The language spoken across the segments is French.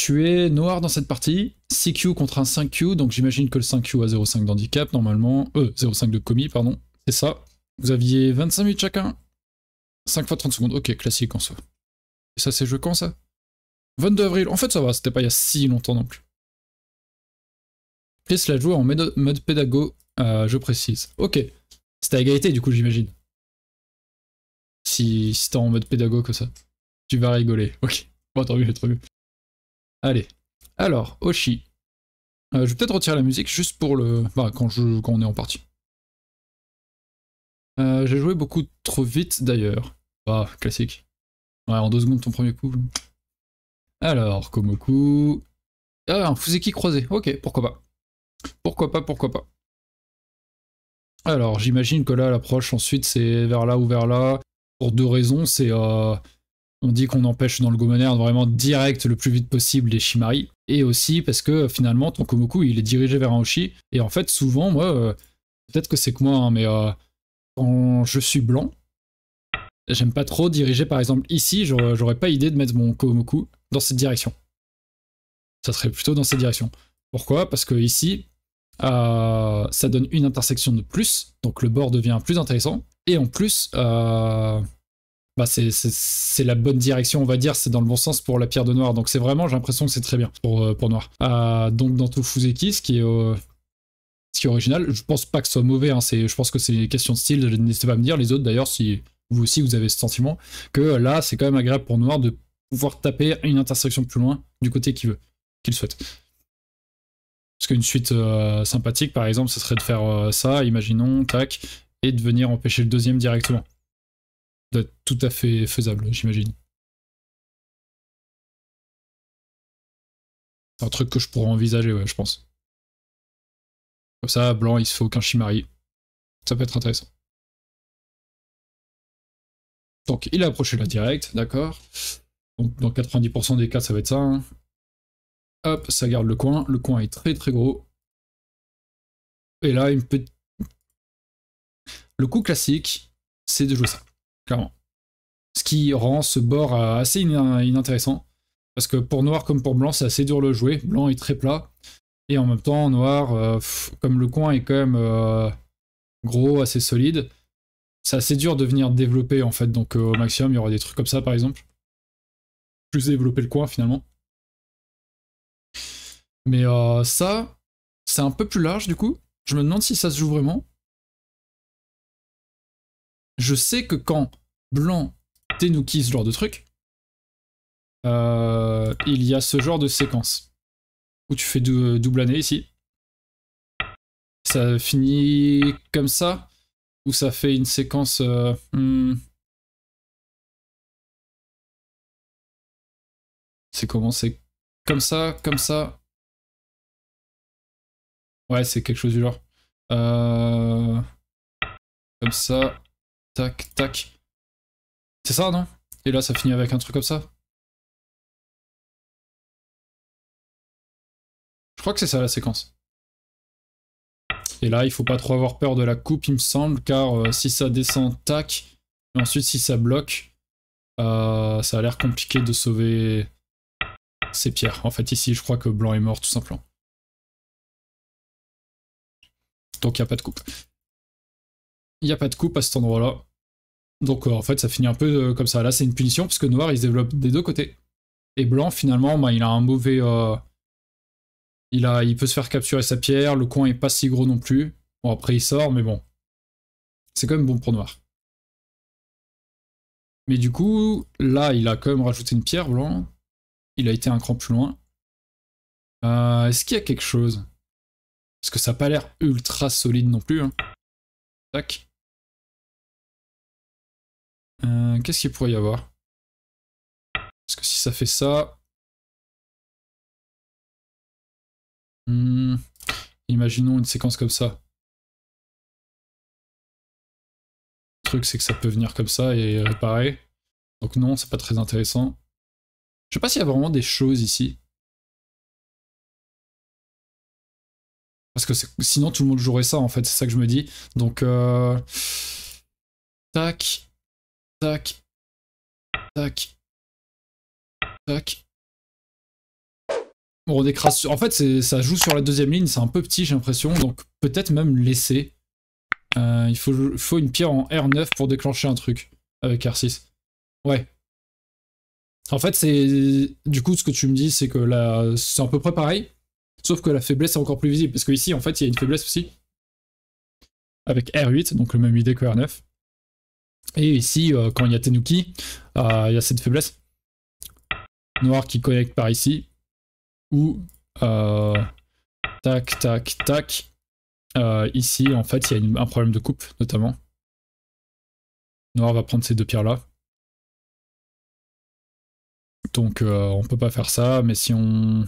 Tu es noir dans cette partie, 6Q contre un 5Q, donc j'imagine que le 5Q a 0,5 d'handicap normalement, euh, 0,5 de commis, pardon, c'est ça. Vous aviez 25 minutes chacun, 5 fois 30 secondes, ok, classique en soi. Et ça c'est jeu quand ça 22 avril, en fait ça va, c'était pas il y a si longtemps non plus. Chris l'a joué en mode pédago, euh, je précise. Ok, c'était à égalité du coup j'imagine. Si, t'es en mode pédago comme ça, tu vas rigoler, ok. Bon, tant mieux, tant Allez. Alors, Oshi. Euh, je vais peut-être retirer la musique juste pour le... Bah, quand, je... quand on est en partie. Euh, j'ai joué beaucoup trop vite d'ailleurs. Bah, classique. Ouais, en deux secondes, ton premier coup. Alors, Komoku... Ah, un Fuseki croisé. Ok, pourquoi pas. Pourquoi pas, pourquoi pas. Alors, j'imagine que là, l'approche ensuite, c'est vers là ou vers là. Pour deux raisons, c'est... Euh, on dit qu'on empêche dans le Gomoner vraiment direct le plus vite possible les Shimari, et aussi parce que finalement ton Komoku il est dirigé vers un Oshi, et en fait souvent moi, euh, peut-être que c'est que moi, hein, mais euh, quand je suis blanc, j'aime pas trop diriger par exemple ici, j'aurais pas idée de mettre mon Komoku dans cette direction. Ça serait plutôt dans cette direction. Pourquoi Parce que ici, euh, ça donne une intersection de plus, donc le bord devient plus intéressant, et en plus... Bah, c'est la bonne direction, on va dire, c'est dans le bon sens pour la pierre de noir. Donc c'est vraiment, j'ai l'impression que c'est très bien pour, euh, pour noir. Euh, donc dans Tofuzeki, ce qui est... Euh, ce qui est original, je pense pas que ce soit mauvais, hein. je pense que c'est une question de style, n'hésitez pas à me dire, les autres d'ailleurs, si vous aussi vous avez ce sentiment, que là c'est quand même agréable pour Noir de pouvoir taper une intersection plus loin du côté qu'il veut, qu'il souhaite. Parce qu'une suite sympathique, par exemple, ce serait de faire ça, imaginons, tac, et de venir empêcher le deuxième directement d'être tout à fait faisable, j'imagine. C'est un truc que je pourrais envisager, ouais, je pense. Comme ça, blanc, il se fait aucun chimari. Ça peut être intéressant. Donc, il a approché la directe, d'accord. Donc, dans 90% des cas, ça va être ça. Hein. Hop, ça garde le coin. Le coin est très très gros. Et là, une petite... Le coup classique, c'est de jouer ça clairement. Ce qui rend ce bord euh, assez inintéressant. Parce que pour noir comme pour blanc, c'est assez dur le jouer. Blanc est très plat. Et en même temps, noir, euh, comme le coin est quand même euh, gros, assez solide, c'est assez dur de venir développer en fait. Donc au maximum, il y aura des trucs comme ça par exemple. Plus développer le coin finalement. Mais ça, c'est un peu plus large du coup. Je me demande si ça se joue vraiment je sais que quand Blanc dénookie ce genre de truc, euh, il y a ce genre de séquence où tu fais euh, double année ici. Ça finit comme ça, ou ça fait une séquence. Euh, hmm. C'est comment C'est comme ça, comme ça. Ouais, c'est quelque chose du genre. comme ça. Tac, tac. C'est ça, non Et là, ça finit avec un truc comme ça Je crois que c'est ça la séquence. Et là, il faut pas trop avoir peur de la coupe, il me semble, car euh, si ça descend, tac, et ensuite si ça bloque, euh, ça a l'air compliqué de sauver ces pierres. En fait, ici, je crois que Blanc est mort, tout simplement. Donc, il n'y a pas de coupe. Il n'y a pas de coupe à cet endroit-là. Donc euh, en fait, ça finit un peu euh, comme ça. Là, c'est une punition parce que noir, il se développe des deux côtés. Et blanc, finalement, bah, il a un mauvais. Euh, il, a, il peut se faire capturer sa pierre. Le coin est pas si gros non plus. Bon, après, il sort, mais bon. C'est quand même bon pour noir. Mais du coup, là, il a quand même rajouté une pierre, blanc. Il a été un cran plus loin. Est-ce qu'il y a quelque chose Parce que ça n'a pas l'air ultra solide non plus. Hein. Tac. Euh, qu'est-ce qu'il pourrait y avoir Parce que si ça fait ça... Hmm. Imaginons une séquence comme ça. Le truc, c'est que ça peut venir comme ça et réparer. Donc non, c'est pas très intéressant. Je sais pas s'il y a vraiment des choses ici. Parce que sinon, tout le monde jouerait ça, en fait. C'est ça que je me dis. Donc... Euh, tac. Tac. Tac. Tac. On En fait, ça joue sur la deuxième ligne, c'est un peu petit, j'ai l'impression. Donc peut-être même laisser. Euh, il faut, faut une pierre en R9 pour déclencher un truc avec R6. Ouais. En fait, c'est. Du coup, ce que tu me dis, c'est que là, c'est à peu près pareil. Sauf que la faiblesse est encore plus visible. Parce qu'ici, en fait, il y a une faiblesse aussi. Avec R8, donc le même idée que R9. Et ici, euh, quand il y a Tenuki, euh, il y a cette faiblesse. Noir qui connecte par ici. Ou... Euh, tac, tac, tac. ici, en fait, il y a un problème de coupe, notamment. Noir va prendre ces deux pierres-là. Donc, on peut pas faire ça, mais si on...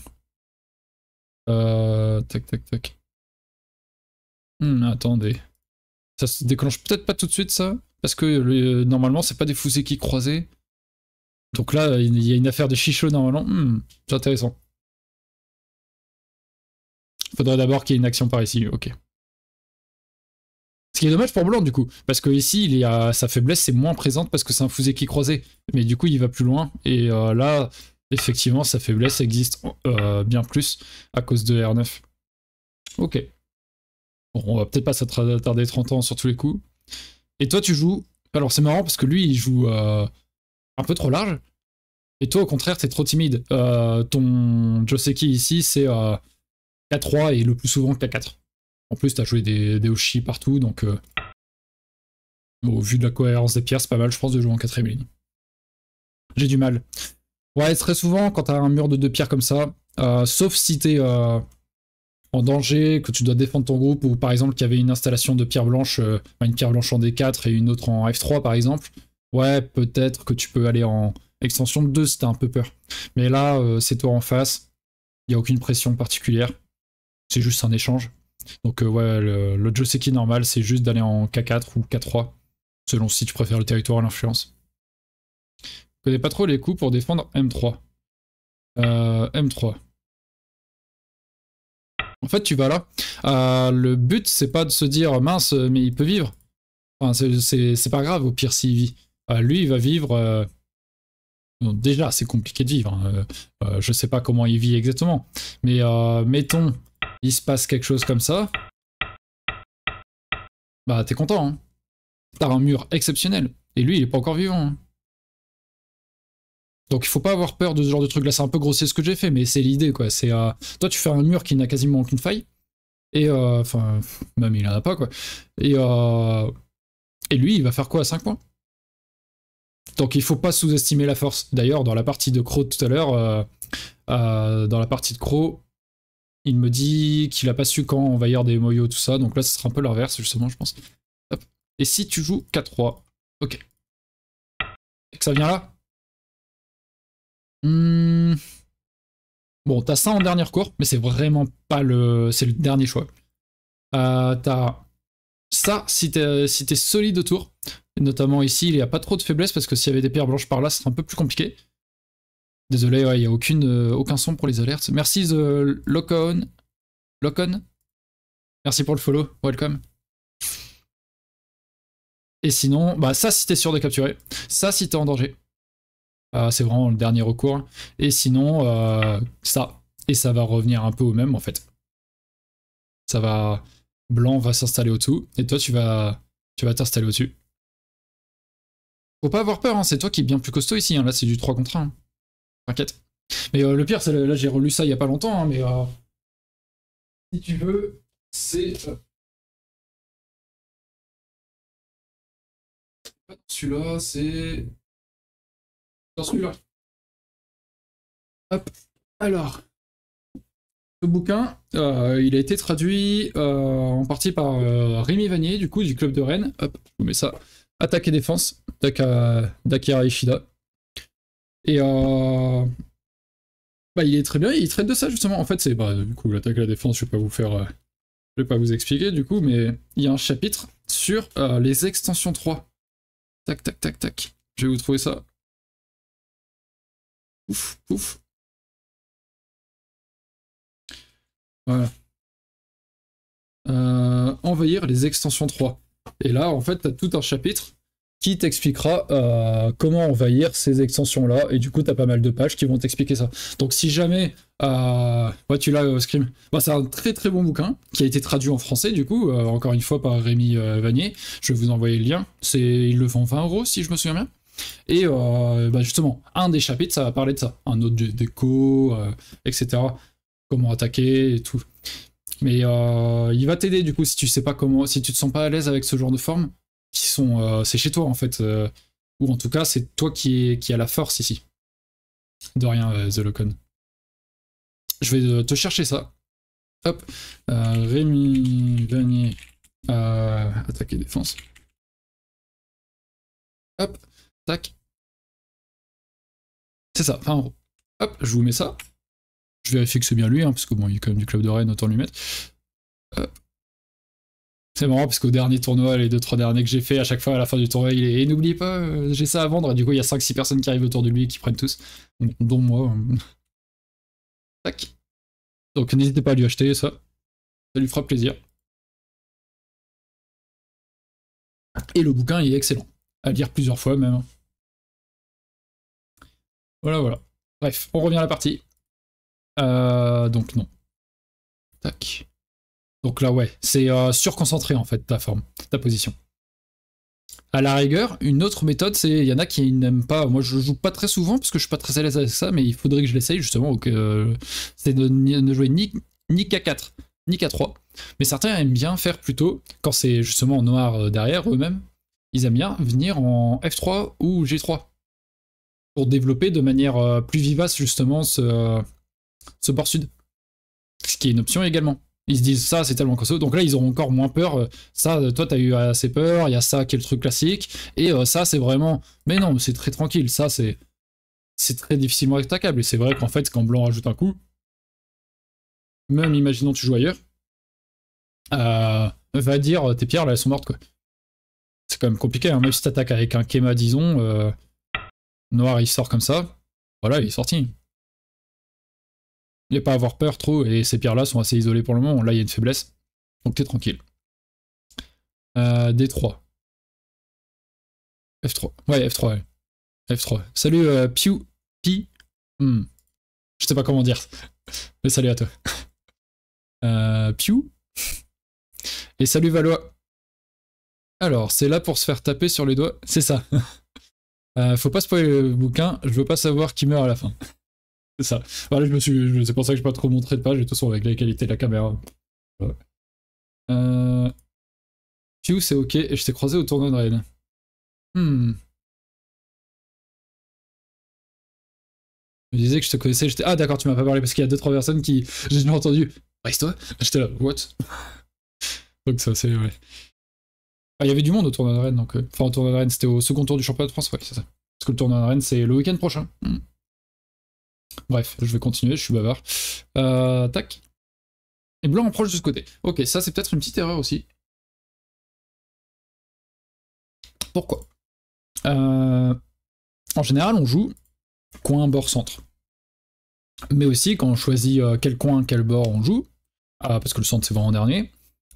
tac, tac, tac. Hmm, attendez. Ça se déclenche peut-être pas tout de suite, ça parce que euh, normalement c'est pas des qui croisaient. Donc là, il y a une affaire de chichot normalement. Hmm, c'est intéressant. Faudrait d'abord qu'il y ait une action par ici, ok. Ce qui est dommage pour Blanc du coup, parce que ici il y a, sa faiblesse c'est moins présente parce que c'est un qui croisait Mais du coup il va plus loin et euh, là effectivement sa faiblesse existe euh, bien plus à cause de R9. Ok. Bon, on va peut-être pas s'attarder 30 ans sur tous les coups. Et toi, tu joues. Alors, c'est marrant parce que lui, il joue euh, un peu trop large. Et toi, au contraire, t'es trop timide. Euh, ton Joseki ici, c'est K3 euh, et le plus souvent K4. En plus, t'as joué des, des Oshi partout, donc au vu de la cohérence des pierres, c'est pas mal, je pense, de jouer en 4ème ligne. J'ai du mal. Ouais, très souvent, quand t'as un mur de deux pierres comme ça, sauf si t'es en danger, que tu dois défendre ton groupe, ou par exemple qu'il y avait une installation de pierre blanche, euh, une pierre blanche en D4 et une autre en F3 par exemple, ouais, peut-être que tu peux aller en extension 2 si t'as un peu peur. Mais là, euh, c'est toi en face, il n'y a aucune pression particulière, c'est juste un échange. Donc euh, ouais, le, le Joseki normal, c'est juste d'aller en K4 ou K3, selon si tu préfères le territoire à l'influence. Je connais pas trop les coups pour défendre M3. M3. En fait, tu vas là. Euh, le but, c'est pas de se dire mince, mais il peut vivre. Enfin, c'est pas grave, au pire, s'il vit. Euh, lui, il va vivre. Euh, déjà, c'est compliqué de vivre. Hein. je sais pas comment il vit exactement. Mais mettons, il se passe quelque chose comme ça. Bah, t'es content. Hein. T'as un mur exceptionnel. Et lui, il est pas encore vivant. Hein. Donc il faut pas avoir peur de ce genre de truc là, c'est un peu grossier ce que j'ai fait, mais c'est l'idée quoi. C'est euh, toi tu fais un mur qui n'a quasiment aucune faille, et euh, enfin même il en a pas quoi. Et, euh, et lui il va faire quoi à 5 points Donc il faut pas sous-estimer la force. D'ailleurs dans la partie de Crow tout à l'heure, dans la partie de Crow, il me dit qu'il a pas su quand envahir des moyaux tout ça, donc là ce sera un peu l'inverse justement je pense. Et si tu joues 4-3, ok. Et que ça vient là Hmm. Bon, t'as ça en dernier cours, mais c'est vraiment pas le... C'est le dernier choix. Euh, t'as ça si t'es si solide autour. Notamment ici, il n'y a pas trop de faiblesse parce que s'il y avait des pierres blanches par là, c'est un peu plus compliqué. Désolé, il y n'y a aucune, euh, aucun son pour les alertes. Merci The Locon. Locon. Merci pour le follow. Welcome. Et sinon, bah ça si t'es sûr de capturer, ça si t'es en danger. Euh, c'est vraiment le dernier recours. Et sinon, euh, ça. Et ça va revenir un peu au même, en fait. Ça va... Blanc va s'installer au-dessous, et toi, tu vas tu vas t'installer au-dessus. Faut pas avoir peur, hein, c'est toi qui es bien plus costaud ici. Hein. Là, c'est du 3 contre 1. T'inquiète. Mais euh, le pire, c'est là, j'ai relu ça il y a pas longtemps, hein, mais... Si tu veux, c'est... Celui-là, c'est... Alors, ce bouquin, euh, il a été traduit euh, en partie par euh, Rémi Vanier, du coup, du club de Rennes. Hop, ça. Attaque et défense d'Akira Ishida. Et bah, il est très bien, il traite de ça justement. En fait, c'est bah, du coup l'attaque et la défense, je vais pas vous faire. je vais pas vous expliquer du coup, mais il y a un chapitre sur les extensions 3. Tac, tac, tac, tac. Je vais vous trouver ça. Ouf, Voilà. Euh, envahir les extensions 3. Et là, en fait, tu as tout un chapitre qui t'expliquera euh, comment envahir ces extensions-là. Et du coup, tu as pas mal de pages qui vont t'expliquer ça. Donc, si jamais... Euh, ouais, tu l'as, Scream. Bah, c'est un très très bon bouquin qui a été traduit en français, du coup, encore une fois, par Rémi Vanier. Je vais vous envoyer le lien. C'est, ils le font 20 euros, si je me souviens bien. Et euh, bah, justement, un des chapitres, ça va parler de ça. Un autre déco, etc. Euh, comment attaquer et tout. Mais euh, il va t'aider du coup si tu sais pas comment, si tu te sens pas à l'aise avec ce genre de forme, qui sont, c'est chez toi en fait, ou en tout cas c'est toi qui, as a la force ici. De rien, The Locon. Je vais te chercher ça. Hop. Rémi Vanier. Euh, attaque défense. Hop. Tac. C'est ça, enfin Hop, je vous mets ça. Je vérifie que c'est bien lui, hein, parce que bon, il est quand même du club de Rennes, autant lui mettre. C'est marrant parce qu'au dernier tournoi, les deux trois derniers que j'ai fait, à chaque fois à la fin du tournoi, il est et n'oublie pas, euh, j'ai ça à vendre. du coup, il y a 5-6 personnes qui arrivent autour de lui et qui prennent tous, dont moi. Hein. Tac. Donc n'hésitez pas à lui acheter ça, ça lui fera plaisir. Et le bouquin est excellent à lire plusieurs fois même. Voilà, voilà. Bref, on revient à la partie. Euh, donc non. Tac. Donc là, ouais, c'est euh, surconcentré en fait ta forme, ta position. À la rigueur, une autre méthode, c'est il y en a qui n'aiment pas. Moi, je joue pas très souvent parce que je suis pas très à l'aise avec ça, mais il faudrait que je l'essaye justement. que euh, c'est de ne jouer ni, ni qu'à 4 ni k 3. Mais certains aiment bien faire plutôt, quand c'est justement noir derrière eux-mêmes, ils aiment bien venir en F3 ou G3 pour développer de manière euh, plus vivace justement ce, euh, ce bord sud. Ce qui est une option également. Ils se disent ça, c'est tellement costaud. Donc là, ils ont encore moins peur. Euh, ça, toi, t'as eu assez peur. Il y a ça qui est le truc classique. Et ça, c'est vraiment. Mais non, c'est très tranquille. Ça, c'est. C'est très difficilement attaquable. Et c'est vrai qu'en fait, quand Blanc rajoute un coup, même imaginons tu joues ailleurs, va dire tes pierres là, elles sont mortes quoi c'est quand même compliqué. Hein. Même si attaques avec un Kema, disons, euh, noir, il sort comme ça. Voilà, il est sorti. Il n'y a pas à avoir peur trop, et ces pierres-là sont assez isolées pour le moment. Là, il y a une faiblesse, donc t'es tranquille. Euh, D3. F3. Ouais, F3, F3. Salut, euh, Piu. Pi. Hmm. Je sais pas comment dire. Mais salut à toi. Euh, Piu. Et salut, Valois. Alors, c'est là pour se faire taper sur les doigts. C'est ça. Euh, faut pas spoiler le bouquin, je veux pas savoir qui meurt à la fin. c'est ça. Voilà, bah, je me suis. C'est pour ça que je pas trop montré de page, de toute façon avec la qualité de la caméra. Pew, euh, c'est ok, et je t'ai croisé au tournoi de Hmm. Je me disais que je te connaissais, j'étais. Ah d'accord, tu m'as pas parlé parce qu'il y a 2-3 personnes qui. J'ai entendu. Reste-toi J'étais là, what Donc ça c'est vrai. Ah, il y avait du monde au tournoi de Rennes, donc. Euh, enfin, au tournoi de Rennes, c'était au second tour du championnat de France, ouais, c'est ça. Parce que le tournoi de Rennes, c'est le week-end prochain. Hmm. Bref, je vais continuer, je suis bavard. Euh, tac. Et blanc en proche de ce côté. Ok, ça c'est peut-être une petite erreur aussi. Pourquoi euh, En général, on joue coin, bord, centre. Mais aussi, quand on choisit quel coin, quel bord on joue, parce que le centre c'est vraiment dernier,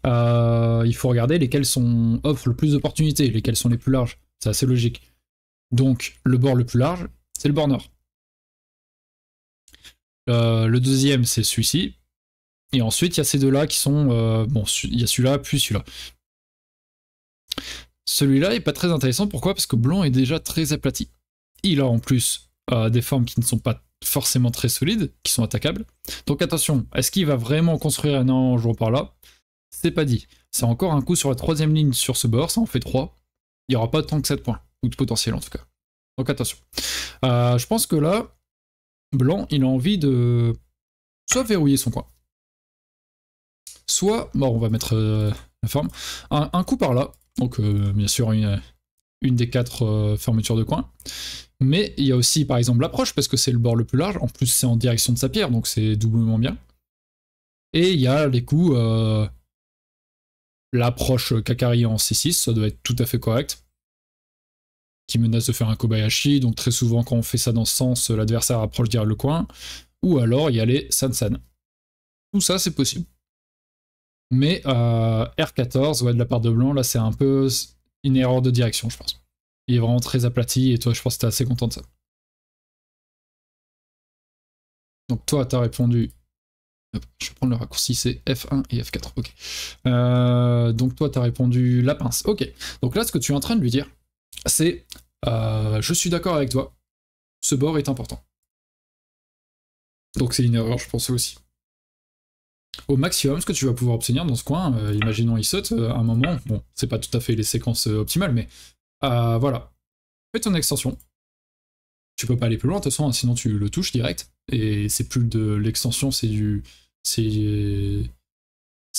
euh, il faut regarder lesquels sont, offrent le plus d'opportunités, lesquels sont les plus larges. C'est assez logique. Donc, le bord le plus large, c'est le bord nord. Euh, le deuxième, c'est celui-ci. Et ensuite, il y a ces deux-là qui sont... Euh, bon, il y a celui-là, puis celui-là. Celui-là n'est pas très intéressant. Pourquoi Parce que blanc est déjà très aplati. Il a en plus des formes qui ne sont pas forcément très solides, qui sont attaquables. Donc attention, est-ce qu'il va vraiment construire un enjeu par là c'est pas dit. C'est encore un coup sur la troisième ligne sur ce bord, ça en fait 3. Il n'y aura pas tant que 7 points, ou de potentiel en tout cas. Donc attention. Euh, je pense que là, Blanc, il a envie de soit verrouiller son coin, soit, bon, on va mettre euh, la forme, un, coup par là, donc euh, bien sûr une, une des quatre fermetures de coin, mais il y a aussi par exemple l'approche, parce que c'est le bord le plus large, en plus c'est en direction de sa pierre, donc c'est doublement bien. Et il y a les coups l'approche Kakari en C6, ça doit être tout à fait correct. Qui menace de faire un Kobayashi, donc très souvent quand on fait ça dans ce sens, l'adversaire approche derrière le coin. Ou alors il y a les san Tout ça c'est possible. Mais euh, R14, ouais, de la part de Blanc, là c'est un peu une erreur de direction, je pense. Il est vraiment très aplati et toi je pense que t'es assez content de ça. Donc toi t'as répondu je vais prendre le raccourci, c'est F1 et F4. Ok. Euh, donc toi, tu as répondu la pince. Ok. Donc là, ce que tu es en train de lui dire, c'est euh, Je suis d'accord avec toi, ce bord est important. Donc c'est une erreur, je pense aussi. Au maximum, ce que tu vas pouvoir obtenir dans ce coin, euh, imaginons il saute à un moment, bon, c'est pas tout à fait les séquences optimales, mais voilà. Fais ton extension, tu peux pas aller plus loin, de toute façon, hein, sinon tu le touches direct. Et c'est plus de l'extension, c'est du c'est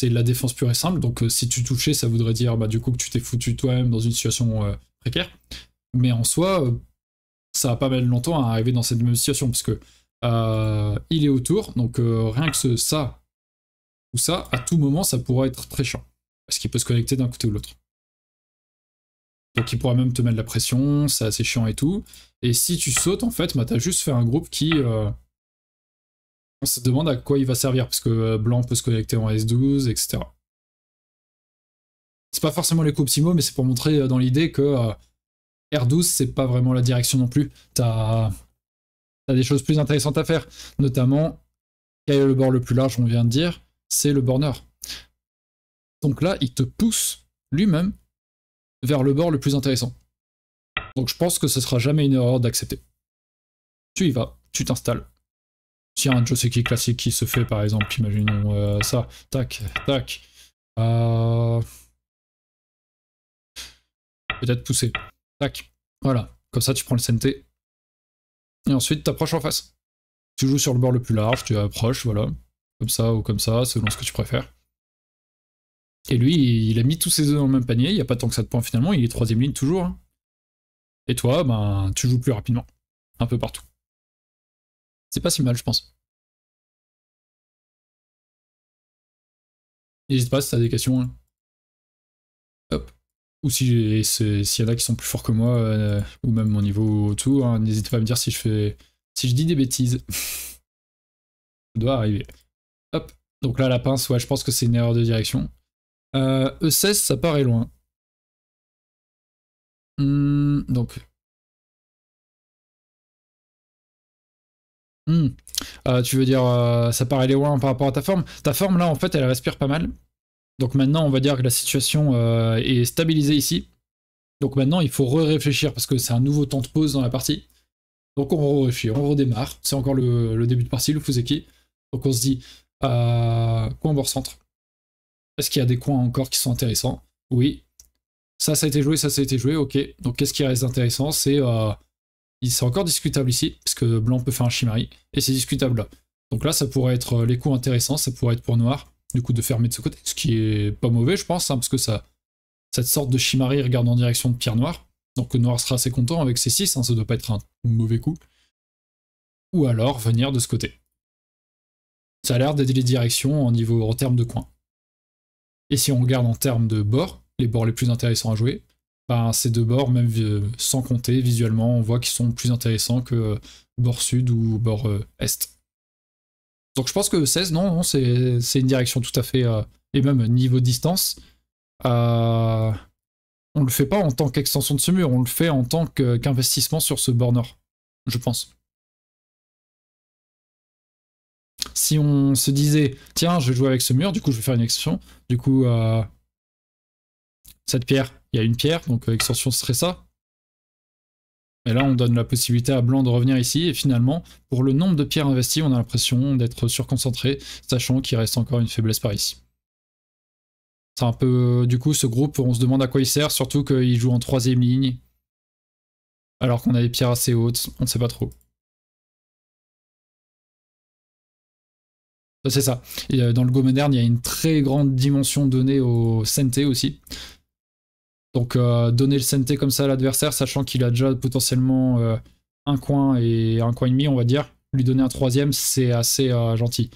la défense pure et simple. Donc euh, si tu touchais, ça voudrait dire bah, du coup que tu t'es foutu toi-même dans une situation euh, précaire. Mais en soi, euh, ça a pas mal longtemps à arriver dans cette même situation, parce que il est autour, donc rien que ce, ça ou ça, à tout moment, ça pourra être très chiant. Parce qu'il peut se connecter d'un côté ou l'autre. Donc il pourra même te mettre la pression, c'est assez chiant et tout. Et si tu sautes, en fait, bah, t'as juste fait un groupe qui on se demande à quoi il va servir, parce que euh, blanc peut se connecter en S12, etc. C'est pas forcément les coups optimaux, mais c'est pour montrer euh, dans l'idée que euh, R12, c'est pas vraiment la direction non plus. T'as as des choses plus intéressantes à faire, notamment, quel est le bord le plus large, on vient de dire, c'est le borneur. Donc là, il te pousse lui-même vers le bord le plus intéressant. Donc je pense que ce sera jamais une erreur d'accepter. Tu y vas, tu t'installes, a un Joseki classique qui se fait, par exemple, imaginons euh, ça. Tac, tac. Euh, peut-être pousser. Tac. Voilà. Comme ça, tu prends le SNT, Et ensuite, tu en face. Tu joues sur le bord le plus large, tu approches, voilà. Comme ça ou comme ça, selon ce que tu préfères. Et lui, il a mis tous ses œufs dans le même panier, il n'y a pas tant que ça de points finalement, il est troisième ligne toujours. Hein. Et toi, ben, tu joues plus rapidement, un peu partout. C'est pas si mal, je pense. N'hésite pas si t'as des questions. Hein. Hop. Ou s'il y en a qui sont plus forts que moi, euh, ou même mon niveau autour, hein, n'hésite pas à me dire si je fais. si je dis des bêtises. doit arriver. Hop. Donc là, la pince, ouais, je pense que c'est une erreur de direction. E16, euh, e ça paraît loin. Hmm, donc, Hmm. Euh, tu veux dire, euh, ça paraît loin par rapport à ta forme. Ta forme, là, en fait, elle respire pas mal. Donc maintenant, on va dire que la situation euh, est stabilisée ici. Donc maintenant, il faut réfléchir parce que c'est un nouveau temps de pause dans la partie. Donc on réfléchit, on redémarre. C'est encore le, début de partie, le qui Donc on se dit, coin bord centre. Est-ce qu'il y a des coins encore qui sont intéressants Oui. Ça, ça a été joué, ça, ça a été joué, ok. Donc qu'est-ce qui reste intéressant C'est c'est encore discutable ici, parce que blanc peut faire un Chimari, et c'est discutable là. Donc là, ça pourrait être euh, les coups intéressants, ça pourrait être pour noir, du coup de fermer de ce côté, ce qui est pas mauvais je pense, hein, parce que ça, cette sorte de Chimari regarde en direction de pierre noire, donc noir sera assez content avec ses 6, hein, ça ne doit pas être un mauvais coup. Ou alors venir de ce côté. Ça a l'air d'aider les directions en, niveau, en termes de coins. Et si on regarde en termes de bords, les bords les plus intéressants à jouer, bah, ces deux bords, même euh, sans compter visuellement, on voit qu'ils sont plus intéressants que euh, bord sud ou bord euh, est. Donc je pense que 16, non, c'est une direction tout à fait. et même niveau distance, euh, on le fait pas en tant qu'extension de ce mur, on le fait en tant qu'investissement sur ce bord nord, je pense. Si on se disait, tiens, je vais jouer avec ce mur, du coup je vais faire une extension, du coup, cette pierre, il y a une pierre, donc euh, extension serait ça. Et là, on donne la possibilité à Blanc de revenir ici, et finalement, pour le nombre de pierres investies, on a l'impression d'être surconcentré, sachant qu'il reste encore une faiblesse par ici. C'est un peu... Euh, du coup, ce groupe, on se demande à quoi il sert, surtout qu'il joue en troisième ligne, alors qu'on a des pierres assez hautes, on ne sait pas trop. C'est ça. Et euh, dans le Go moderne, il y a une très grande dimension donnée au Sente aussi. Donc euh, donner le SNT comme ça à l'adversaire, sachant qu'il a déjà potentiellement euh, un coin et un coin et demi, on va dire, lui donner un troisième, c'est assez euh, gentil.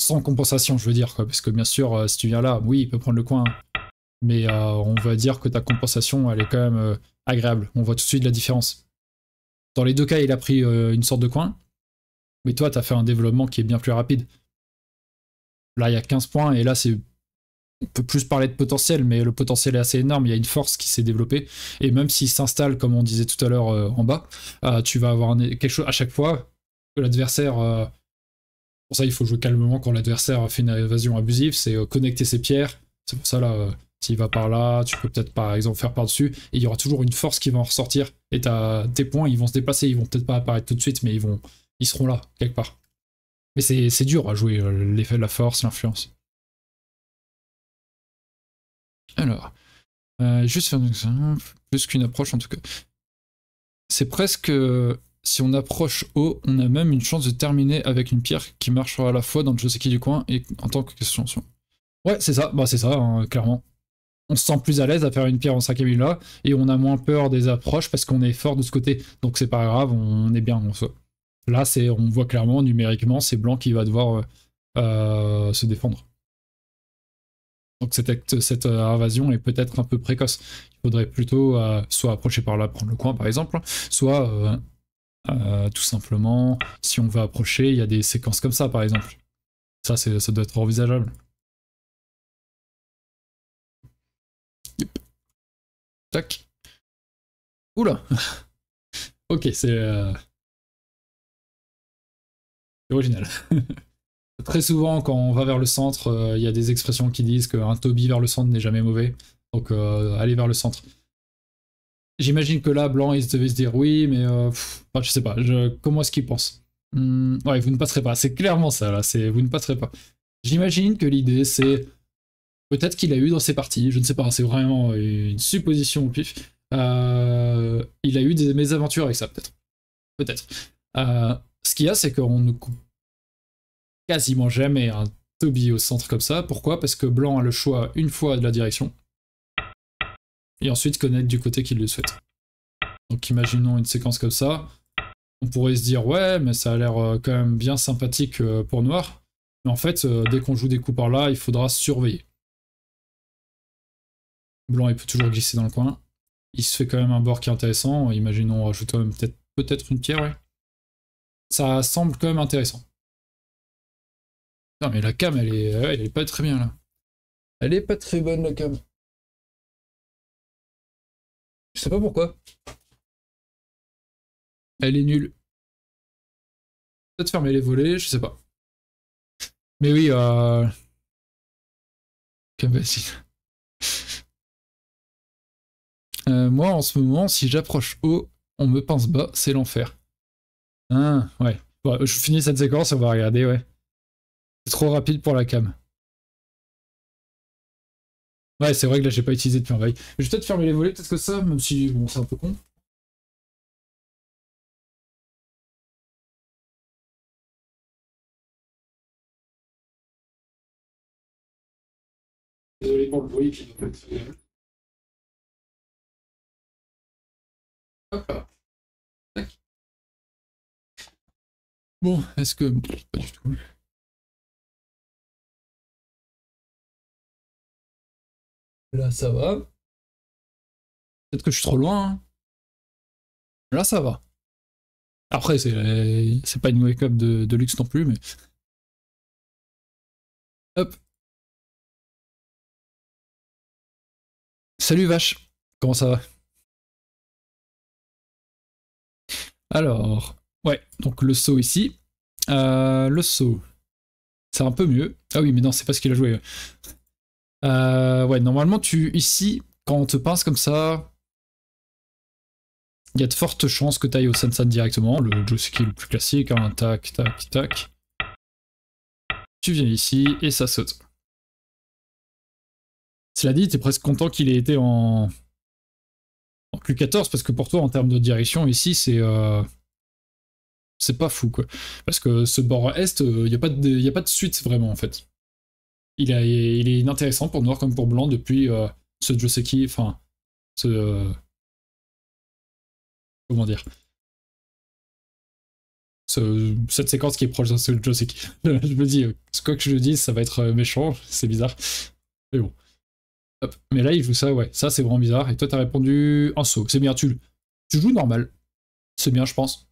Sans compensation, je veux dire, quoi, parce que bien sûr, si tu viens là, oui, il peut prendre le coin, mais on va dire que ta compensation, elle est quand même agréable. On voit tout de suite la différence. Dans les deux cas, il a pris une sorte de coin, mais toi, tu as fait un développement qui est bien plus rapide. Là, il y a 15 points, et là, c'est on peut plus parler de potentiel, mais le potentiel est assez énorme. Il y a une force qui s'est développée. Et même s'il s'installe, comme on disait tout à l'heure euh, en bas, euh, tu vas avoir quelque chose à chaque fois que l'adversaire. Euh, pour ça, il faut jouer calmement quand l'adversaire fait une évasion abusive. C'est connecter ses pierres. C'est pour ça, là, s'il va par là, tu peux peut-être par exemple faire par-dessus. Et il y aura toujours une force qui va en ressortir. Et tes points, ils vont se déplacer. Ils vont peut-être pas apparaître tout de suite, mais ils, vont, ils seront là, quelque part. Mais c'est dur à jouer l'effet de la force, l'influence. Alors, euh, juste un exemple, plus qu'une approche en tout cas. C'est presque, euh, si on approche haut, on a même une chance de terminer avec une pierre qui marche à la fois dans le je-sais-qui du coin et en tant que question. Ouais, c'est ça, bah c'est ça, hein, clairement. On se sent plus à l'aise à faire une pierre en 5 là, et on a moins peur des approches parce qu'on est fort de ce côté, donc c'est pas grave, on est bien en soi. Là, on voit clairement numériquement, c'est Blanc qui va devoir euh, se défendre. Donc cette, euh, invasion est peut-être un peu précoce. Il faudrait plutôt euh, soit approcher par là, prendre le coin par exemple, soit euh, tout simplement, si on veut approcher, il y a des séquences comme ça par exemple. Ça, ça doit être envisageable. Tac. Oula Ok, c'est... original. Très souvent, quand on va vers le centre, euh, il y a des expressions qui disent qu'un Toby vers le centre n'est jamais mauvais. Donc, euh, aller vers le centre. J'imagine que là, Blanc, il devait se dire oui, mais je euh, ne bah, je sais pas. comment est-ce qu'il pense hmm, ouais, vous ne passerez pas. C'est clairement ça, là. C'est vous ne passerez pas. J'imagine que l'idée, c'est peut-être qu'il a eu dans ses parties, je ne sais pas, c'est vraiment une supposition au pif. il a eu des mésaventures avec ça, peut-être. Peut-être. ce qu'il y a, c'est qu'on ne coupe quasiment jamais un Toby au centre comme ça. Pourquoi Parce que Blanc a le choix une fois de la direction, et ensuite connaître du côté qu'il le souhaite. Donc imaginons une séquence comme ça. On pourrait se dire, ouais, mais ça a l'air euh, quand même bien sympathique euh, pour Noir. Mais en fait, euh, dès qu'on joue des coups par là, il faudra surveiller. Blanc, il peut toujours glisser dans le coin. Il se fait quand même un bord qui est intéressant. Imaginons, on même peut-être une pierre, Ça semble quand même intéressant. Non, mais la cam, elle est, euh, elle est pas très bien là. Elle est pas très bonne la cam. Je sais pas pourquoi. Elle est nulle. Peut-être fermer les volets, je sais pas. Mais oui, euh... Cam euh, moi, en ce moment, si j'approche haut, on me pince bas, c'est l'enfer. Ah, ouais. je finis cette séquence, on va regarder, ouais trop rapide pour la cam. Ouais, c'est vrai que là, j'ai pas utilisé de ferraille. Je vais peut-être fermer les volets, peut-être que ça, même si, bon, c'est un peu con. Désolé pour le bruit qui peut être... Hop Bon, est-ce que... du tout. Là, ça va. Peut-être que je suis trop loin. Hein. Là, ça va. Après, c'est pas une wake-up de, luxe non plus, mais... Hop. Salut vache, comment ça va Alors, ouais, donc le saut ici. Euh, le saut, c'est un peu mieux. Ah oui, mais non, c'est pas ce qu'il a joué. Euh, ouais, normalement, tu ici, quand on te pince comme ça, il y a de fortes chances que tu ailles au Sansan directement, le est le plus classique, hein, tac, tac, tac. Tu viens ici et ça saute. Cela dit, tu es presque content qu'il ait été en... Q14, parce que pour toi, en termes de direction, ici, c'est... Euh, c'est pas fou, quoi. Parce que ce bord est, il euh, a, pas de... a pas de suite, vraiment, en fait il, est inintéressant pour noir comme pour blanc depuis euh, ce Joseki, enfin, ce. comment dire Cette séquence qui est proche de ce Joseki. je me dis, euh, quoi que je le dise, ça va être euh, méchant, c'est bizarre. Mais bon. Mais là, il joue ça, ouais, ça c'est vraiment bizarre. Et toi, t'as répondu un saut. C'est bien, tu, tu joues normal. C'est bien, je pense.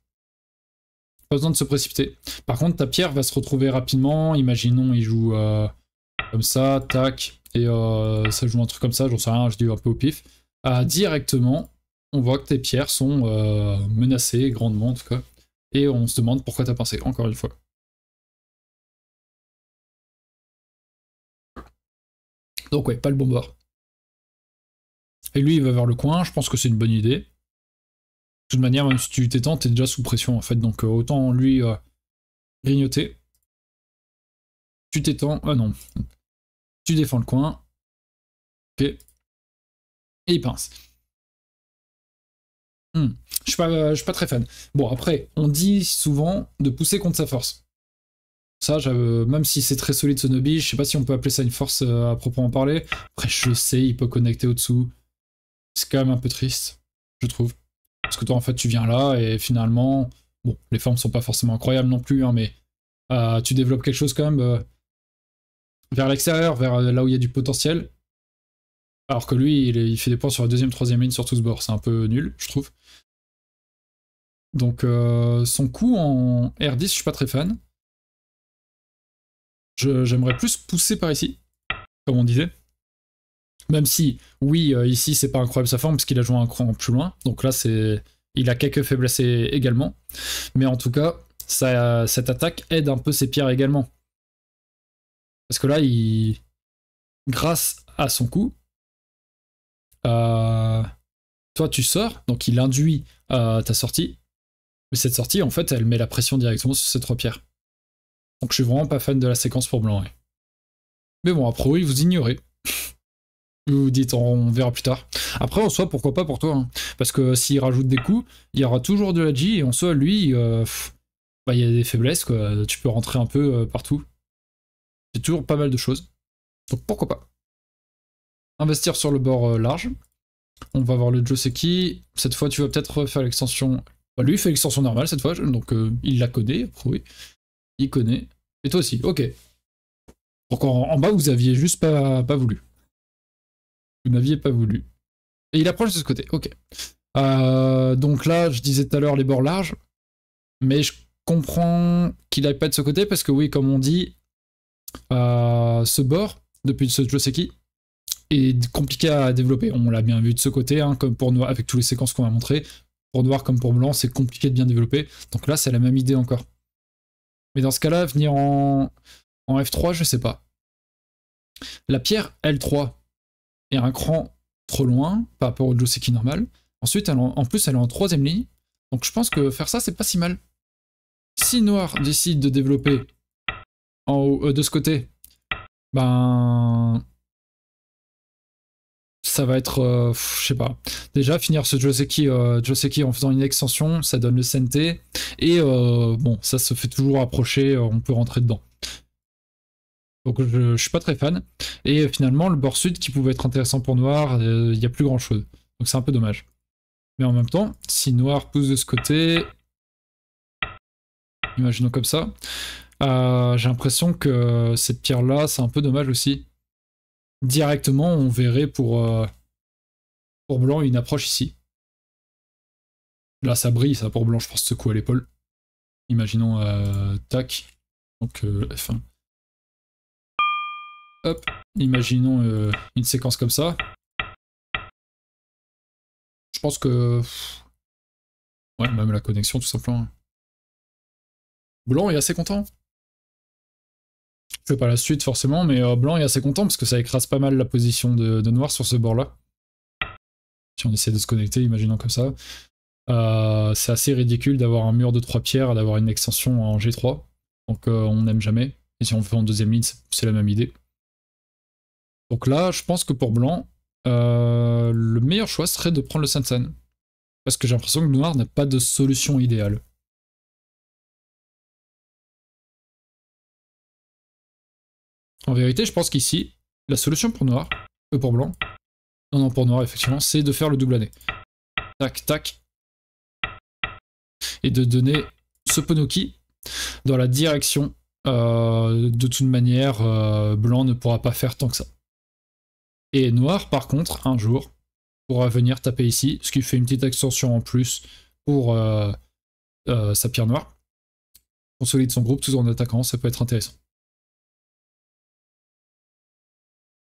Pas besoin de se précipiter. Par contre, ta pierre va se retrouver rapidement. Imaginons, il joue comme ça, tac, et euh, ça joue un truc comme ça, j'en sais rien, je dis un peu au pif, euh, directement, on voit que tes pierres sont euh, menacées grandement en tout cas, et on se demande pourquoi t'as pensé encore une fois. Donc ouais, pas le bon bord. Et lui, il va vers le coin, je pense que c'est une bonne idée. De toute manière, même si tu t'étends, t'es déjà sous pression en fait, donc autant lui grignoter. Tu t'étends, ah non, tu défends le coin. Ok. Et il pince. Hmm. Je suis pas, euh, suis pas très fan. Bon, après, on dit souvent de pousser contre sa force. Ça, euh, même si c'est très solide ce nobby, je sais pas si on peut appeler ça une force euh, à proprement parler. Après, je sais, il peut connecter au-dessous. C'est quand même un peu triste, je trouve. Parce que toi, en fait, tu viens là et finalement, bon, les formes sont pas forcément incroyables non plus, hein, mais tu développes quelque chose quand même vers l'extérieur, vers euh, là où il y a du potentiel. Alors que lui, il, fait des points sur la deuxième, troisième ligne sur tout ce bord. C'est un peu nul, je trouve. Donc euh, son coup en R10, je suis pas très fan. J'aimerais plus pousser par ici, comme on disait. Même si, oui, euh, ici c'est pas incroyable sa forme, parce qu'il a joué un cran plus loin. Donc là, c'est il a quelques faiblesses également. Mais en tout cas, cette attaque aide un peu ses pierres également. Parce que là, il... grâce à son coup, euh, toi tu sors, donc il induit euh, ta sortie. Mais cette sortie, en fait, elle met la pression directement sur ces trois pierres. Donc je suis vraiment pas fan de la séquence pour blanc. Mais bon, après, oui, vous ignorez. vous vous dites, on verra plus tard. Après, en soi, pourquoi pas pour toi hein. Parce que s'il rajoute des coups, il y aura toujours de la G, et en soi, lui, euh, bah, il y a des faiblesses, quoi. Tu peux rentrer un peu partout toujours pas mal de choses. Donc pourquoi pas. Investir sur le bord euh, large. On va voir le Joseki. Cette fois, tu vas peut-être faire l'extension. Bah, lui, fait l'extension normale cette fois, donc euh, il la codé oui. Il connaît. Et toi aussi, ok. Donc en, bas, vous aviez juste pas, pas voulu. Vous n'aviez pas voulu. Et il approche de ce côté, ok. Euh, donc là, je disais tout à l'heure les bords larges, mais je comprends qu'il aille pas de ce côté parce que oui, comme on dit, ce bord depuis ce Joseki est compliqué à développer. On l'a bien vu de ce côté, hein, comme pour noir, avec toutes les séquences qu'on a montrées. Pour noir comme pour blanc, c'est compliqué de bien développer. Donc là, c'est la même idée encore. Mais dans ce cas-là, venir en, en F3, je sais pas. La pierre L3 est un cran trop loin par rapport au Joseki normal. Ensuite, en, en plus, elle est en troisième ligne. Donc je pense que faire ça, c'est pas si mal. Si Noir décide de développer euh, de ce côté, ben ça va être, euh, je sais pas. Déjà, finir ce Joseki, euh, Joseki en faisant une extension, ça donne le sente, Et bon, ça se fait toujours approcher, on peut rentrer dedans. Donc je, je, suis pas très fan. Et finalement, le bord sud qui pouvait être intéressant pour Noir, il n'y a plus grand chose. Donc c'est un peu dommage. Mais en même temps, si Noir pousse de ce côté, imaginons comme ça, euh, j'ai l'impression que cette pierre-là, c'est un peu dommage aussi. Directement, on verrait pour, euh, pour blanc une approche ici. Là, ça brille, ça, pour blanc, je pense, secouer à l'épaule. Imaginons, euh, tac, donc F1. Hop, imaginons une séquence comme ça. Je pense que... Ouais, même la connexion, tout simplement. Blanc est assez content fais pas la suite forcément, mais euh, blanc est assez content parce que ça écrase pas mal la position de, noir sur ce bord-là. Si on essaie de se connecter, imaginons comme ça. Euh, c'est assez ridicule d'avoir un mur de trois pierres et d'avoir une extension en G3. Donc euh, on n'aime jamais. Et si on fait en deuxième ligne, c'est la même idée. Donc là, je pense que pour blanc, le meilleur choix serait de prendre le Sansan. Parce que j'ai l'impression que noir n'a pas de solution idéale. En vérité, je pense qu'ici, la solution pour noir, euh, pour blanc, non, non, pour noir, effectivement, c'est de faire le double année. Tac, tac. Et de donner ce Ponoki dans la direction. Euh, de toute manière, euh, blanc ne pourra pas faire tant que ça. Et noir, par contre, un jour, pourra venir taper ici, ce qui fait une petite extension en plus pour euh, sa pierre noire. Consolide son groupe tout en attaquant, ça peut être intéressant.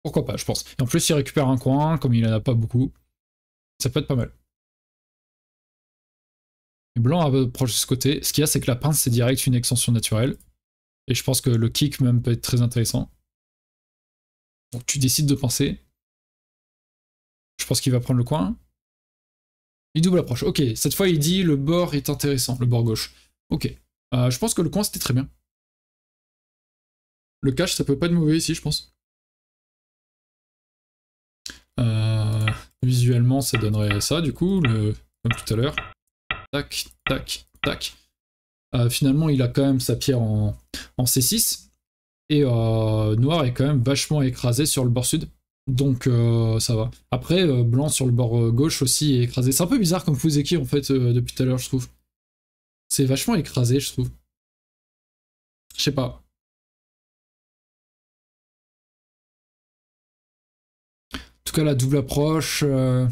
Pourquoi pas, je pense. Et en plus, il récupère un coin, comme il en a pas beaucoup. Ça peut être pas mal. Et blanc approche de ce côté. Ce qu'il y a, c'est que la pince, c'est direct une extension naturelle. Et je pense que le kick même peut être très intéressant. Donc tu décides de penser. Je pense qu'il va prendre le coin. Il double approche. Ok, cette fois il dit le bord est intéressant, le bord gauche. Ok. Euh, je pense que le coin c'était très bien. Le cache ça peut pas être mauvais ici, je pense. Visuellement, ça donnerait ça, du coup, le... comme tout à l'heure. Tac, tac, tac. Euh, finalement, il a quand même sa pierre en, en C6. Et euh, noir est quand même vachement écrasé sur le bord sud. Donc euh, ça va. Après, blanc sur le bord gauche aussi est écrasé. C'est un peu bizarre comme qui en fait depuis tout à l'heure, je trouve. C'est vachement écrasé, je trouve. Je sais pas. la double approche, euh,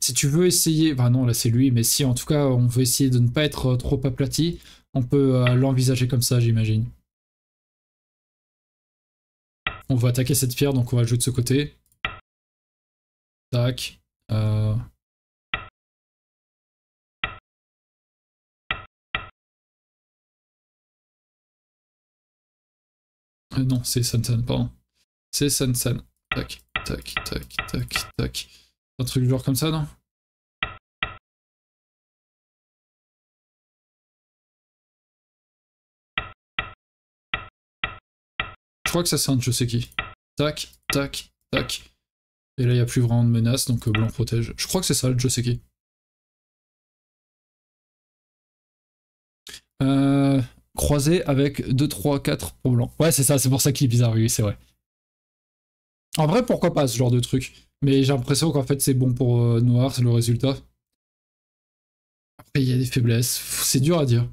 si tu veux essayer, enfin non là c'est lui, mais si en tout cas on veut essayer de ne pas être euh, trop aplati, on peut euh, l'envisager comme ça j'imagine. On va attaquer cette pierre, donc on va jouer de ce côté. Tac. non, c'est Sansan, pardon. C'est Sansan. Tac. Tac, tac, tac, tac. Un truc genre comme ça, non Je crois que ça sent je sais Tac, tac, tac. Et là, il n'y a plus vraiment de menace, donc euh, blanc protège. Je crois que c'est ça, le Joseki. Euh, croisé avec 2, 3, 4 pour blanc. Ouais, c'est ça, c'est pour ça qu'il est bizarre, oui, c'est vrai. En vrai, pourquoi pas ce genre de truc Mais j'ai l'impression qu'en fait, c'est bon pour euh, Noir, c'est le résultat. Après, il y a des faiblesses. C'est dur à dire.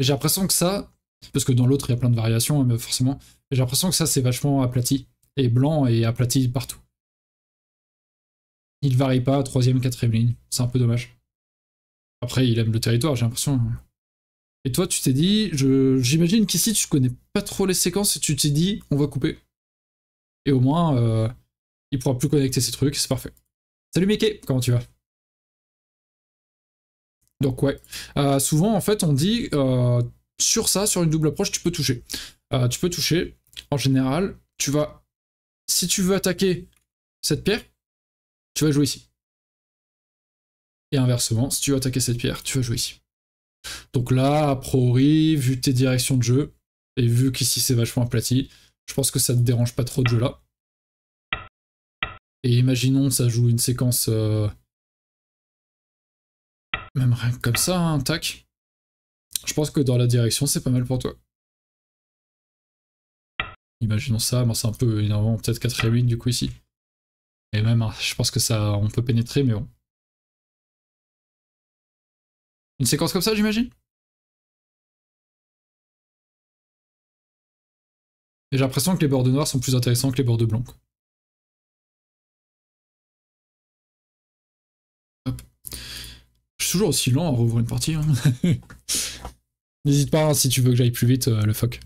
J'ai l'impression que ça, parce que dans l'autre, il y a plein de variations, hein, mais forcément, j'ai l'impression que ça, c'est vachement aplati. Et blanc et aplati partout. Il varie pas, troisième, quatrième ligne. C'est un peu dommage. Après, il aime le territoire, j'ai l'impression. Et toi, tu t'es dit, j'imagine qu'ici, tu connais pas trop les séquences et tu t'es dit, on va couper. Et au moins, euh, il pourra plus connecter ses trucs, c'est parfait. Salut Mickey, comment tu vas Donc ouais, euh, souvent en fait on dit euh, sur ça, sur une double approche, tu peux toucher. Euh, tu peux toucher, en général, tu vas, si tu veux attaquer cette pierre, tu vas jouer ici. Et inversement, si tu veux attaquer cette pierre, tu vas jouer ici. Donc là, a priori, vu tes directions de jeu, et vu qu'ici c'est vachement aplati, je pense que ça te dérange pas trop de jeu là. Et imaginons, ça joue une séquence... Euh, même rien que comme ça, un hein, tac. Je pense que dans la direction, c'est pas mal pour toi. Imaginons ça, c'est un peu énervant, peut-être 4 et 8 du coup ici. Et même, hein, je pense que ça, on peut pénétrer, mais bon. Une séquence comme ça, j'imagine j'ai l'impression que les bords de noir sont plus intéressants que les bords de blanc. Je suis toujours aussi lent à rouvrir une partie. Hein. N'hésite pas hein, si tu veux que j'aille plus vite, euh, le fuck.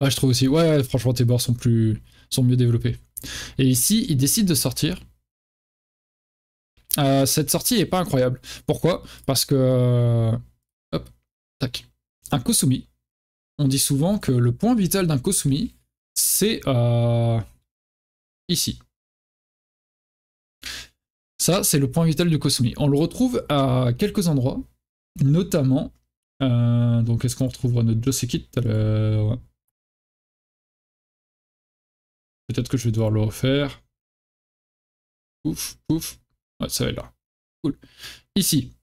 ah, je trouve aussi. Ouais, franchement, tes bords sont plus sont mieux développés. Et ici, il décide de sortir. Euh, cette sortie n'est pas incroyable. Pourquoi Parce que... Euh, hop, tac. Un Kosumi, on dit souvent que le point vital d'un Kosumi, c'est euh, ici. Ça, c'est le point vital du Kosumi. On le retrouve à quelques endroits, notamment... Euh, donc, est-ce qu'on retrouve notre Joseki tout Peut-être que je vais devoir le refaire. Ouf, ouf. Ouais, ça va être là. Cool. Ici,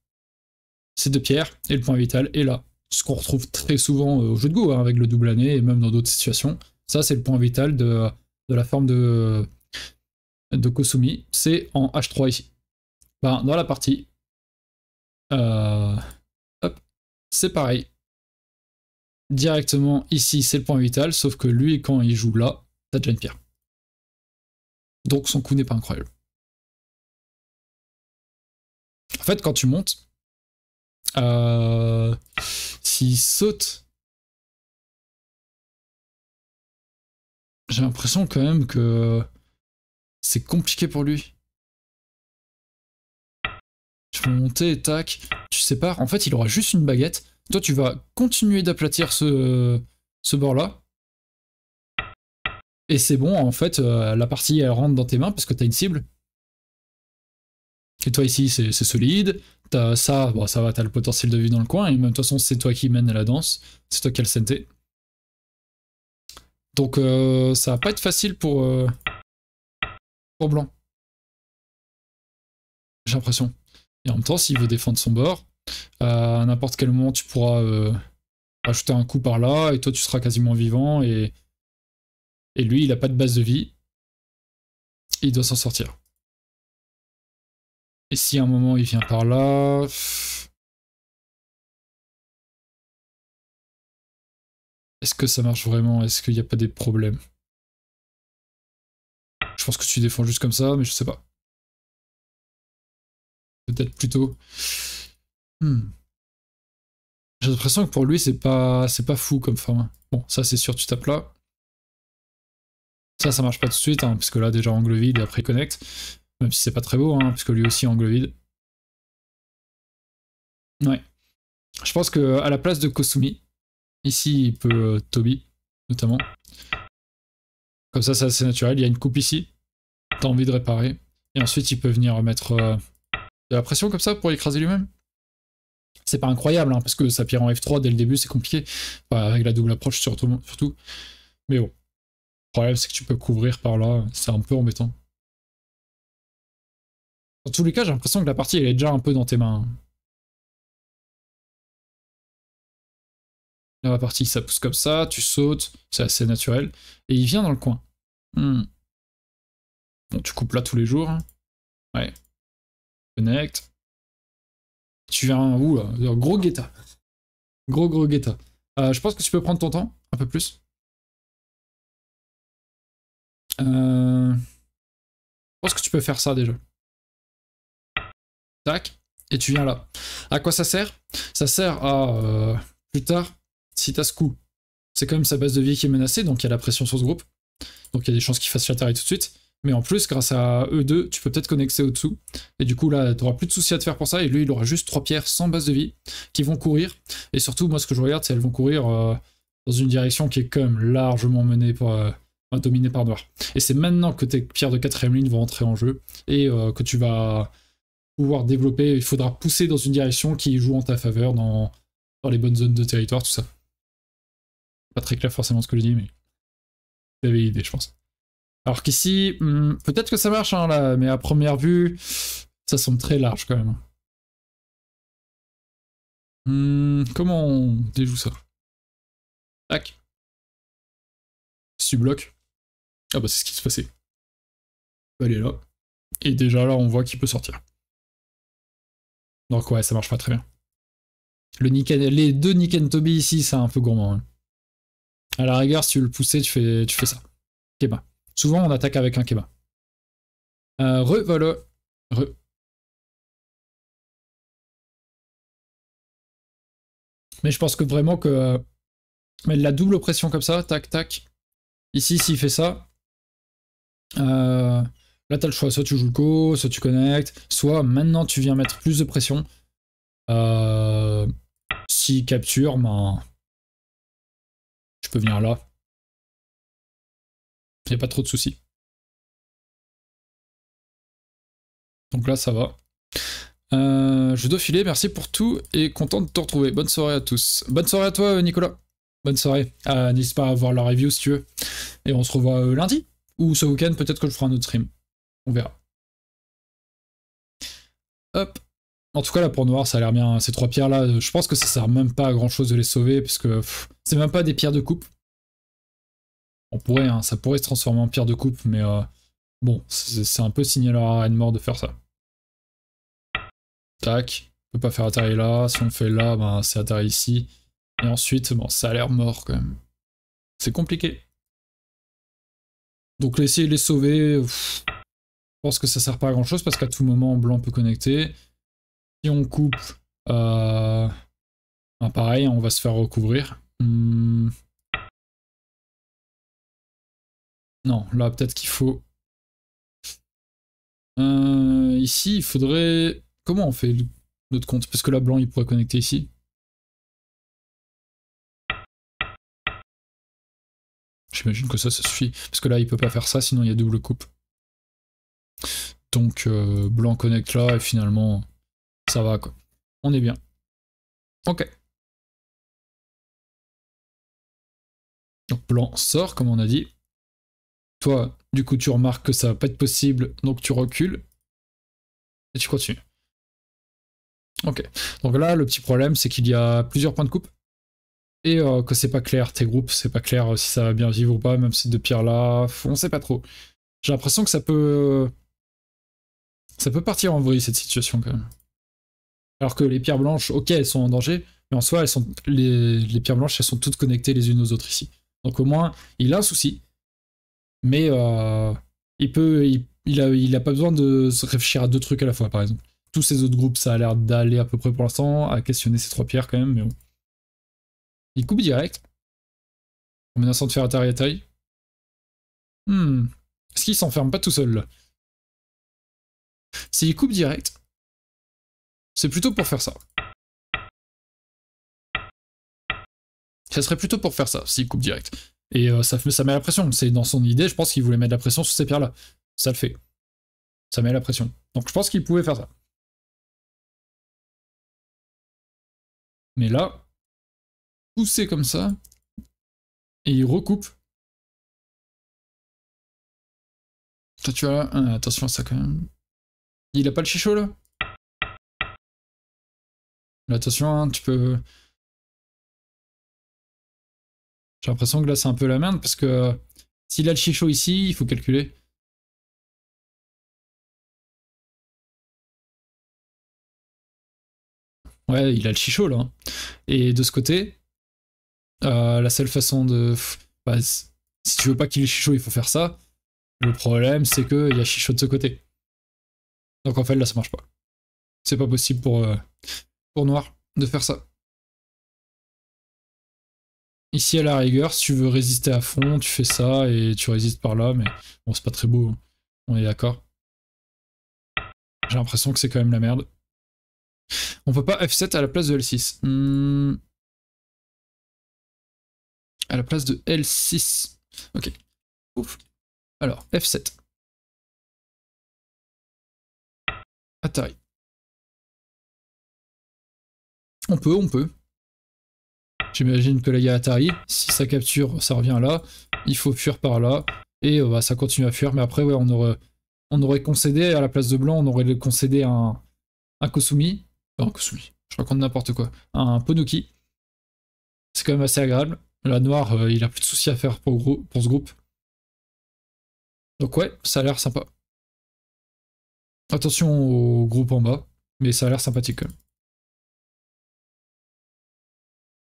c'est deux pierres et le point vital est là ce qu'on retrouve très souvent euh, au jeu de Go, hein, avec le double année et même dans d'autres situations. Ça, c'est le point vital de, de la forme de, de Kosumi. C'est en H3 ici. Ben, dans la partie, euh, c'est pareil. Directement ici, c'est le point vital, sauf que lui, quand il joue là, ça devient pierre. Donc son coup n'est pas incroyable. En fait, quand tu montes, euh, s'il saute, j'ai l'impression quand même que c'est compliqué pour lui. Tu peux monter, tac, tu sépares. En fait, il aura juste une baguette. Toi, tu vas continuer d'aplatir ce, ce bord-là. Et c'est bon, en fait, euh, la partie, elle rentre dans tes mains parce que t'as une cible. Et toi, ici, c'est solide ça, ça va, t'as le potentiel de vie dans le coin, et de toute façon c'est toi qui mène à la danse, c'est toi qui as le santé Donc euh, ça va pas être facile euh, pour, Blanc. J'ai l'impression. Et en même temps, s'il veut défendre son bord, euh, à n'importe quel moment tu pourras ajouter un coup par là, et toi tu seras quasiment vivant, et, et lui il a pas de base de vie, il doit s'en sortir. Et si à un moment il vient par là... Est-ce que ça marche vraiment Est-ce qu'il n'y a pas des problèmes Je pense que tu défends juste comme ça, mais je sais pas. Peut-être plutôt... Hmm. J'ai l'impression que pour lui, c'est pas c'est pas fou comme forme. Bon, ça c'est sûr, tu tapes là. Ça, ça marche pas tout de suite, hein, puisque là déjà angle vide et après connect. Même si c'est pas très beau, puisque hein, parce que lui aussi angle vide. Ouais. Je pense que à la place de Kosumi, ici il peut euh, Toby, notamment. Comme ça, c'est assez naturel. Il y a une coupe ici. T'as envie de réparer. Et ensuite, il peut venir mettre euh, de la pression comme ça pour écraser lui-même. C'est pas incroyable, hein, parce que ça pire en F3 dès le début, c'est compliqué. avec la double approche surtout. surtout. Mais bon. Le problème, c'est que tu peux couvrir par là. C'est un peu embêtant. Dans tous les cas, j'ai l'impression que la partie elle est déjà un peu dans tes mains. Là, la partie, ça pousse comme ça, tu sautes, c'est assez naturel. Et il vient dans le coin. Hmm. Bon, tu coupes là tous les jours. Hein. Ouais. Connect. Tu viens où là euh, Gros guetta. Gros gros guetta. Euh, je pense que tu peux prendre ton temps, un peu plus. Euh, je pense que tu peux faire ça déjà. Tac. Et tu viens là. À quoi ça sert Ça sert à... Euh, plus tard, si t'as ce coup, c'est quand même sa base de vie qui est menacée, donc il y a la pression sur ce groupe. Donc il y a des chances qu'il fasse Shattery tout de suite. Mais en plus, grâce à eux deux, tu peux peut-être connecter au-dessous. Et du coup, là, tu n'auras plus de soucis à te faire pour ça. Et lui, il aura juste trois pierres sans base de vie qui vont courir. Et surtout, moi, ce que je regarde, c'est elles vont courir euh, dans une direction qui est quand même largement menée par, euh, dominée par Noir. Et c'est maintenant que tes pierres de quatrième ligne vont entrer en jeu et que tu vas pouvoir développer, il faudra pousser dans une direction qui joue en ta faveur dans, dans les bonnes zones de territoire, tout ça. Pas très clair forcément ce que je dis, mais vous avez l'idée, je pense. Alors qu'ici, hmm, peut-être que ça marche, hein, là, mais à première vue, ça semble très large quand même. Hmm, comment on déjoue ça Tac. bloques. Ah bah c'est ce qui se passait. Allez là. Et déjà là, on voit qu'il peut sortir. Donc ouais, ça marche pas très bien. Le les deux Niken Toby ici, c'est un peu gourmand. Hein. À la rigueur, si tu veux le pousser, tu fais, tu fais ça. Keba. Souvent, on attaque avec un Keba. Euh, re, voilà. Re. Mais je pense que vraiment que... Euh, Mais la double pression comme ça, tac, tac. Ici, s'il fait ça... Euh, T'as le choix. Soit tu joues le co, soit tu connectes, soit maintenant tu viens mettre plus de pression. Euh, si capture, ben, je peux venir là. Il a pas trop de soucis. Donc là, ça va. Euh, je dois filer, merci pour tout et content de te retrouver. Bonne soirée à tous. Bonne soirée à toi, Nicolas. Bonne soirée. Euh, n'hésite pas à voir la review si tu veux. Et on se revoit lundi. Ou ce week-end, peut-être que je ferai un autre stream. On verra. Hop. En tout cas, là, pour noir, ça a l'air bien. Hein, ces trois pierres-là, je pense que ça sert même pas à grand-chose de les sauver, parce que c'est même pas des pierres de coupe. On pourrait, hein, ça pourrait se transformer en pierre de coupe, mais euh, bon, c'est un peu signaler à mort de faire ça. Tac. On peut pas faire atterrir là. Si on le fait là, ben, c'est atterrir ici. Et ensuite, bon, ça a l'air mort quand même. C'est compliqué. Donc, laisser de les sauver, pense que ça sert pas à grand chose parce qu'à tout moment, blanc peut connecter. Si on coupe, euh, un pareil, on va se faire recouvrir. Hmm. Non, là peut-être qu'il faut... Euh, ici, il faudrait... Comment on fait notre compte Parce que là, blanc, il pourrait connecter ici. J'imagine que ça, ça suffit. Parce que là, il peut pas faire ça, sinon il y a double coupe. Donc euh, blanc connecte là et finalement ça va quoi. On est bien. Ok. Donc blanc sort comme on a dit. Toi, du coup, tu remarques que ça va pas être possible, donc tu recules et tu continues. Ok. Donc là, le petit problème, c'est qu'il y a plusieurs points de coupe et euh, que c'est pas clair. Tes groupes, c'est pas clair euh, si ça va bien vivre ou pas, même si de pire là, on sait pas trop. J'ai l'impression que ça peut ça peut partir en vrille cette situation quand même. Alors que les pierres blanches, ok, elles sont en danger, mais en soi, elles sont, les, pierres blanches, elles sont toutes connectées les unes aux autres ici. Donc au moins, il a un souci, mais euh, il peut, il, a, pas besoin de se réfléchir à deux trucs à la fois, par exemple. Tous ces autres groupes, ça a l'air d'aller à peu près pour l'instant, à questionner ces trois pierres quand même, mais bon. Il coupe direct, en menaçant de faire atari atari. Hmm. Est-ce qu'il s'enferme pas tout seul s'il coupe direct, c'est plutôt pour faire ça. Ça serait plutôt pour faire ça, s'il coupe direct. Et euh, ça, ça met la pression. C'est dans son idée, je pense qu'il voulait mettre la pression sur ces pierres-là. Ça le fait. Ça met la pression. Donc je pense qu'il pouvait faire ça. Mais là, pousser comme ça, et il recoupe. tu vois, attention à ça quand même. Il a pas le chichot là Attention, hein, tu peux... J'ai l'impression que là c'est un peu la merde parce que euh, s'il a le chichot ici, il faut calculer. Ouais, il a le chichot là. Hein. Et de ce côté, euh, la seule façon de... Bah, si tu veux pas qu'il ait le chichot, il faut faire ça. Le problème c'est qu'il y a chichot de ce côté. Donc en fait là ça marche pas. C'est pas possible pour, euh, pour noir de faire ça. Ici à la rigueur, si tu veux résister à fond, tu fais ça et tu résistes par là, mais bon c'est pas très beau, hein. on est d'accord. J'ai l'impression que c'est quand même la merde. On peut pas F7 à la place de L6. Hmm. À la place de L6. Ok. Ouf. Alors, F7. On peut, on peut. J'imagine que la il a Atari. Si ça capture, ça revient là. Il faut fuir par là. Et euh, bah, ça continue à fuir. Mais après, ouais, on aurait, on aurait concédé, à la place de blanc, on aurait concédé un, un Kosumi. un Kosumi. Je raconte n'importe quoi. Un Ponuki C'est quand même assez agréable. La noire, euh, il a plus de soucis à faire pour, pour ce groupe. Donc ouais, ça a l'air sympa. Attention au groupe en bas, mais ça a l'air sympathique De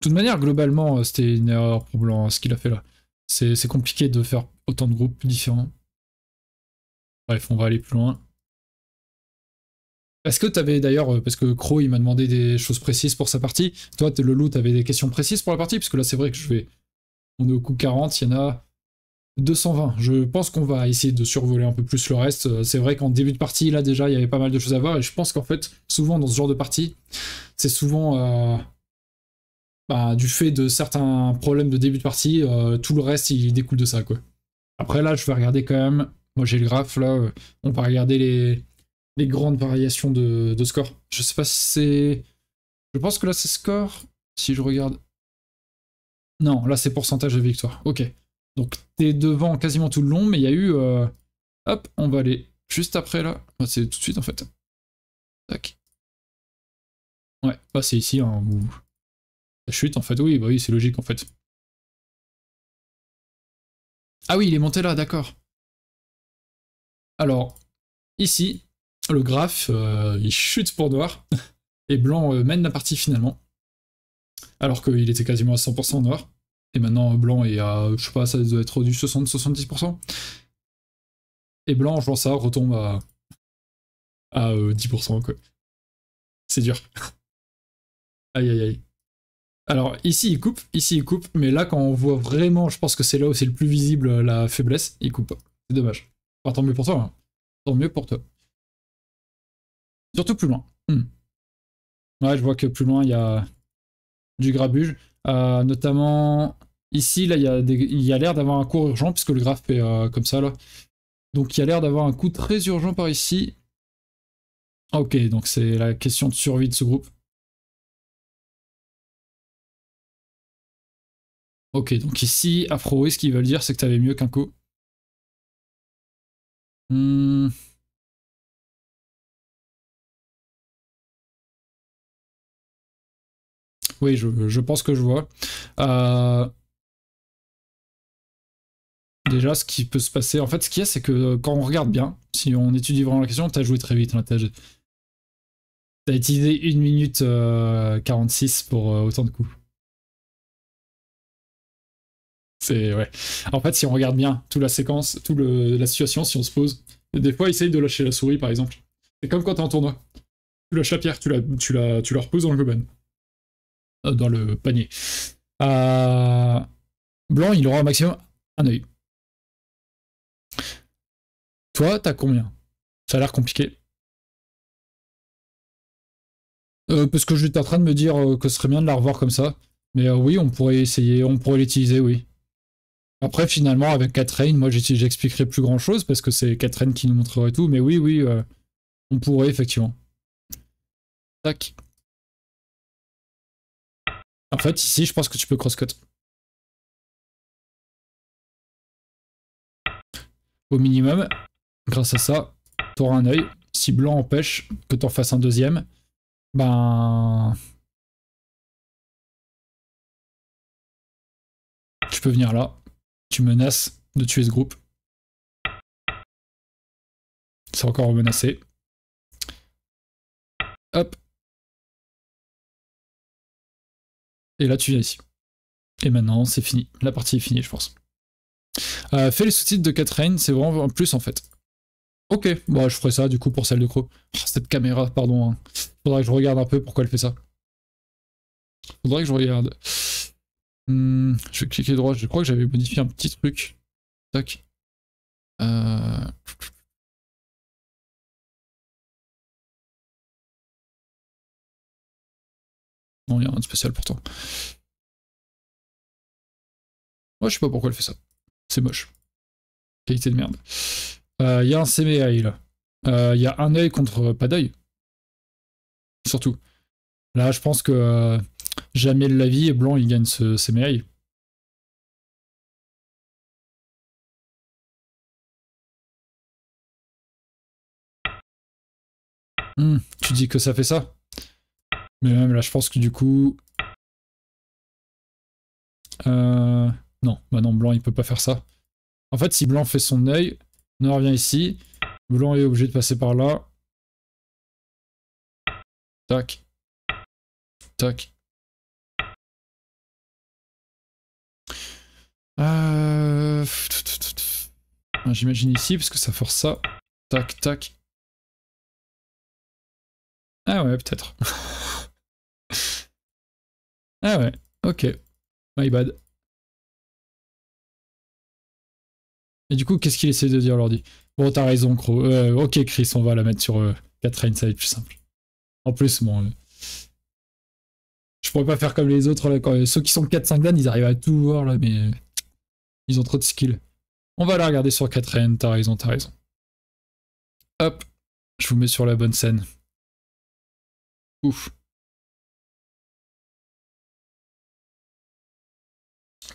toute manière, globalement, euh, c'était une erreur pour Blanc, hein, ce qu'il a fait là. C'est compliqué de faire autant de groupes différents. Bref, on va aller plus loin. Est-ce que t'avais d'ailleurs, euh, parce que Crow il m'a demandé des choses précises pour sa partie, toi le loup t'avais des questions précises pour la partie, parce que là c'est vrai que je vais... On est au coup 40, il y en a 220. Je pense qu'on va essayer de survoler un peu plus le reste. Euh, c'est vrai qu'en début de partie, là déjà, il y avait pas mal de choses à voir. Et je pense qu'en fait, souvent dans ce genre de partie, c'est souvent euh, bah, du fait de certains problèmes de début de partie, euh, tout le reste, il découle de ça. quoi. Après là, je vais regarder quand même. Moi j'ai le graphe là. On va regarder les, grandes variations de, de score. Je sais pas si c'est... Je pense que là c'est score. Si je regarde... Non, là c'est pourcentage de victoire. Ok. Donc t'es devant quasiment tout le long, mais il y a eu... Euh, hop, on va aller juste après là. c'est tout de suite en fait. Tac. Ouais, bah, c'est ici hein, La chute en fait, oui, bah oui, c'est logique en fait. Ah oui, il est monté là, d'accord. Alors, ici, le graphe, euh, il chute pour noir, et blanc euh, mène la partie finalement, alors qu'il était quasiment à 100% noir maintenant, blanc est à, je sais pas, ça doit être du 60-70%. Et blanc, je vois ça retombe à, à 10%, euh, quoi. C'est dur. aïe aïe aïe. Alors ici il coupe, ici il coupe, mais là quand on voit vraiment, je pense que c'est là où c'est le plus visible la faiblesse, il coupe C'est dommage. tant mieux pour toi. Hein. Tant mieux pour toi. Surtout plus loin. Hmm. Ouais, je vois que plus loin il y a du grabuge. Euh, notamment Ici, là, il y a, l'air d'avoir un coup urgent, puisque le graphe est euh, comme ça, là. Donc il y a l'air d'avoir un coup très urgent par ici. Ah, ok, donc c'est la question de survie de ce groupe. Ok, donc ici, afro ce qu'ils veulent dire, c'est que tu avais mieux qu'un coup. Hmm. Oui, je, je, pense que je vois. Euh, Déjà, ce qui peut se passer, en fait, ce qu'il y a, c'est que euh, quand on regarde bien, si on étudie vraiment la question, t'as joué très vite. Hein, t'as utilisé 1 minute 46 euh, pour euh, autant de coups. C'est ouais. En fait, si on regarde bien toute la séquence, toute la situation, si on se pose, des fois, essaye de lâcher la souris, par exemple. C'est comme quand t'es en tournoi. Tu lâches la pierre, tu la, tu la, reposes dans le goban. Dans le panier. Blanc, il aura au maximum un œil. Toi, t'as combien Ça a l'air compliqué. Euh, parce que j'étais en train de me dire euh, que ce serait bien de la revoir comme ça. Mais euh, oui, on pourrait essayer, on pourrait l'utiliser, oui. Après, finalement, avec Catherine, moi, j'expliquerai plus grand chose parce que c'est Catherine qui nous montrerait tout. Mais oui, oui, on pourrait, effectivement. Tac. En fait, ici, je pense que tu peux crosscut. Au minimum. Grâce à ça, t'auras un œil. Si blanc empêche que tu en fasses un deuxième, ben... Tu peux venir là. Tu menaces de tuer ce groupe. C'est encore menacé. Hop. Et là, tu viens ici. Et maintenant, c'est fini. La partie est finie, je pense. Euh, fais les sous-titres de Catherine, c'est vraiment plus en fait. Ok, bon, bah, je ferai ça du coup pour celle de Crow. Ah, cette caméra, pardon. Hein. Faudra que je regarde un peu pourquoi elle fait ça. Faudrait que je regarde. Hmm, je vais cliquer droit, je crois que j'avais modifié un petit truc. Tac. Euh. Non, il y a rien de spécial pourtant. Moi, je sais pas pourquoi elle fait ça. C'est moche. Qualité de merde. Il euh, y a un CMA là. Il euh, y a un œil contre pas d'œil. Surtout. Là, je pense que euh, jamais de la vie, Blanc, il gagne ce CMA. Hmm, tu dis que ça fait ça Mais même là, je pense que du coup... Non, bah non, Blanc, il peut pas faire ça. En fait, si Blanc fait son œil, on revient ici. Blanc est obligé de passer par là. Tac. Tac. Euh, j'imagine ici, parce que ça force ça. Tac, tac. Ah ouais, peut-être. ah ouais, ok. My bad. Et du coup, qu'est-ce qu'il essaie de dire l'ordi Bon, t'as raison, Cro. Euh, ok, Chris, on va la mettre sur 4 euh, ça va être plus simple. En plus, moi... Euh, je pourrais pas faire comme les autres. Là, ceux qui sont 4-5 dan, ils arrivent à tout voir, là, mais. Ils ont trop de skills. On va la regarder sur 4 tu t'as raison, t'as raison. Hop, je vous mets sur la bonne scène. Ouf.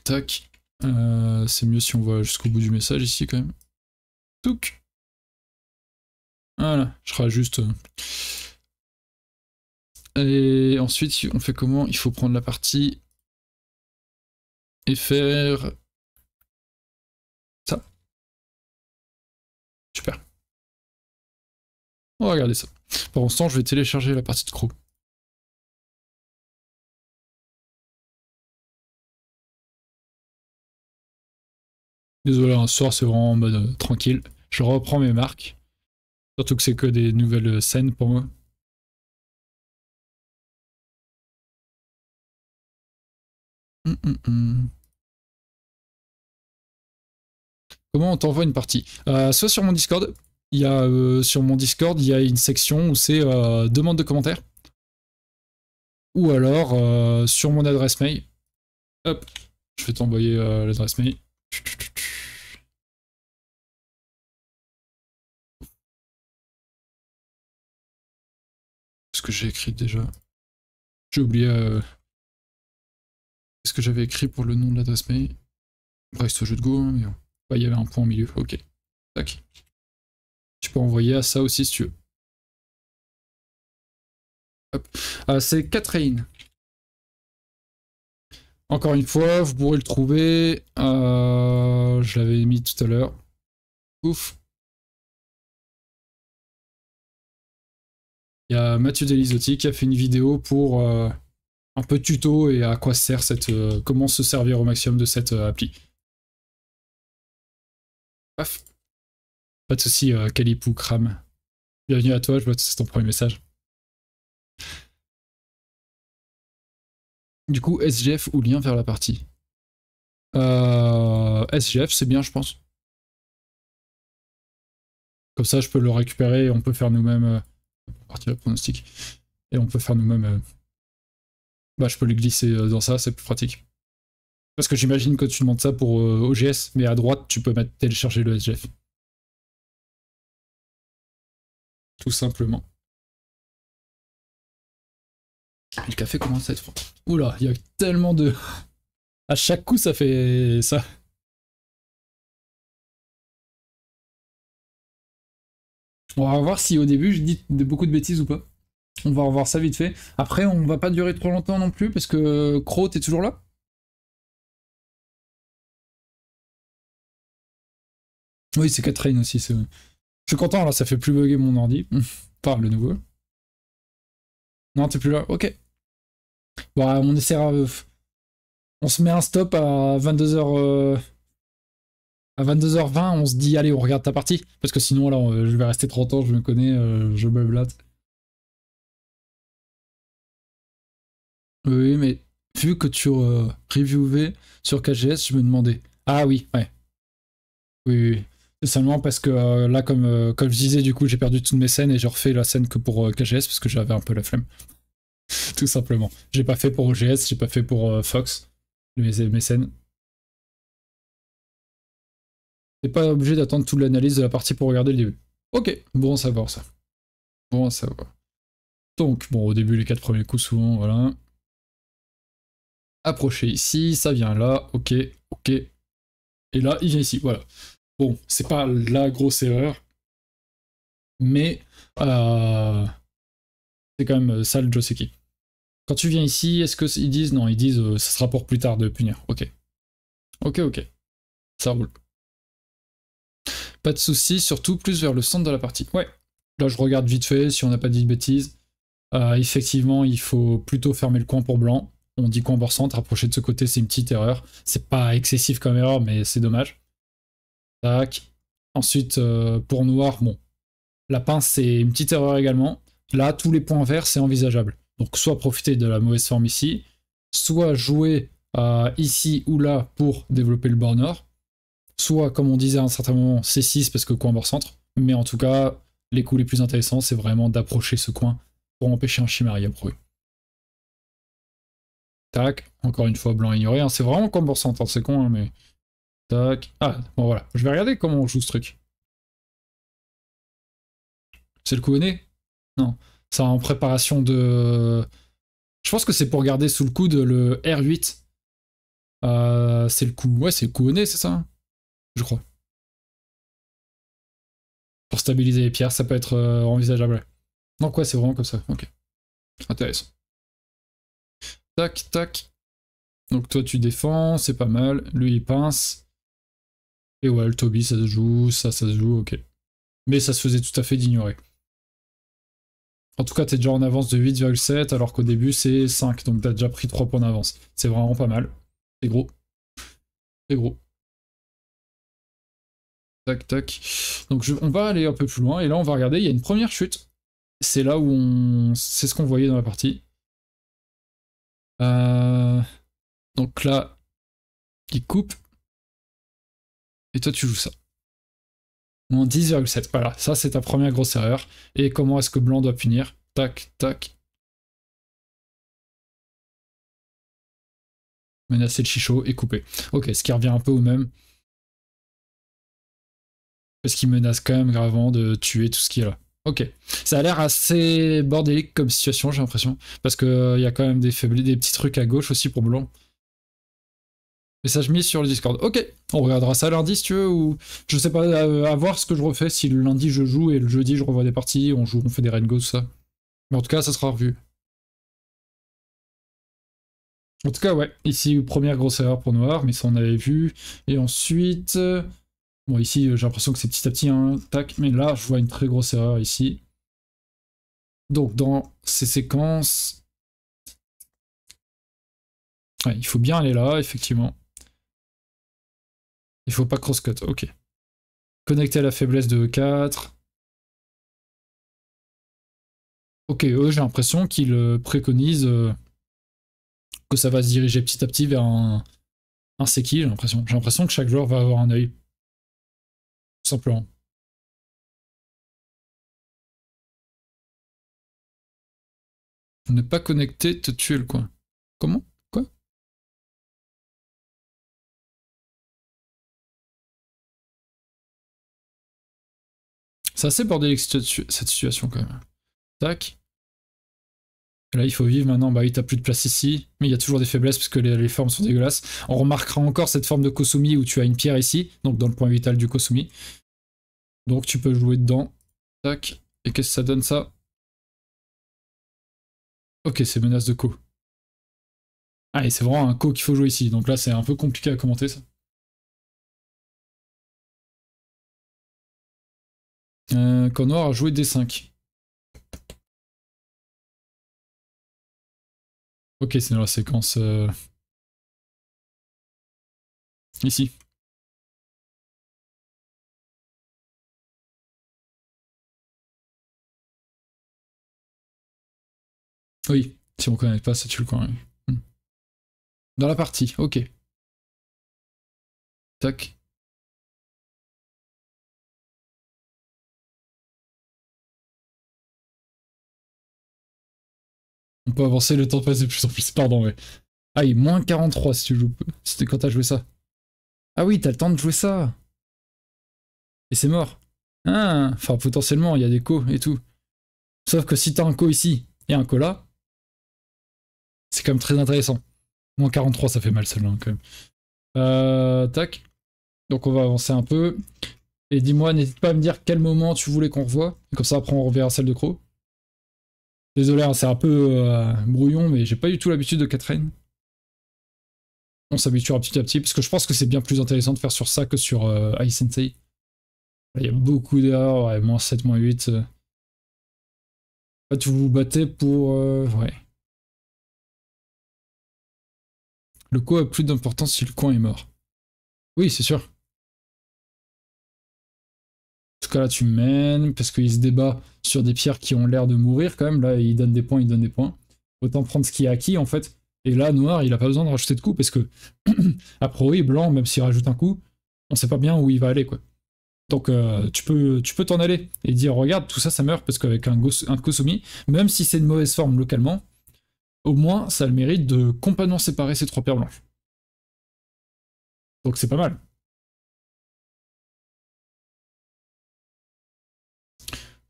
Toc. Euh, c'est mieux si on va jusqu'au bout du message ici quand même. Touc Voilà, je rajuste. Euh. Et ensuite, on fait comment Il faut prendre la partie et faire ça. Super. On va regarder ça. Pour l'instant je vais télécharger la partie de Chrome. Désolé, un soir, c'est vraiment en mode euh, tranquille. Je reprends mes marques. Surtout que c'est que des nouvelles euh, scènes pour moi. Hum, hum, hum. Comment on t'envoie une partie euh, Soit sur mon Discord. Il y a, sur mon Discord, il y a une section où c'est demande de commentaires. Ou alors sur mon adresse mail. Hop, je vais t'envoyer l'adresse mail. que j'ai écrit déjà J'ai oublié euh, ce que j'avais écrit pour le nom de l'adresse mail. Bref, au jeu de go, hein, bah, il y avait un point au milieu. Ok. Tac. Tu peux envoyer à ça aussi si tu veux. Ah, c'est Catherine. Encore une fois, vous pourrez le trouver. Euh, je l'avais mis tout à l'heure. Ouf. Il y a Mathieu Delisotti qui a fait une vidéo pour euh, un peu tuto et à quoi sert cette, euh, comment se servir au maximum de cette euh, appli. Paf. Pas de soucis, Calipou Cram. Bienvenue à toi, je vois que c'est ton premier message. Du coup, SGF ou lien vers la partie SGF, c'est bien, je pense. Comme ça, je peux le récupérer et on peut faire nous-mêmes le pronostic. Et on peut faire nous-mêmes. Euh, bah, je peux le glisser euh, dans ça, c'est plus pratique. Parce que j'imagine que tu demandes ça pour euh, OGS, mais à droite, tu peux mettre télécharger le SGF. Tout simplement. Le café commence à être froid. Oula, il y a tellement de. À chaque coup, ça fait ça. On va voir si au début je dis beaucoup de bêtises ou pas. On va revoir ça vite fait. Après, on va pas durer trop longtemps non plus parce que Crow, euh, t'es toujours là Oui, c'est Catherine aussi, Je suis content, là, ça fait plus bugger mon ordi. Pas le nouveau. Non, t'es plus là. Ok. Bon, bah, on essaiera. Euh, on se met un stop à 22h à 22h20, on se dit, allez, on regarde ta partie. Parce que sinon, là euh, je vais rester 30 ans, je me connais, euh, je blatte. Oui, mais vu que tu euh, reviewais sur KGS, je me demandais. Ah oui, ouais. Oui, oui. C'est seulement parce que là, comme, comme je disais, du coup, j'ai perdu toutes mes scènes et j'ai refait la scène que pour KGS parce que j'avais un peu la flemme. Tout simplement. J'ai pas fait pour OGS, j'ai pas fait pour Fox, mes scènes pas obligé d'attendre toute l'analyse de la partie pour regarder le début. Ok, bon à savoir ça. Bon à savoir. Donc, bon, au début, les quatre premiers coups, souvent, voilà. Approcher ici, ça vient là, ok, ok. Et là, il vient ici, voilà. Bon, c'est pas la grosse erreur, mais euh, c'est quand même euh, ça le Joseki. Quand tu viens ici, est-ce qu'ils disent Non, ils disent ce euh, ça sera pour plus tard de punir. Ok. Ok, ok. Ça roule. Pas de souci, surtout plus vers le centre de la partie. Ouais, là je regarde vite fait si on n'a pas dit de bêtises. Euh, effectivement, il faut plutôt fermer le coin pour blanc. On dit coin bord centre, rapprocher de ce côté, c'est une petite erreur. C'est pas excessif comme erreur, mais c'est dommage. Tac. Ensuite, euh, pour noir, bon. La pince, c'est une petite erreur également. Là, tous les points verts, c'est envisageable. Donc, soit profiter de la mauvaise forme ici, soit jouer euh, ici ou là pour développer le bord soit, comme on disait à un certain moment, C6 parce que coin bord-centre, mais en tout cas, les coups les plus intéressants, c'est vraiment d'approcher ce coin pour empêcher un Chimari à Tac, encore une fois, blanc ignoré. Hein. C'est vraiment coin centre, hein, centre c'est con, hein, mais... Tac. Ah, bon voilà. Je vais regarder comment on joue ce truc. C'est le coup au Non. C'est en préparation de... Je pense que c'est pour garder sous le de le R8. Euh, c'est le coup... Ouais, c'est le coup au nez, c'est ça je crois. Pour stabiliser les pierres, ça peut être euh, envisageable. Non, quoi, c'est vraiment comme ça. Ok. Intéressant. Tac, tac. Donc toi, tu défends, c'est pas mal. Lui, il pince. Et ouais, le Toby, ça se joue, ça, ça se joue, ok. Mais ça se faisait tout à fait d'ignorer. En tout cas, t'es déjà en avance de 8,7, alors qu'au début, c'est 5. Donc t'as déjà pris 3 points d'avance. C'est vraiment pas mal. C'est gros. C'est gros. Tac, tac. Donc on va aller un peu plus loin, et là on va regarder, il y a une première chute. C'est là où on... C'est ce qu'on voyait dans la partie. Euh, donc là, il coupe. Et toi tu joues ça. Moins 10,7. Voilà, ça c'est ta première grosse erreur. Et comment est-ce que blanc doit punir Tac, tac. Menacer le chichot et couper. Ok, ce qui revient un peu au même parce qu'il menace quand même gravement de tuer tout ce qui est là. Ok. Ça a l'air assez bordélique comme situation, j'ai l'impression. Parce qu'il euh, y a quand même des faiblesses, des petits trucs à gauche aussi pour Blanc. je mis sur le Discord. Ok, on regardera ça lundi si tu veux, ou je sais pas, euh, à, voir ce que je refais, si le lundi je joue et le jeudi je revois des parties, on joue, on fait des Rain tout ça. Mais en tout cas, ça sera revu. En tout cas, ouais, ici, première grosse erreur pour Noir, mais ça on avait vu. Et ensuite... Euh, Bon, ici, euh, j'ai l'impression que c'est petit à petit, hein, tac, mais là, je vois une très grosse erreur ici. Donc, dans ces séquences... il faut bien aller là, effectivement. Il faut pas crosscut. ok. Connecter à la faiblesse de E4. Ok, eux, j'ai l'impression qu'ils euh, préconisent euh, que ça va se diriger petit à petit vers un, un j'ai l'impression. J'ai l'impression que chaque joueur va avoir un œil simplement Ne pas connecter, te tuer le coin. Comment Quoi C'est assez bordélique cette situation quand même. Tac. Là, il faut vivre maintenant. Bah oui, t'as plus de place ici, mais il y a toujours des faiblesses parce que les, formes sont dégueulasses. On remarquera encore cette forme de Kosumi où tu as une pierre ici, donc dans le point vital du Kosumi. Donc tu peux jouer dedans. Tac. Et qu'est-ce que ça donne ça Ok, c'est menace de Ko. Ah, et c'est vraiment un Ko qu'il faut jouer ici. Donc là, c'est un peu compliqué à commenter ça. Euh, Connor a joué D5. Ok, c'est dans la séquence... Euh, ici. Oui, si on connaît pas, ça tue le coin. Hmm. Dans la partie, ok. Tac. On peut avancer, le temps passe de plus en plus. Pardon, ouais. Aïe, ah, moins 43 si tu joues. C'était quand t'as joué ça. Ah oui, t'as le temps de jouer ça. Et c'est mort. Ah, enfin, potentiellement, il y a des co et tout. Sauf que si t'as un co ici et un co là, c'est quand même très intéressant. Moins 43, ça fait mal seulement, hein, quand même. Euh, tac. Donc on va avancer un peu. Et dis-moi, n'hésite pas à me dire quel moment tu voulais qu'on revoie. Comme ça, après, on reverra celle de Crow. Désolé, hein, c'est un peu euh, brouillon, mais j'ai pas du tout l'habitude de Catherine. On s'habituera petit à petit, parce que je pense que c'est bien plus intéressant de faire sur ça que sur euh, Sensei. Il y a beaucoup d'erreurs, ouais, moins 7, moins 8. Euh. vous vous battez pour... Euh, ouais. Le coup a plus d'importance si le coin est mort. Oui, c'est sûr tout cas-là, tu mènes, parce qu'il se débat sur des pierres qui ont l'air de mourir quand même. Là, il donne des points, il donne des points. Autant prendre ce qui est acquis, en fait. Et là, noir, il a pas besoin de rajouter de coups, parce que, a priori, blanc, même s'il rajoute un coup, on sait pas bien où il va aller, quoi. Donc, euh, tu peux tu peux t'en aller et dire, regarde, tout ça, ça meurt, parce qu'avec un, un même si c'est de mauvaise forme localement, au moins, ça a le mérite de complètement séparer ces trois pierres blanches. Donc, c'est pas mal.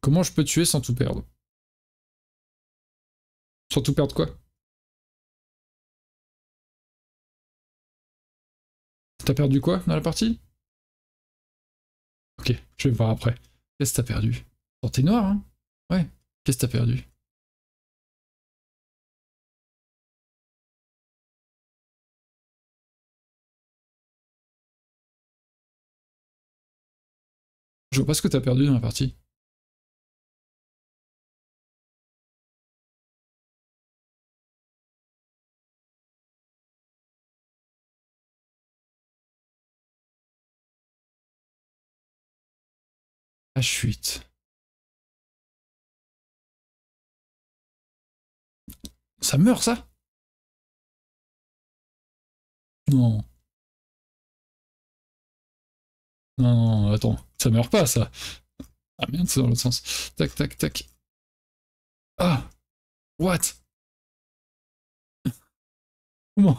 Comment je peux tuer sans tout perdre Sans tout perdre quoi T'as perdu quoi dans la partie Ok, je vais voir après. Qu'est-ce que t'as perdu tes noir, hein Ouais, qu'est-ce que t'as perdu Je vois pas ce que t'as perdu dans la partie. Ça meurt, ça Non. Non, non, attends, ça meurt pas, ça. Ah merde, c'est dans l'autre sens. Tac, tac, tac. Ah What Comment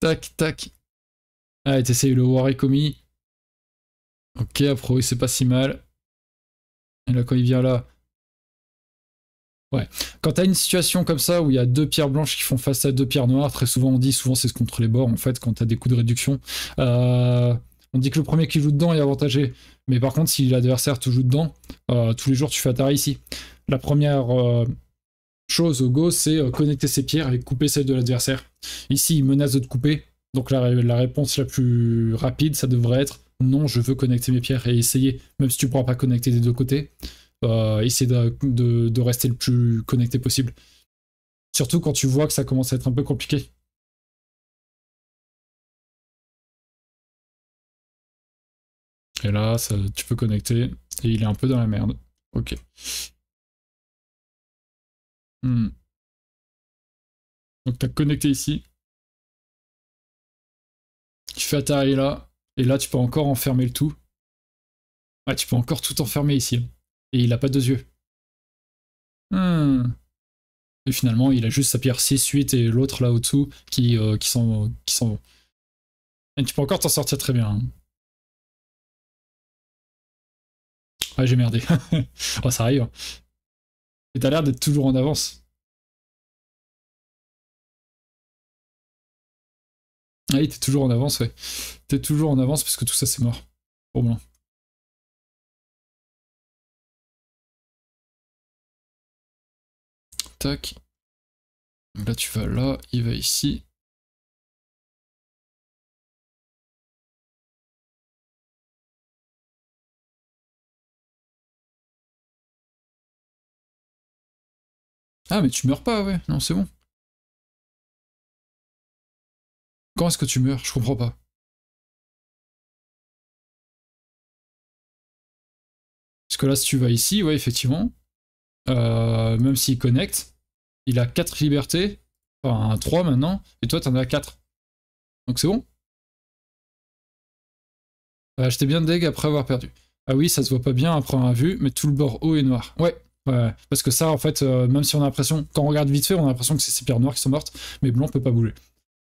Tac, tac. Allez, ah, t'essayes le war commis. Ok, après, c'est pas si mal. Et là, quand il vient là. Ouais. Quand t'as une situation comme ça où il y a deux pierres blanches qui font face à deux pierres noires, très souvent on dit, souvent c'est contre les bords en fait, quand t'as des coups de réduction. Euh, on dit que le premier qui joue dedans est avantagé. Mais par contre, si l'adversaire te joue dedans, euh, tous les jours tu fais Atari ici. La première euh, chose au go, c'est connecter ses pierres et couper celle de l'adversaire. Ici, il menace de te couper. Donc la réponse la plus rapide, ça devrait être non, je veux connecter mes pierres et essayer, même si tu ne pourras pas connecter des deux côtés, euh, essayer de, rester le plus connecté possible. Surtout quand tu vois que ça commence à être un peu compliqué. Et là, tu peux connecter et il est un peu dans la merde. Ok. Hmm. Donc t'as connecté ici. Tu fais atterrir là. Et là, tu peux encore enfermer le tout. Ah tu peux encore tout enfermer ici. Hein. Et il n'a pas deux yeux. Hmm. Et finalement, il a juste sa pierre 6, 8 et l'autre là au-dessous qui, euh, qui sont... Qui sont... Et tu peux encore t'en sortir très bien. Ah j'ai merdé. oh, ça arrive. Hein. Et t'as l'air d'être toujours en avance. Ah, t'es toujours en avance, ouais. T'es toujours en avance parce que tout ça c'est mort. Pour moins. Tac. Là tu vas là, il va ici. Ah mais tu meurs pas, ouais. Non, c'est bon. Quand est-ce que tu meurs Je comprends pas. Parce que là, si tu vas ici, ouais, effectivement, euh, même s'il connecte, il a 4 libertés, enfin 3 maintenant, et toi, t'en as 4. Donc c'est bon. J'étais bien deg après avoir perdu. Ah oui, ça se voit pas bien après avoir vu, mais tout le bord haut est noir. Ouais, ouais. Parce que ça, en fait, euh, même si on a l'impression, quand on regarde vite fait, on a l'impression que c'est ces pierres noires qui sont mortes, mais blanc peut pas bouger.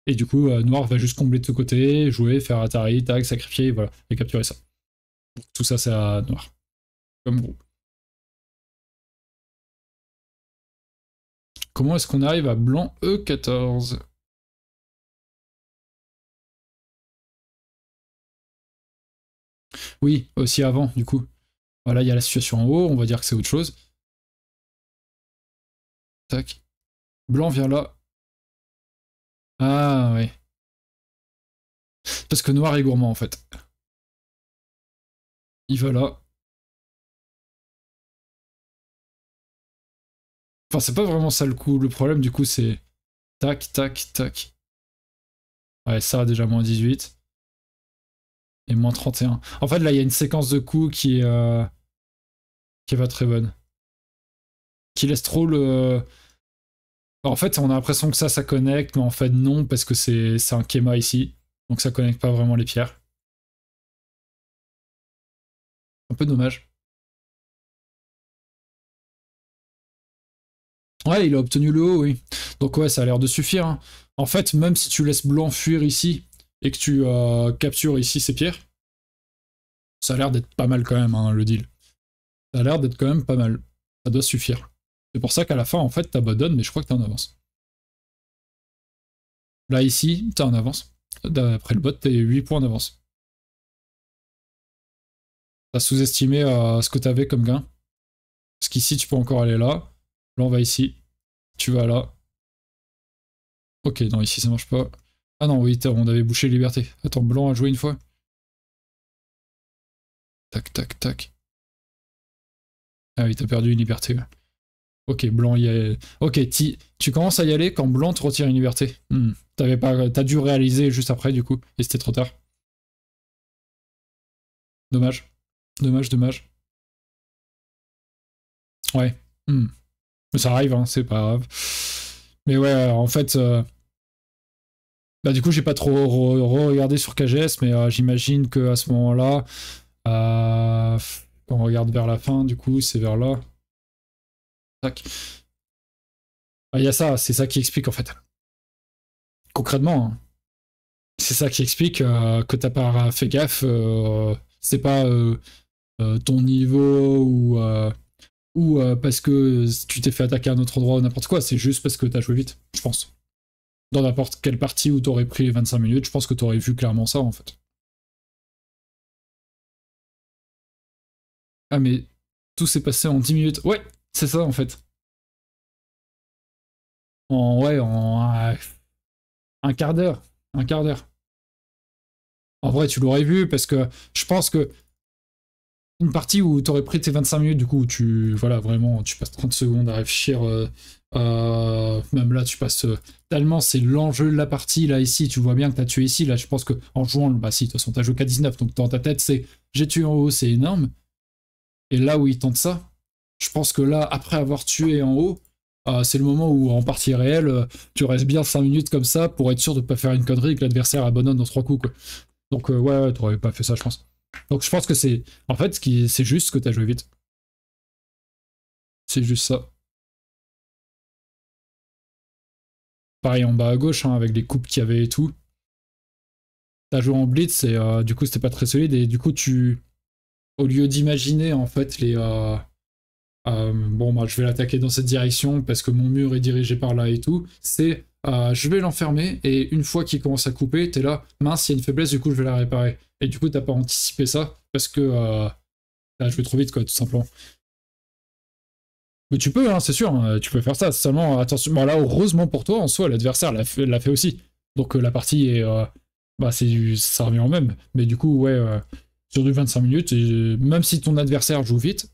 Et du coup, euh, Noir va juste combler de ce côté, jouer, faire Atari, tac, sacrifier, et voilà, et capturer ça. tout ça, c'est à Noir. Comme groupe. Comment est-ce qu'on arrive à blanc E14 Oui, aussi avant, du coup. Voilà, il y a la situation en haut, on va dire que c'est autre chose. Tac. Blanc vient là, ah oui. Parce que noir est gourmand en fait. Il va là. Enfin, c'est pas vraiment ça le coup. Le problème du coup, c'est tac, tac, tac. Ouais, ça déjà moins 18. Et moins 31. En fait, là, il y a une séquence de coups qui est, euh, qui va très bonne. Qui laisse trop le en fait, on a l'impression que ça, ça connecte, mais en fait, non, parce que c'est un kéma ici. Donc ça connecte pas vraiment les pierres. Un peu dommage. Ouais, il a obtenu le haut, oui. Donc ouais, ça a l'air de suffire. Hein. En fait, même si tu laisses Blanc fuir ici, et que tu euh, captures ici ces pierres, ça a l'air d'être pas mal quand même, hein, le deal. Ça a l'air d'être quand même pas mal. Ça doit suffire. C'est pour ça qu'à la fin, en fait, t'abandonnes, mais je crois que t'es en avance. Là, ici, t'es en avance. D'après le bot, t'es 8 points en avance. T'as sous-estimé euh, ce que t'avais comme gain. Parce qu'ici, tu peux encore aller là. Là, on va ici. Tu vas là. Ok, non, ici, ça marche pas. Ah non, oui, on avait bouché Liberté. Attends, Blanc a joué une fois. Tac, tac, tac. Ah oui, t'as perdu une liberté. Ok, blanc, y a... ok, tu commences à y aller quand blanc te retire une liberté. Hmm. pas, t'as dû réaliser juste après du coup, et c'était trop tard. Dommage, dommage, dommage. Ouais, hmm. mais ça arrive, hein, c'est pas grave. Mais ouais, euh, en fait, euh, bah du coup j'ai pas trop regardé sur KGS, mais euh, j'imagine que à ce moment-là, quand on regarde vers la fin, du coup c'est vers là. Ah, il y a ça, c'est ça qui explique en fait. Concrètement, hein. c'est ça qui explique euh, que t'as pas fait gaffe. Euh, c'est pas euh, ton niveau ou, ou parce que tu t'es fait attaquer à un autre endroit ou n'importe quoi. C'est juste parce que t'as joué vite, je pense. Dans n'importe quelle partie où t'aurais pris 25 minutes, je pense que t'aurais vu clairement ça en fait. Ah mais tout s'est passé en 10 minutes. Ouais, c'est ça, en fait. En, ouais, en un quart d'heure. Un quart d'heure. En vrai, tu l'aurais vu parce que je pense que une partie où tu aurais pris tes 25 minutes, du coup, tu voilà vraiment, tu passes 30 secondes à réfléchir. Euh, euh, même là, tu passes euh, tellement, c'est l'enjeu de la partie. Là, ici, tu vois bien que tu as tué ici. Là, je pense que en jouant, bah si, de toute façon, as joué qu'à 19, donc dans ta tête, c'est j'ai tué en haut, c'est énorme. Et là où ils tentent ça, je pense que là, après avoir tué en haut, euh, c'est le moment où, en partie réelle, euh, tu restes bien 5 minutes comme ça pour être sûr de ne pas faire une connerie et que l'adversaire abandonne dans 3 coups. Donc, euh, ouais, tu n'aurais pas fait ça, je pense. Donc, je pense que c'est. En fait, c'est juste que tu as joué vite. C'est juste ça. Pareil en bas à gauche, hein, avec les coupes qu'il y avait et tout. T'as joué en blitz et du coup, c'était pas très solide. Et du coup, tu. Au lieu d'imaginer, en fait, les euh, bon, bah, je vais l'attaquer dans cette direction parce que mon mur est dirigé par là et tout. C'est euh, je vais l'enfermer et une fois qu'il commence à couper, t'es là, mince, il y a une faiblesse, du coup je vais la réparer. Et du coup, t'as pas anticipé ça parce que euh, là, je vais trop vite, quoi, tout simplement. Mais tu peux, hein, c'est sûr, hein, tu peux faire ça. Seulement, attention, bah, là, heureusement pour toi, en soi, l'adversaire l'a fait, aussi. Donc la partie est. bah, c'est, ça revient en même. Mais du coup, ouais, sur du 25 minutes, même si ton adversaire joue vite,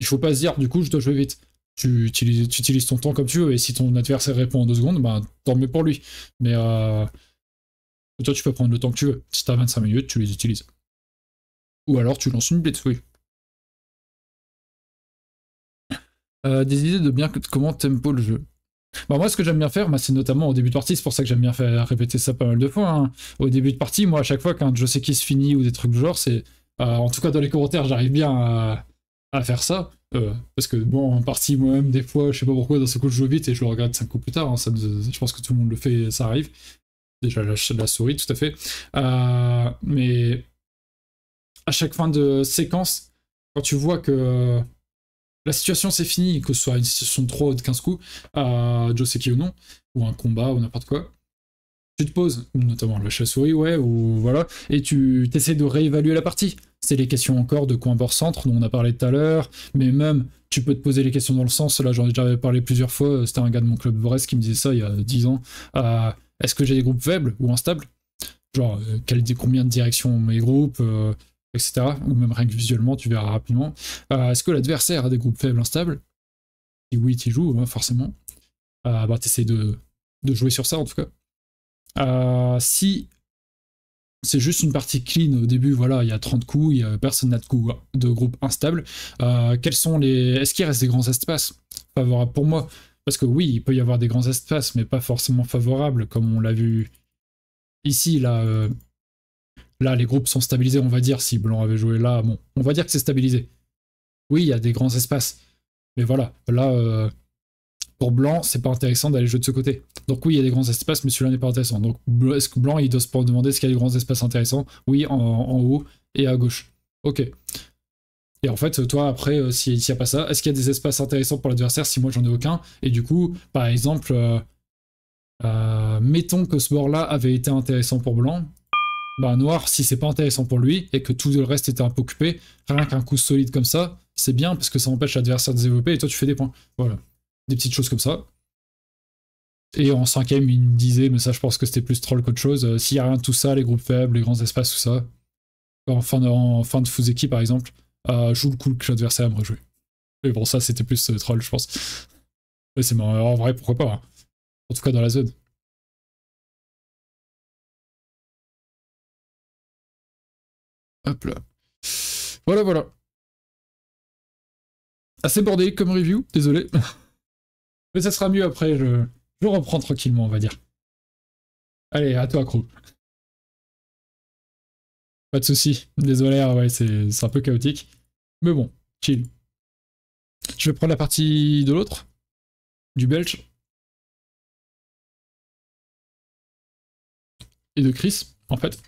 il faut pas se dire, du coup, je dois jouer vite. Tu utilises, ton temps comme tu veux, et si ton adversaire répond en deux secondes, bah, tant mieux pour lui. Mais euh, toi, tu peux prendre le temps que tu veux. Si t'as 25 minutes, tu les utilises. Ou alors, tu lances une blitz, oui. Euh, des idées de bien comment tempo le jeu. Bah moi, ce que j'aime bien faire, c'est notamment au début de partie, c'est pour ça que j'aime bien faire répéter ça pas mal de fois. Hein. Au début de partie, moi, à chaque fois quand je sais qui se finit ou des trucs du genre, c'est. Euh, en tout cas, dans les commentaires, j'arrive bien à, à faire ça. Euh, parce que bon, en partie moi-même, des fois, je sais pas pourquoi, dans ce coup, je joue vite et je le regrette 5 coups plus tard. Hein, ça, je pense que tout le monde le fait, ça arrive. Déjà la, la souris, tout à fait. Euh, mais à chaque fin de séquence, quand tu vois que euh, la situation c'est fini, que ce soit une situation de 3 ou de 15 coups, à sais qui ou non, ou un combat ou n'importe quoi, tu te poses, notamment le la souris ouais, ou voilà, et tu essaies de réévaluer la partie c'est les questions encore de coin bord centre dont on a parlé tout à l'heure, mais même tu peux te poser les questions dans le sens, là j'en ai déjà parlé plusieurs fois, euh, c'était un gars de mon club Brest qui me disait ça il y a 10 ans, est-ce que j'ai des groupes faibles ou instables Genre euh, quelle combien de directions mes groupes, euh, etc. Ou même rien que visuellement, tu verras rapidement. est-ce que l'adversaire a des groupes faibles, instables Si oui, tu joues, hein, forcément. bah essaies de jouer sur ça en tout cas. si c'est juste une partie clean au début, voilà, il y a 30 coups, il y a personne n'a de coups de groupe instable. Euh, quels sont les. Est-ce qu'il reste des grands espaces favorables pour moi Parce que oui, il peut y avoir des grands espaces, mais pas forcément favorables, comme on l'a vu ici, là. Euh, là, les groupes sont stabilisés, on va dire, si Blanc avait joué là, bon, on va dire que c'est stabilisé. Oui, il y a des grands espaces. Mais voilà, là, euh, pour Blanc, c'est pas intéressant d'aller jouer de ce côté. Donc oui, il y a des grands espaces, mais celui-là n'est pas intéressant. Donc est-ce que Blanc, il doit se demander ce qu'il y a des grands espaces intéressants Oui, en, haut et à gauche. Ok. Et en fait, toi, après, euh, s'il n'y a pas ça, est-ce qu'il y a des espaces intéressants pour l'adversaire si moi j'en ai aucun Et du coup, par exemple, euh, euh, mettons que ce bord-là avait été intéressant pour Blanc. Bah, Noir, si c'est pas intéressant pour lui et que tout le reste était un peu occupé, rien qu'un coup solide comme ça, c'est bien parce que ça empêche l'adversaire de développer et toi tu fais des points. Voilà. Des petites choses comme ça. Et en cinquième, il me disait, mais ça, je pense que c'était plus troll qu'autre chose, euh, s'il n'y a rien de tout ça, les groupes faibles, les grands espaces, tout ça, en fin de, en par exemple, euh, joue le coup que l'adversaire me rejouer. Mais bon, ça, c'était plus euh, troll, je pense. Mais c'est en vrai, pourquoi pas. Hein. En tout cas, dans la zone. Hop là. Voilà, voilà. Assez bordé comme review, désolé. Mais ça sera mieux après, je... Je reprends tranquillement, on va dire. Allez, à toi, Crow. Pas de soucis. Désolé, ah c'est un peu chaotique. Mais bon, chill. Je vais prendre la partie de l'autre, du Belge. Et de Chris, en fait,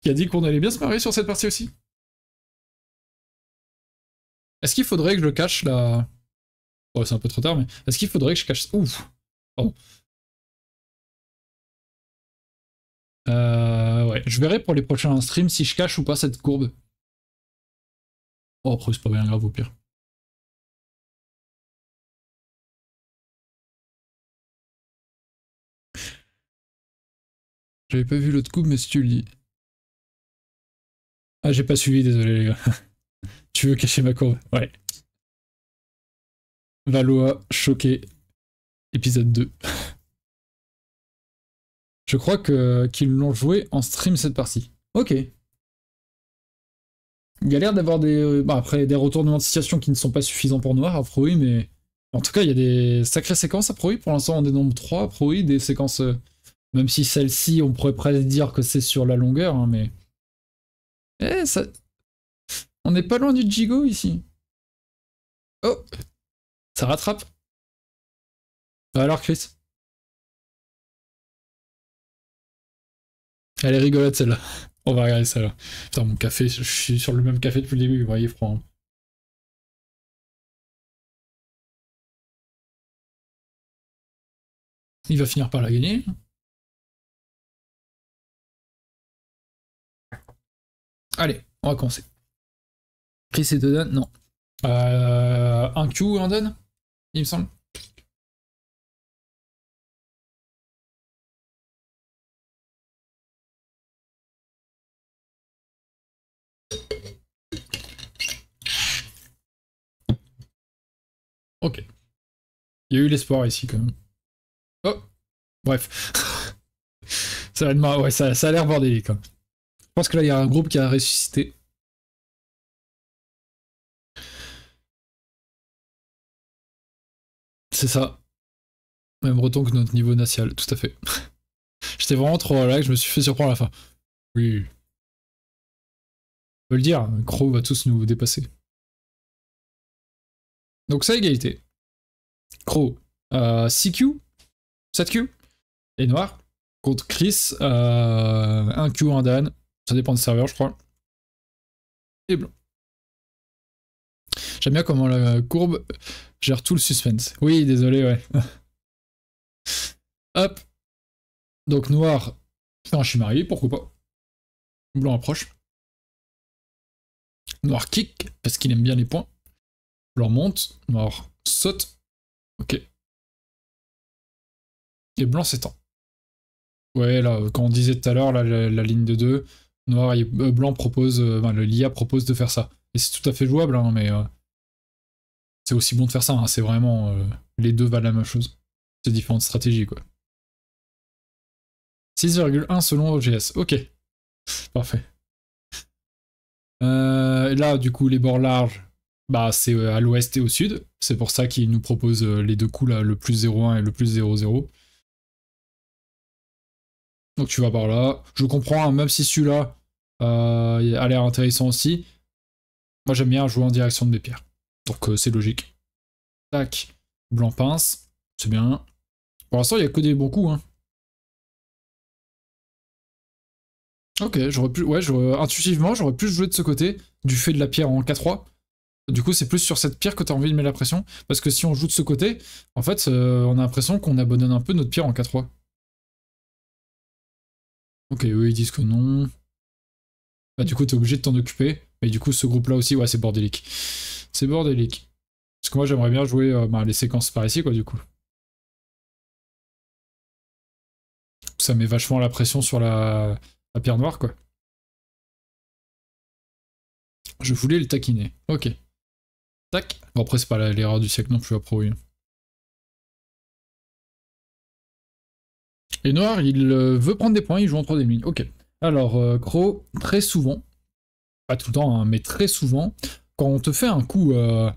qui a dit qu'on allait bien se marrer sur cette partie aussi. Est-ce qu'il faudrait que je cache la... Oh, c'est un peu trop tard, mais... Est-ce qu'il faudrait que je cache... Ouf euh, ouais, je verrai pour les prochains streams si je cache ou pas cette courbe. Oh, après, c'est pas bien grave au pire. J'avais pas vu l'autre courbe, mais si tu le dis. Ah, j'ai pas suivi, désolé les gars. tu veux cacher ma courbe Ouais. Valois, choqué épisode 2. Je crois que qu'ils l'ont joué en stream cette partie. Ok. Il a l'air d'avoir des, euh, bah, après, des retournements de situation qui ne sont pas suffisants pour Noir, à Proui, mais en tout cas, il y a des sacrées séquences à Proui. Pour l'instant, on dénombre 3 à des séquences, euh, même si celle-ci, on pourrait presque dire que c'est sur la longueur, hein, mais. Eh, ça. On n'est pas loin du Jigo ici. Oh Ça rattrape bah alors Chris Elle est rigolote celle-là. On va regarder celle-là. Putain mon café, je suis sur le même café depuis le début, vous voyez froid. Il va finir par la gagner. Allez, on va commencer. Chris et Dodon, non. Euh, un Q ou un Don, il me semble. Ok. Il y a eu l'espoir ici quand même. Oh Bref. ça, ça, a l'air bordélique. même. Je pense que là, il y a un groupe qui a ressuscité. C'est ça. Même breton que notre niveau national, tout à fait. J'étais vraiment trop relax, je me suis fait surprendre à la fin. Oui. On le dire, hein. Crow va tous nous dépasser. Donc ça, égalité. Crow, 6Q, 7Q, et noir, contre Chris, 1Q, euh, 1 Dan, ça dépend du serveur, je crois. Et blanc. J'aime bien comment la courbe gère tout le suspense. Oui, désolé, ouais. Hop. Donc noir, Non je suis marié, pourquoi pas. Blanc approche. Noir kick, parce qu'il aime bien les points leur monte, noir saute. Ok. Et blanc s'étend. Ouais, là, quand on disait tout à l'heure, la, ligne de 2, noir et euh, blanc propose, euh, l'IA propose de faire ça. Et c'est tout à fait jouable, hein, mais euh, c'est aussi bon de faire ça. Hein. c'est vraiment. Euh, les deux valent la même chose. C'est différentes stratégies, quoi. 6,1 selon OGS. Ok. Parfait. Et là, du coup, les bords larges, bah, c'est euh, à l'ouest et au sud. C'est pour ça qu'il nous propose euh, les deux coups, là, le plus 0,1 et le plus 0-0. Donc tu vas par là. Je comprends, hein, même si celui-là euh, a l'air intéressant aussi. Moi j'aime bien jouer en direction de mes pierres. Donc c'est logique. Tac, blanc pince, c'est bien. Pour l'instant, il n'y a que des bons coups. Hein. Ok, j'aurais pu. Ouais, intuitivement, j'aurais pu jouer de ce côté, du fait de la pierre en k 3 du coup, c'est plus sur cette pierre que tu as envie de mettre la pression. Parce que si on joue de ce côté, en fait, euh, on a l'impression qu'on abandonne un peu notre pierre en 4-3. Ok, eux, ils disent que non. Bah, du coup, tu es obligé de t'en occuper. Mais du coup, ce groupe-là aussi, ouais, c'est bordélique. C'est bordélique. Parce que moi, j'aimerais bien jouer euh, bah, les séquences par ici, quoi, du coup. Ça met vachement la pression sur la pierre noire, quoi. Je voulais le taquiner. Ok. Tac. Bon, après, c'est pas l'erreur du siècle non plus, à pro. Et Noir, il euh, veut prendre des points, il joue en 3 des lignes. Ok. Alors, euh, gros, très souvent, pas tout le temps, hein, mais très souvent, quand on te fait un coup euh,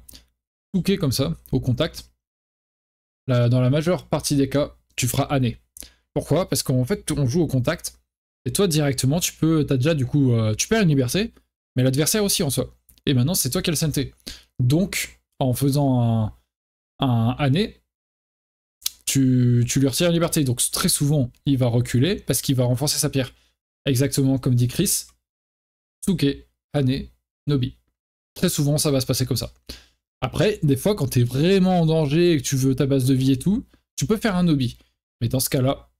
touqué comme ça, au contact, dans la majeure partie des cas, tu feras année. Pourquoi Parce qu'en fait, on joue au contact, et toi directement, tu peux, as déjà du coup, tu perds une liberté, mais l'adversaire aussi en soi. Et maintenant, c'est toi qui as le santé. Donc, en faisant un, année, tu, lui retires la liberté. Donc très souvent, il va reculer parce qu'il va renforcer sa pierre. Exactement comme dit Chris, Tsuke, année, Nobi. Très souvent, ça va se passer comme ça. Après, des fois, quand tu es vraiment en danger et que tu veux ta base de vie et tout, tu peux faire un Nobi. Mais dans ce cas-là,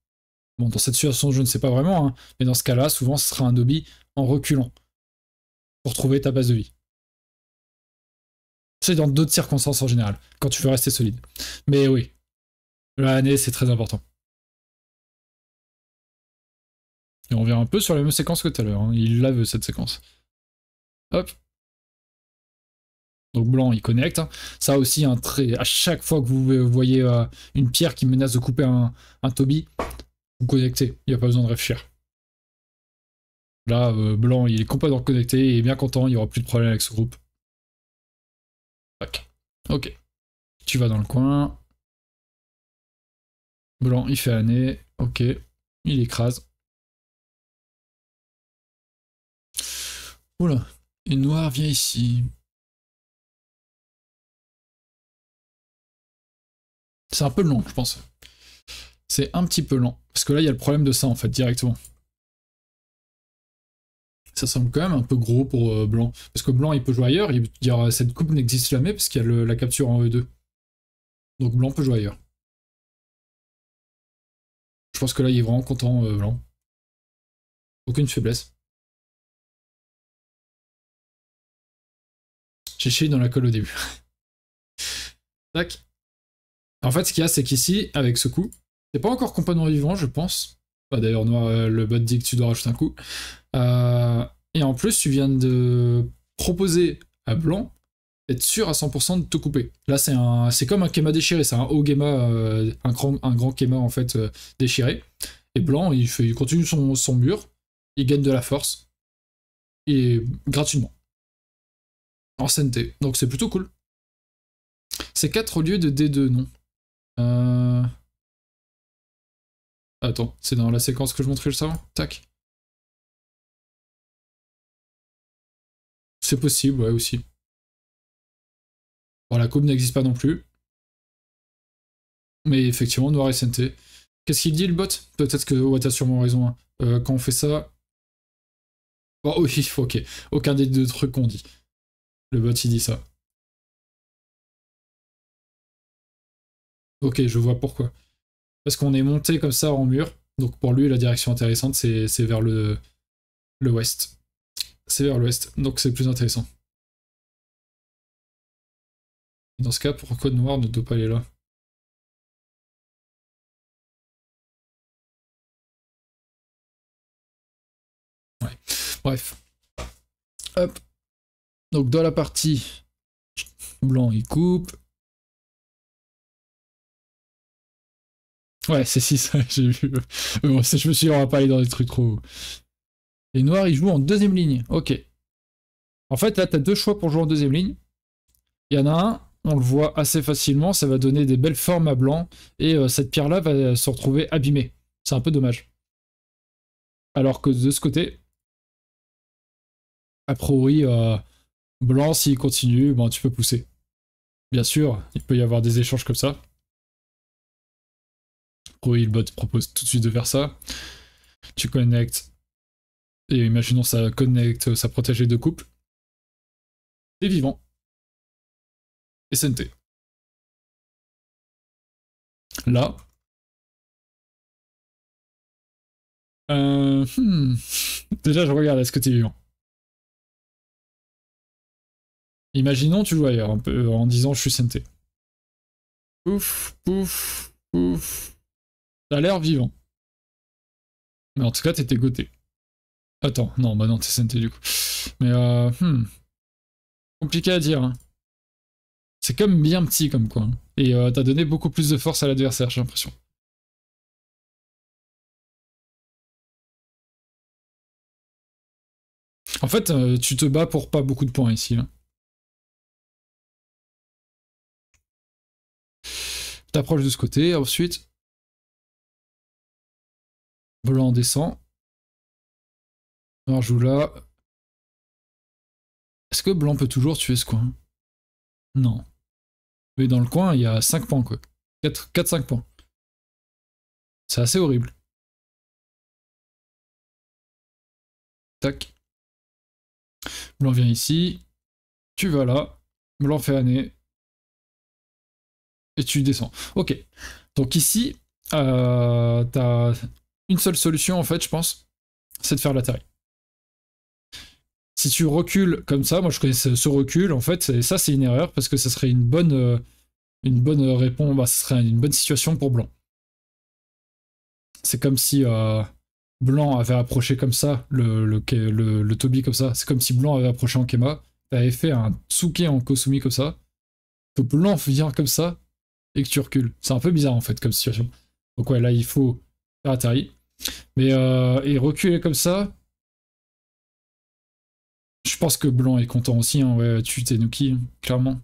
bon, dans cette situation, je ne sais pas vraiment, hein, mais dans ce cas-là, souvent, ce sera un Nobi en reculant pour trouver ta base de vie dans d'autres circonstances en général, quand tu veux rester solide. Mais oui, année c'est très important. Et on revient un peu sur la même séquence que tout à l'heure. Hein. Il la veut, cette séquence. Hop. Donc blanc, il connecte. Hein. Ça aussi, un trait. À chaque fois que vous voyez euh, une pierre qui menace de couper un, un Toby, vous connectez. Il n'y a pas besoin de réfléchir. Là, euh, blanc, il est complètement connecté et bien content. Il n'y aura plus de problème avec ce groupe. Ok. Tu vas dans le coin. Blanc, il fait année. Ok. Il écrase. Oula. Et noir vient ici. C'est un peu long, je pense. C'est un petit peu long, Parce que là, il y a le problème de ça, en fait, directement ça semble quand même un peu gros pour euh, Blanc. Parce que Blanc, il peut jouer ailleurs. Il, euh, cette coupe n'existe jamais parce qu'il y a la capture en E2. Donc Blanc peut jouer ailleurs. Je pense que là, il est vraiment content, euh, Blanc. Aucune faiblesse. J'ai chié dans la colle au début. Tac. En fait, ce qu'il y a, c'est qu'ici, avec ce coup, c'est pas encore compagnon vivant, je pense. D'ailleurs, Noir, euh, le bot dit que tu dois rajouter un coup. Euh, et en plus, tu viens de proposer à Blanc d'être sûr à 100% de te couper. Là, c'est un, c'est comme un kema déchiré, c'est un haut kéma, euh, un grand, un grand en fait déchiré. Et blanc, il, fait, il continue son, mur, il gagne de la force et gratuitement en santé. Donc c'est plutôt cool. C'est 4 au lieu de D2, non euh... Attends, c'est dans la séquence que je montrais le avant Tac. C'est possible, ouais, aussi. Bon, la coupe n'existe pas non plus. Mais effectivement, noir SNT. Qu'est-ce qu'il dit, le bot Peut-être que ouais, t'as sûrement raison. Hein. Euh, quand on fait ça... oh, oui, ok. Aucun des deux trucs qu'on dit. Le bot, il dit ça. Ok, je vois pourquoi parce qu'on est monté comme ça en mur. Donc pour lui, la direction intéressante, c'est vers le ouest. C'est vers l'ouest, donc c'est plus intéressant. Dans ce cas, pourquoi code noir ne doit pas aller là Ouais, bref. Hop. Donc dans la partie blanc, il coupe. Ouais, c'est si ça j'ai vu. Euh, je me suis dit, on va pas aller dans des trucs trop. Les noirs, ils jouent en deuxième ligne. Ok. En fait, là, tu as deux choix pour jouer en deuxième ligne. Il y en a un, on le voit assez facilement, ça va donner des belles formes à blanc, et euh, cette pierre-là va se retrouver abîmée. C'est un peu dommage. Alors que de ce côté, a priori, euh, blanc, s'il continue, bon tu peux pousser. Bien sûr, il peut y avoir des échanges comme ça. Il bot propose tout de suite de faire ça. Tu connectes. Et imaginons ça connecte, euh, ça protège les deux couples. T'es vivant. Et SNT. Là. Euh, hmm. Déjà, je regarde, est-ce que t'es vivant Imaginons, tu vois ailleurs, un peu, euh, en disant je suis santé. Pouf, pouf, pouf, T'as l'air vivant. Mais en tout cas, t'étais goûté. Attends, non, bah non, t'es santé du coup. Mais euh, hmm. Compliqué à dire. Hein. C'est comme bien petit comme quoi. Hein. Et euh, t'as donné beaucoup plus de force à l'adversaire, j'ai l'impression. En fait, euh, tu te bats pour pas beaucoup de points ici. Hein. T'approches de ce côté, ensuite. Blanc descend. je joue là. Est-ce que blanc peut toujours tuer ce coin Non. Mais dans le coin, il y a 5 points quoi. 4-5 points. C'est assez horrible. Tac. Blanc vient ici. Tu vas là. Blanc fait année. Et tu descends. Ok. Donc ici, euh, t'as une seule solution, en fait, je pense, c'est de faire la Si tu recules comme ça, moi je connais ce, recul, en fait, et ça c'est une erreur, parce que ça serait une bonne, euh, une bonne euh, réponse, bah, ça serait une bonne situation pour Blanc. C'est comme si euh, Blanc avait approché comme ça, le, le, le, comme ça, c'est comme si Blanc avait approché en Kema, avait fait un Tsuke en Kosumi comme ça, que Blanc vient comme ça, et que tu recules. C'est un peu bizarre en fait comme situation. Donc ouais, là il faut faire Atari, mais euh, et reculer comme ça, je pense que Blanc est content aussi. Tu hein. ouais, tu clairement.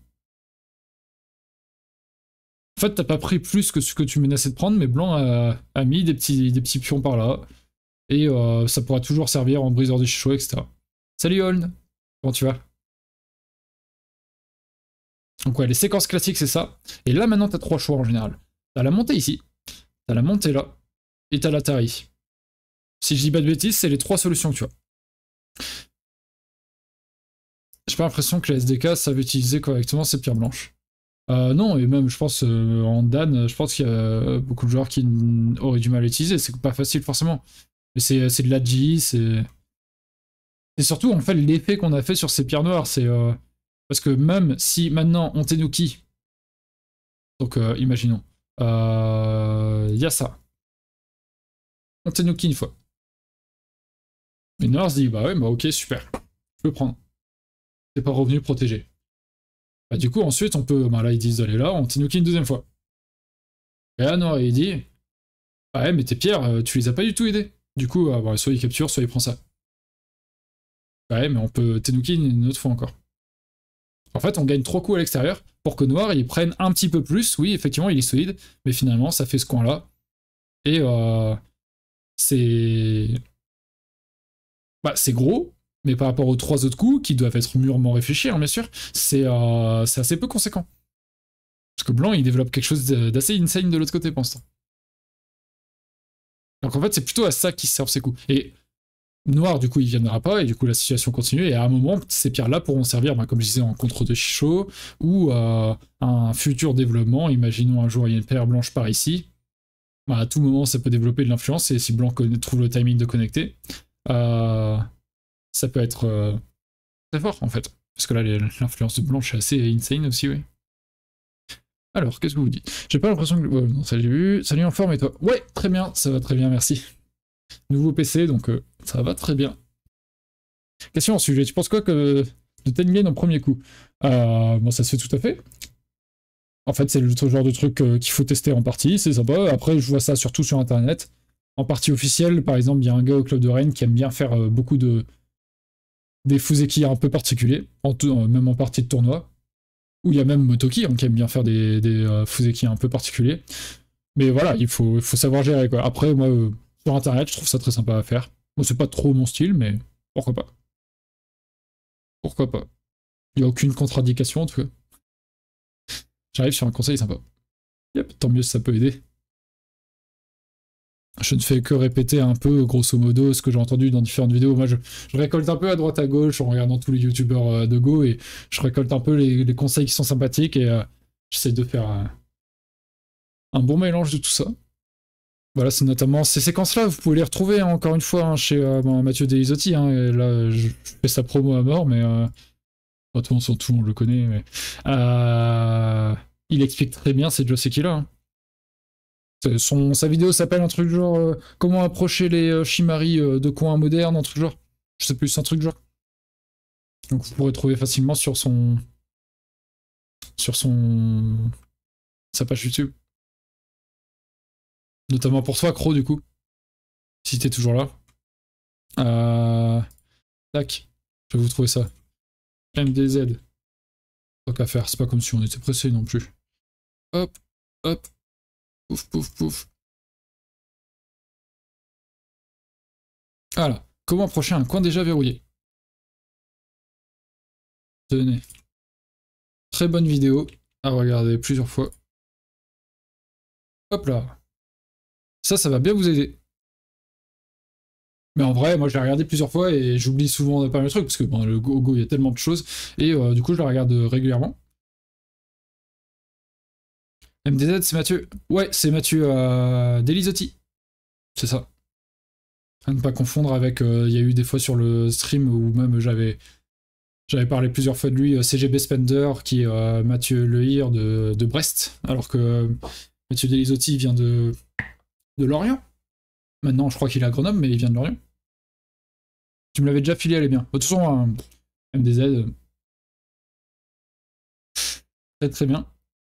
En fait, t'as pas pris plus que ce que tu menaçais de prendre, mais Blanc a, mis des petits, des petits pions par là. Et euh, ça pourra toujours servir en briseur de chichou, etc. Salut Holn Comment tu vas Donc ouais, les séquences classiques, c'est ça. Et là, maintenant, t'as trois choix en général. T'as la montée ici, t'as la montée là, et à l'Atari. Si je dis pas de bêtises, c'est les trois solutions que tu as. J'ai pas l'impression que les SDK savent utiliser correctement ces pierres blanches. Euh, non, et même je pense euh, en Dan, je pense qu'il y a beaucoup de joueurs qui auraient du mal à utiliser, c'est pas facile forcément. Mais c'est de la c'est. surtout, en fait, l'effet qu'on a fait sur ces pierres noires, c'est. Euh, parce que même si maintenant on Tenuki, donc imaginons, il y a ça. On Montenoki une fois. Et se dit bah ouais, bah ok, super, je peux prendre. C'est pas revenu protégé. Bah du coup, ensuite, on peut. Bah là, ils disent d'aller là, on Tinuki une deuxième fois. Et là, Noir, il dit Bah ouais, mais tes pierres, euh, tu les as pas du tout aidés. Du coup, euh, bah, soit il capture, soit il prend ça. Bah ouais, mais on peut Tenuki une autre fois encore. En fait, on gagne trois coups à l'extérieur pour que Noir il prenne un petit peu plus. Oui, effectivement, il est solide, mais finalement, ça fait ce coin-là. Et, euh, c'est. Bah, c'est gros, mais par rapport aux trois autres coups, qui doivent être mûrement réfléchis, hein, bien sûr, euh, c'est assez peu conséquent. Parce que Blanc, il développe quelque chose d'assez insane de l'autre côté pense Donc en fait, c'est plutôt à ça qu'ils servent ces coups. Et Noir, du coup, il viendra pas, et du coup, la situation continue, et à un moment, ces pierres-là pourront servir, ben, comme je disais, en contre de Chichot, ou euh, un futur développement. Imaginons un jour, il y a une pierre blanche par ici, bah, à tout moment, ça peut développer de l'influence et si Blanc trouve le timing de connecter, euh, ça peut être euh, très fort en fait. Parce que là, l'influence de Blanche est assez insane aussi, oui. Alors, qu'est-ce que vous dites J'ai pas l'impression que. non, ça j'ai vu. Salut en forme et toi Ouais, très bien, ça va très bien, merci. Nouveau PC, donc euh, ça va très bien. Question en sujet, tu penses quoi que de Tengen en premier coup Bon, ça se fait tout à fait. En fait, c'est le genre de truc euh, qu'il faut tester en partie, c'est sympa. Après, je vois ça surtout sur Internet. En partie officielle, par exemple, il y a un gars au club de Rennes qui aime bien faire euh, beaucoup de des fuzekis un peu particuliers, en euh, même en partie de tournoi. Ou il y a même Motoki hein, qui aime bien faire des, des euh, un peu particuliers. Mais voilà, il faut, faut savoir gérer quoi. Après, moi, sur internet, je trouve ça très sympa à faire. Moi, c'est pas trop mon style, mais pourquoi pas. Pourquoi pas. Il n'y a aucune contradiction en tout cas. J'arrive sur un conseil sympa. Yep, tant mieux si ça peut aider. Je ne fais que répéter un peu, grosso modo, ce que j'ai entendu dans différentes vidéos. Moi, je, récolte un peu à droite à gauche en regardant tous les youtubeurs euh, de Go et je récolte un peu les, conseils qui sont sympathiques et euh, j'essaie de faire un, bon mélange de tout ça. Voilà, c'est notamment ces séquences-là, vous pouvez les retrouver hein, encore une fois hein, chez euh, Mathieu Delisotti. Hein, et là, je fais sa promo à mort, mais on tout, le le connaît, mais. Euh, il explique très bien, c'est Joe Sekila. Hein. Son, sa vidéo s'appelle un truc genre euh, Comment approcher les euh, Shimari de coin moderne, un truc genre. Je sais plus, un truc genre. Donc vous pourrez trouver facilement sur son. sur son. sa page YouTube. Notamment pour toi, Cro, du coup. Si t'es toujours là. Tac. Je vais vous trouver ça. MDZ. Tant qu'à faire, c'est pas comme si on était pressé non plus. Hop, hop, pouf, pouf, pouf. Voilà. Comment approcher un coin déjà verrouillé Tenez. Très bonne vidéo à regarder plusieurs fois. Hop là. Ça, ça va bien vous aider. Mais en vrai, moi je l'ai regardé plusieurs fois et j'oublie souvent pas le truc trucs parce que bon, le gogo il y a tellement de choses et euh, du coup je la regarde euh, régulièrement. MDZ, c'est Mathieu. Ouais, c'est Mathieu euh, Delizotti. C'est ça. À ne pas confondre avec. Euh, il y a eu des fois sur le stream où même j'avais. J'avais parlé plusieurs fois de lui, CGB Spender, qui est Mathieu Lehir de, de Brest, alors que Mathieu Delizotti vient de, de Lorient. Maintenant, je crois qu'il est agronome, mais il vient de Lorient. Tu me l'avais déjà filé, elle est bien. De toute façon, euh, MDZ. Euh. Très très bien.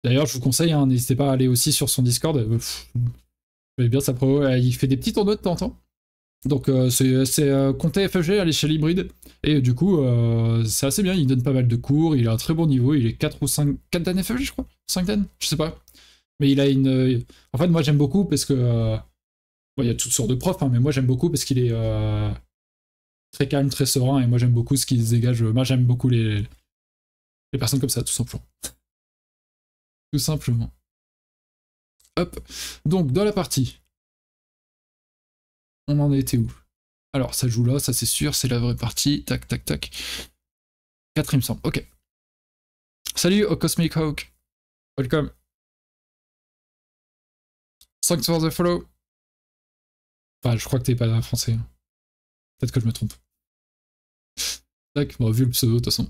D'ailleurs, je vous conseille, hein, n'hésitez pas à aller aussi sur son Discord. Euh, bien sa Il fait des petits tournois de temps en temps. Donc, c'est euh, compté FFG, aller chez l'hybride. Et du coup, c'est assez bien. Il donne pas mal de cours. Il a un très bon niveau. Il est 4 ou 5. 4 FFG, je crois. 5 dan Je sais pas. Mais il a une. En fait, moi, j'aime beaucoup parce que il y a toutes sortes de profs, hein, mais moi j'aime beaucoup parce qu'il est euh, très calme, très serein, et moi j'aime beaucoup ce qu'il dégage. Moi j'aime beaucoup les, les personnes comme ça, tout simplement. tout simplement. Hop. Donc, dans la partie, on en a été où Alors, ça joue là, ça c'est sûr, c'est la vraie partie. Tac, tac, tac. 4, il me semble. Ok. Salut au Cosmic Hawk. Welcome. Thanks for the follow je crois que t'es pas français. Hein. Peut-être que je me trompe. Tac, bon, vu le pseudo, de toute façon.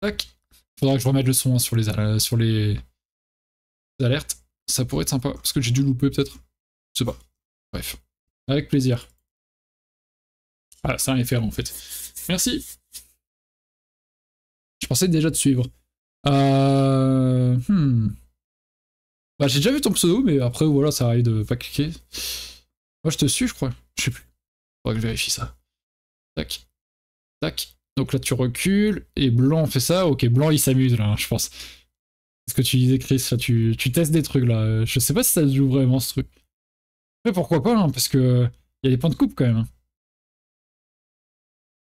Tac. Faudra que je remette le son hein, sur, les, sur les alertes. Ça pourrait être sympa, parce que j'ai dû louper peut-être. Je sais pas. Bref. Avec plaisir. Ah, c'est un référent en fait. Merci. Je pensais déjà te suivre. Euh... Hmm. Bah, j'ai déjà vu ton pseudo, mais après, voilà, ça arrive de pas cliquer. Moi, je te suis, je crois. Je sais plus. faut que je vérifie ça. Tac. Tac. Donc là, tu recules. Et blanc fait ça. Ok, blanc, il s'amuse là, je pense. C'est ce que tu disais, Chris. tu, testes des trucs là. Euh, je sais pas si ça se joue vraiment ce truc. Mais pourquoi pas, hein, parce que euh, il y a des points de coupe quand même. Hein.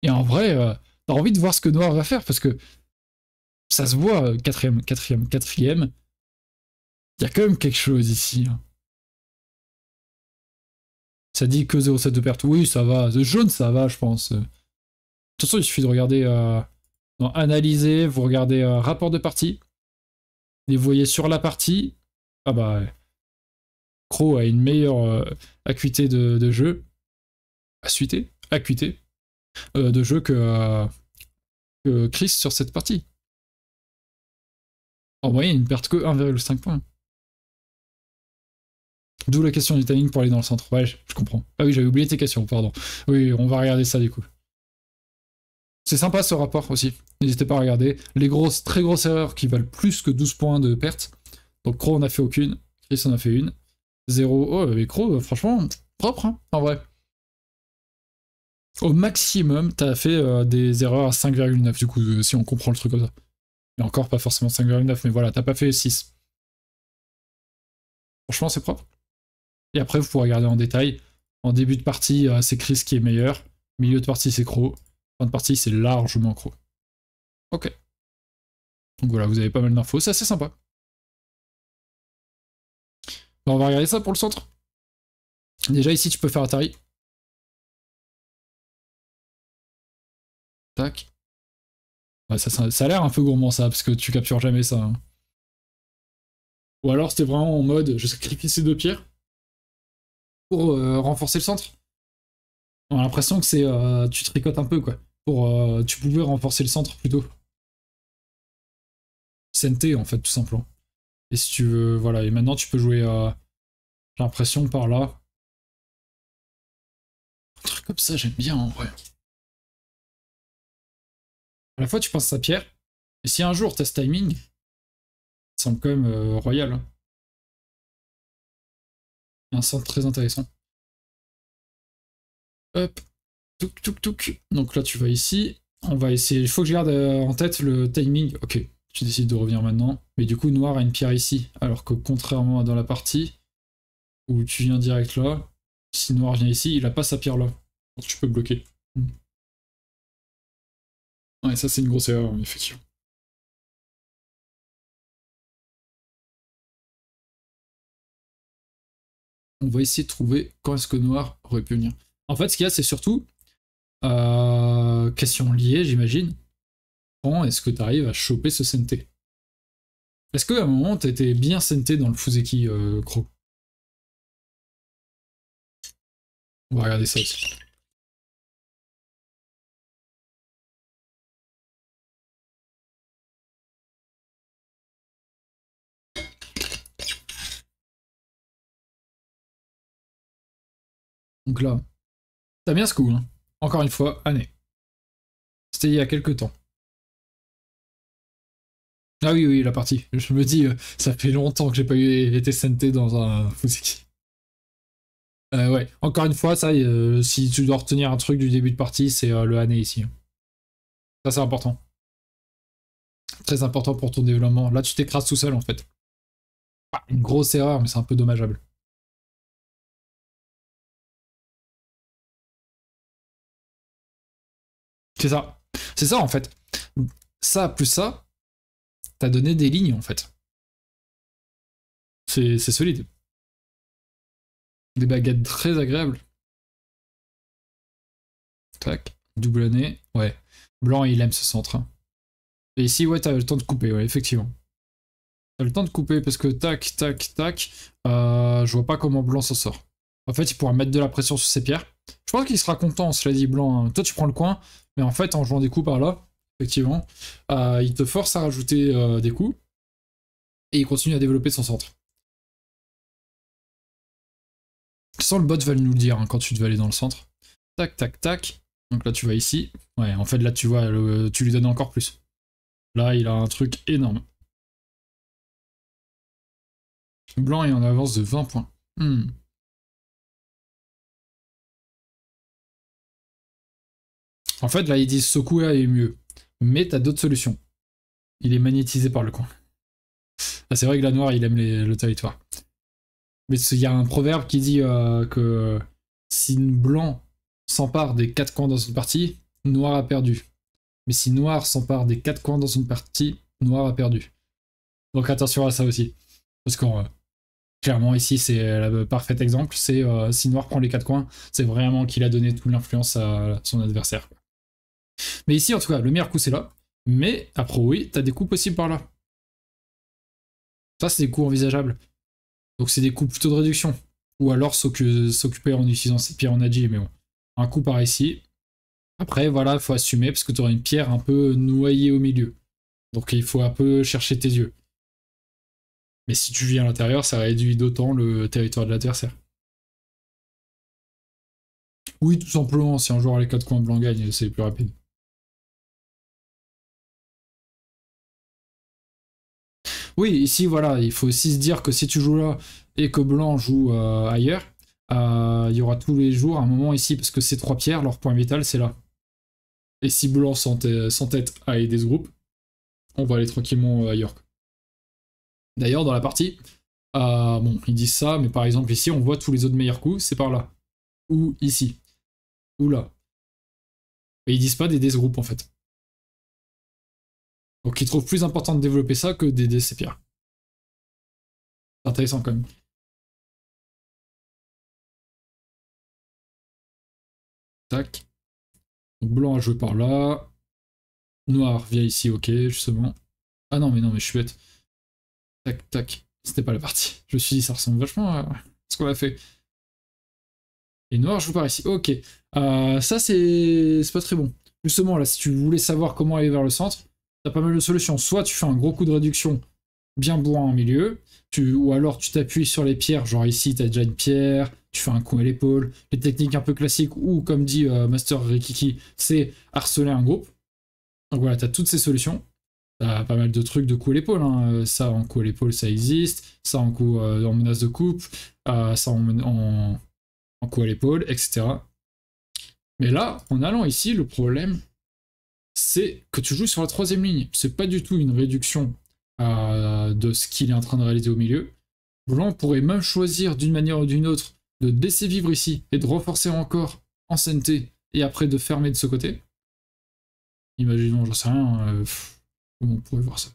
Et en vrai, euh, t'as envie de voir ce que Noir va faire, parce que ça se voit, quatrième, quatrième, quatrième. Il y a quand même quelque chose ici. Hein. Ça dit que 0,7 de perte. Oui, ça va. The jaune, ça va, je pense. De euh, toute façon, il suffit de regarder. Euh, analyser, vous regardez euh, rapport de partie. Et vous voyez sur la partie. Ah bah. Crow a une meilleure acuité de, de jeu. Acuité Acuité. de jeu que, que Chris sur cette partie. En moyenne, il ne perd que 1,5 points. D'où la question du timing pour aller dans le centre. Ouais, je, comprends. Ah oui, j'avais oublié tes questions, pardon. Oui, on va regarder ça du coup. C'est sympa ce rapport aussi. N'hésitez pas à regarder. Les grosses, très grosses erreurs qui valent plus que 12 points de perte. Donc Crow on a fait aucune. Chris on a fait une. Zéro. Oh, mais Crow, franchement, propre, hein, en vrai. Au maximum, t'as fait euh, des erreurs à 5,9, du coup, euh, si on comprend le truc comme ça. Et encore, pas forcément 5,9, mais voilà, t'as pas fait 6. Franchement, c'est propre. Et après, vous pourrez regarder en détail. En début de partie, euh, c'est Chris qui est meilleur. Milieu de partie, c'est Crow. Fin de partie, c'est largement Crow. Ok. Donc voilà, vous avez pas mal d'infos. C'est assez sympa. on va regarder ça pour le centre. Déjà, ici, tu peux faire Atari. Tac. ça, a l'air un peu gourmand, ça, parce que tu captures jamais ça. Hein. Ou alors, c'était vraiment en mode, je sacrifie ces deux pierres pour euh, renforcer le centre. On a l'impression que c'est euh, tu tricotes un peu quoi. Pour euh, tu pouvais renforcer le centre plutôt. Sente en fait tout simplement. Et si tu veux voilà et maintenant tu peux jouer j'ai l'impression par là. comme ça j'aime bien en vrai. À la fois tu penses à Pierre et si un jour t'as ce timing, ça semble quand même royal. Hein un centre très intéressant. Hop, touk touk touk. Donc là tu vas ici, on va essayer, il faut que je garde euh, en tête le timing. Ok, tu décides de revenir maintenant. Mais du coup noir a une pierre ici, alors que contrairement à dans la partie où tu viens direct là, si noir vient ici, il a pas sa pierre là. Donc tu peux bloquer. Hmm. Ouais ça c'est une grosse erreur, effectivement. on va essayer de trouver quand est-ce que Noir aurait En fait, ce qu'il y a, c'est surtout, euh, question liée, j'imagine, quand est-ce que tu arrives à choper ce Senté Est-ce qu'à un moment, tu étais bien Senté dans le Fuseki, qui euh, On va regarder ça aussi. Donc là, ça bien ce hein. coup. Encore une fois, année. C'était il y a quelques temps. Ah oui, oui, la partie. Je me dis, euh, ça fait longtemps que j'ai pas eu été senté dans un euh, ouais, encore une fois, ça, euh, si tu dois retenir un truc du début de partie, c'est le année ici. Ça, c'est important. Très important pour ton développement. Là, tu t'écrases tout seul, en fait. une grosse erreur, mais c'est un peu dommageable. C'est ça. C'est ça, en fait. Ça plus ça, t'as donné des lignes, en fait. C'est solide. Des baguettes très agréables. Tac. Double année. Ouais. Blanc, il aime ce centre. Hein. Et ici, ouais, t'as le temps de couper, ouais, effectivement. T'as le temps de couper parce que tac, tac, tac. Euh, je vois pas comment Blanc s'en sort. En fait, il pourra mettre de la pression sur ses pierres. Je pense qu'il sera content, cela dit, Blanc. Hein. Toi, tu prends le coin. Mais en fait, en jouant des coups par là, effectivement, euh, il te force à rajouter euh, des coups. Et il continue à développer son centre. Sans le bot va nous le dire hein, quand tu devais aller dans le centre. Tac, tac, tac. Donc là, tu vas ici. Ouais, en fait, là, tu vois, tu lui donnes encore plus. Là, il a un truc énorme. Blanc est en avance de 20 points. Hmm. En fait, là, ils disent Sokua est mieux. Mais t'as d'autres solutions. Il est magnétisé par le coin. Ah, c'est vrai que la noire, il aime le territoire. Mais il y a un proverbe qui dit euh, que euh, si blanc s'empare des quatre coins dans une partie, noir a perdu. Mais si noir s'empare des quatre coins dans une partie, noir a perdu. Donc attention à ça aussi. Parce que euh, clairement ici c'est le parfait exemple, c'est si noir prend les quatre coins, c'est vraiment qu'il a donné toute l'influence à son adversaire. Mais ici, en tout cas, le meilleur coup, c'est là. Mais, après oui, t'as des coups possibles par là. Ça, c'est des coups envisageables. Donc, c'est des coups plutôt de réduction. Ou alors s'occuper en utilisant cette pierre en Adji, mais bon. Un coup par ici. Après, voilà, il faut assumer, parce que tu auras une pierre un peu noyée au milieu. Donc, il faut un peu chercher tes yeux. Mais si tu vis à l'intérieur, ça réduit d'autant le territoire de l'adversaire. Oui, tout simplement, si un joueur a les quatre coins blanc gagne, c'est plus rapide. Oui, ici, voilà, il faut aussi se dire que si tu joues là et que Blanc joue euh, ailleurs, euh, il y aura tous les jours un moment ici, parce que ces trois pierres, leur point vital, c'est là. Et si Blanc s'entête à aider ce groupe, on va aller tranquillement ailleurs. D'ailleurs, dans la partie, euh, bon, ils disent ça, mais par exemple ici, on voit tous les autres meilleurs coups, c'est par là. Ou ici. Ou là. Et ils disent pas d'aider ce groupe, en fait. Donc il trouve plus important de développer ça que d'aider ses pires. C'est intéressant quand même. Tac. Donc blanc à jouer par là. Noir vient ici, ok, justement. Ah non, mais non, mais je suis bête. Tac, tac. C'était pas la partie. Je me suis dit, ça ressemble vachement à ce qu'on a fait. Et noir joue par ici. Ok. Euh, ça, c'est pas très bon. Justement, là, si tu voulais savoir comment aller vers le centre, T'as pas mal de solutions. Soit tu fais un gros coup de réduction bien bourrin en milieu, tu, ou alors tu t'appuies sur les pierres, genre ici t'as déjà une pierre, tu fais un coup à l'épaule, les techniques un peu classiques, ou comme dit euh, Master Rikiki, c'est harceler un groupe. Donc voilà, t'as toutes ces solutions. T'as pas mal de trucs de coup à l'épaule, hein. euh, ça en coup à l'épaule ça existe, ça en coup euh, en menace de coupe, ça en, en coup à l'épaule, etc. Mais là, en allant ici, le problème, c'est que tu joues sur la troisième ligne. C'est pas du tout une réduction euh, de ce qu'il est en train de réaliser au milieu. Blanc pourrait même choisir d'une manière ou d'une autre de laisser vivre ici et de renforcer encore en santé et après de fermer de ce côté. Imaginons, j'en sais rien, euh, comment on pourrait voir ça.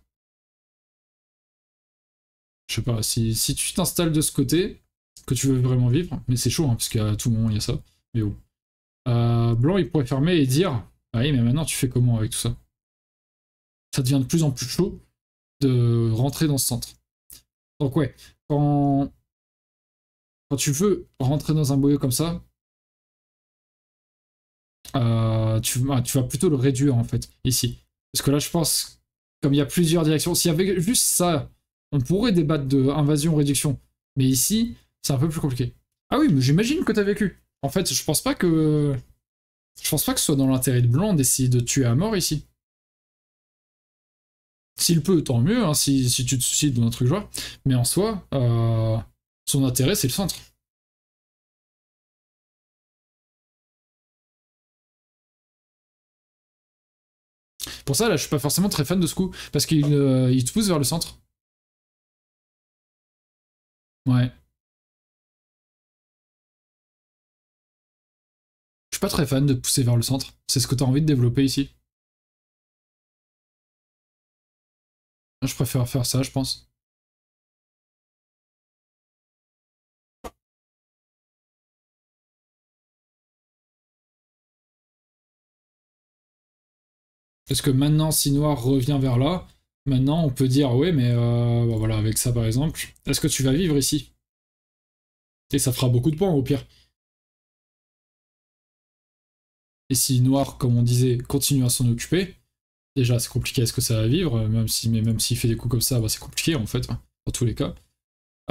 Je sais pas, si, tu t'installes de ce côté, que tu veux vraiment vivre, mais c'est chaud, hein, parce qu'à tout moment il y a ça, mais euh, blanc, il pourrait fermer et dire ah oui, mais maintenant, tu fais comment avec tout ça Ça devient de plus en plus chaud de rentrer dans ce centre. Donc ouais, quand, quand tu veux rentrer dans un boyau comme ça, euh, ah, tu, vas plutôt le réduire en fait, ici. Parce que là, je pense, comme il y a plusieurs directions, s'il y avait juste ça, on pourrait débattre de invasion-réduction. Mais ici, c'est un peu plus compliqué. Ah oui, mais j'imagine que t'as vécu. En fait, je pense pas que je pense pas que ce soit dans l'intérêt de Blanc d'essayer de tuer à mort ici. S'il peut, tant mieux, hein, si, tu te soucies de notre joueur. Mais en soi, euh, son intérêt, c'est le centre. Pour ça, là, je suis pas forcément très fan de ce coup, parce qu'il euh, te pousse vers le centre. Ouais. pas très fan de pousser vers le centre. C'est ce que tu as envie de développer ici. Je préfère faire ça, je pense. Est-ce que maintenant, si Noir revient vers là, maintenant on peut dire ouais, mais euh, bah voilà, avec ça par exemple, est-ce que tu vas vivre ici Et ça fera beaucoup de points au pire. Et si Noir, comme on disait, continue à s'en occuper, déjà c'est compliqué est-ce que ça va vivre, euh, même si même s'il fait des coups comme ça, bah, c'est compliqué en fait, hein, dans tous les cas.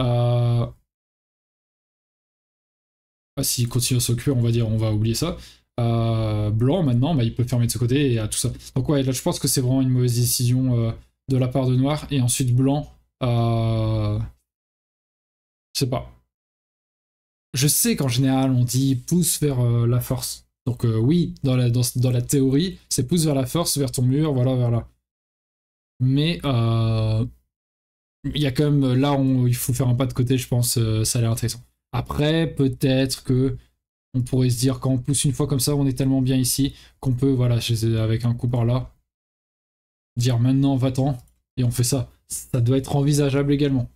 Euh, ah, S'il continue à s'occuper, on va dire, on va oublier ça. Euh, Blanc maintenant, bah, il peut fermer de ce côté et à tout ça. Donc ouais, là je pense que c'est vraiment une mauvaise décision de la part de Noir. Et ensuite Blanc, je sais pas. Je sais qu'en général on dit pousse vers la force. Donc euh, oui, dans la, théorie, c'est pousse vers la force, vers ton mur, voilà, vers là. Mais euh, il y a quand même, là, on, il faut faire un pas de côté, je pense, euh, ça a l'air intéressant. Après, peut-être que on pourrait se dire, quand on pousse une fois comme ça, on est tellement bien ici, qu'on peut, voilà, avec un coup par là, dire maintenant, va-t'en, et on fait ça. Ça doit être envisageable également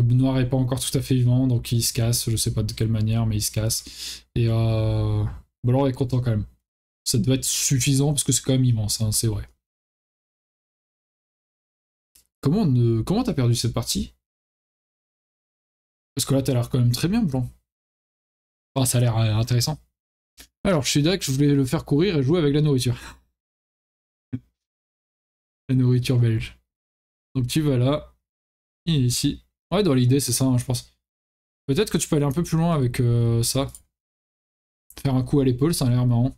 que noir est pas encore tout à fait vivant, donc il se casse, je sais pas de quelle manière, mais il se casse. Et euh... blanc est content quand même. Ça doit être suffisant parce que c'est quand même immense, hein, c'est vrai. Comment ne... comment t'as perdu cette partie Parce que là t'as l'air quand même très bien, Blanc. Enfin, ah, ça a l'air euh, intéressant. Alors, je suis que je voulais le faire courir et jouer avec la nourriture. la nourriture belge. Donc tu vas là, il ici, Ouais, dans l'idée, c'est ça, hein, je pense. Peut-être que tu peux aller un peu plus loin avec euh, ça. Faire un coup à l'épaule, ça a l'air marrant.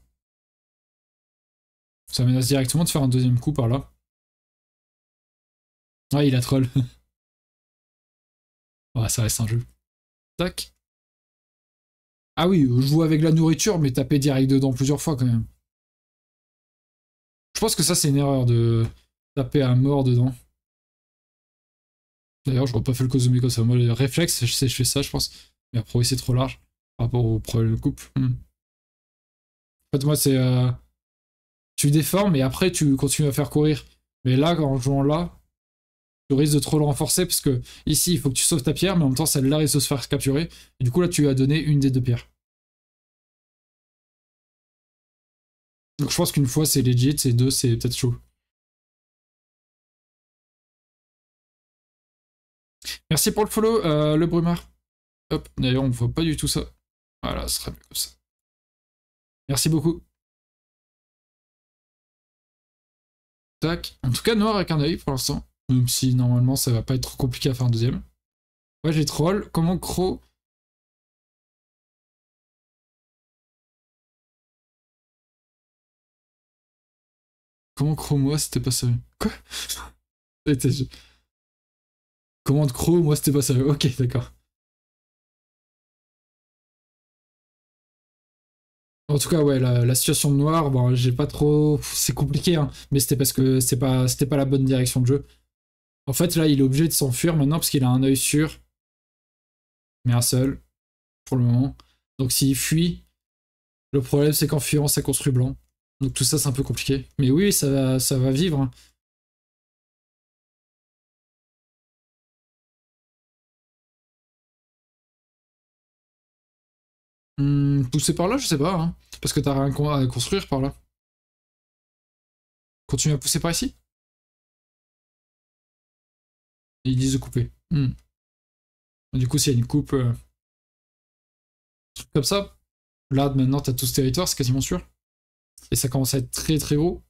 Ça menace directement de faire un deuxième coup par là. Ouais, ah, il a troll. ouais, ça reste un jeu. Tac. Ah oui, je joue avec la nourriture, mais taper direct dedans plusieurs fois quand même. Je pense que ça, c'est une erreur de taper à mort dedans. D'ailleurs, je n'aurais pas fait le comme ça. Moi, le réflexe, je sais, je fais ça, je pense. Mais après, c'est trop large par rapport au problème de coupe. Hmm. En fait, moi, c'est. Euh, tu déformes et après, tu continues à faire courir. Mais là, en jouant là, tu risques de trop le renforcer parce que ici, il faut que tu sauves ta pierre, mais en même temps, celle-là risque de se faire capturer. Et du coup, là, tu as donné une des deux pierres. Donc, je pense qu'une fois, c'est legit, et deux, c'est peut-être chaud. Merci pour le follow, euh, le Brumard. Hop, d'ailleurs, on voit pas du tout ça. Voilà, ce serait mieux comme ça. Merci beaucoup. Tac. En tout cas, noir avec un oeil pour l'instant. Même si normalement ça va pas être trop compliqué à faire un deuxième. Ouais, j'ai troll. Comment cro... Comment Crow moi c'était pas sérieux Quoi Commande Crow, moi c'était pas ça. Ok, d'accord. En tout cas, ouais, la, situation de noir, bon, j'ai pas trop. C'est compliqué, hein, mais c'était parce que c'était pas, pas la bonne direction de jeu. En fait, là, il est obligé de s'enfuir maintenant parce qu'il a un œil sûr, mais un seul, pour le moment. Donc s'il fuit, le problème c'est qu'en fuyant, ça construit blanc. Donc tout ça, c'est un peu compliqué. Mais oui, ça, ça va vivre. Hein. Hmm, pousser par là, je sais pas. Hein. parce que t'as rien à construire par là. Continue à pousser par ici Ils disent de couper. Hmm. Du coup, s'il y a une coupe... Euh, comme ça, là, maintenant, t'as tout ce territoire, c'est quasiment sûr. Et ça commence à être très très haut.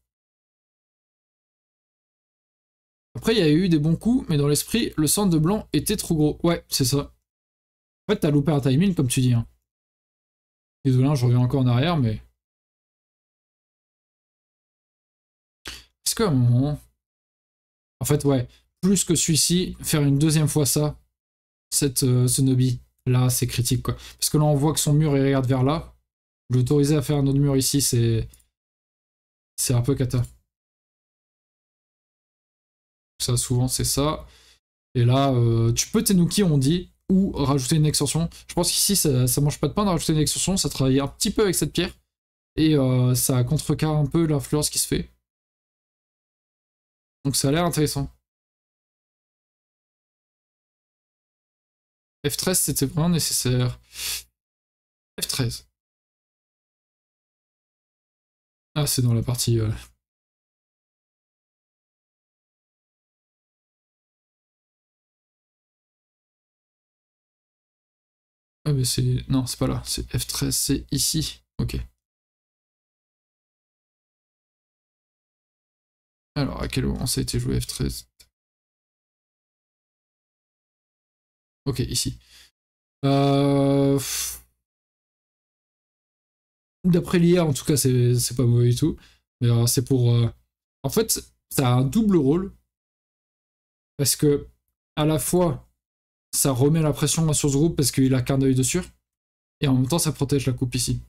Après, il y a eu des bons coups, mais dans l'esprit, le centre de blanc était trop gros. Ouais, c'est ça. En fait, t'as loupé un timing, comme tu dis. Hein. Désolé, hein, je reviens encore en arrière, mais. Parce que... un moment. En fait, ouais, plus que celui-ci, faire une deuxième fois ça, cette, euh, ce là, c'est critique, quoi. Parce que là, on voit que son mur, il regarde vers là. L'autoriser à faire un autre mur ici, c'est. C'est un peu cata. Ça, souvent, c'est ça. Et là, euh, tu peux Tenuki, on dit, ou rajouter une extension. Je pense qu'ici, ça, ne mange pas de pain de rajouter une extension, ça travaille un petit peu avec cette pierre, et euh, ça contrecarre un peu l'influence qui se fait. Donc ça a l'air intéressant. F13, c'était vraiment nécessaire. F13. Ah, c'est dans la partie... Euh, Ah mais c'est... Non, c'est pas là. C'est F13, c'est ici. Ok. Alors, à quel moment ça a été joué F13 Ok, ici. Euh, D'après l'IA, en tout cas, c'est pas mauvais du tout. Mais euh, c'est pour... Euh, en fait, ça a un double rôle. Parce que, à la fois, ça remet la pression sur ce groupe parce qu'il a qu'un œil dessus. Et en même temps, ça protège la coupe ici.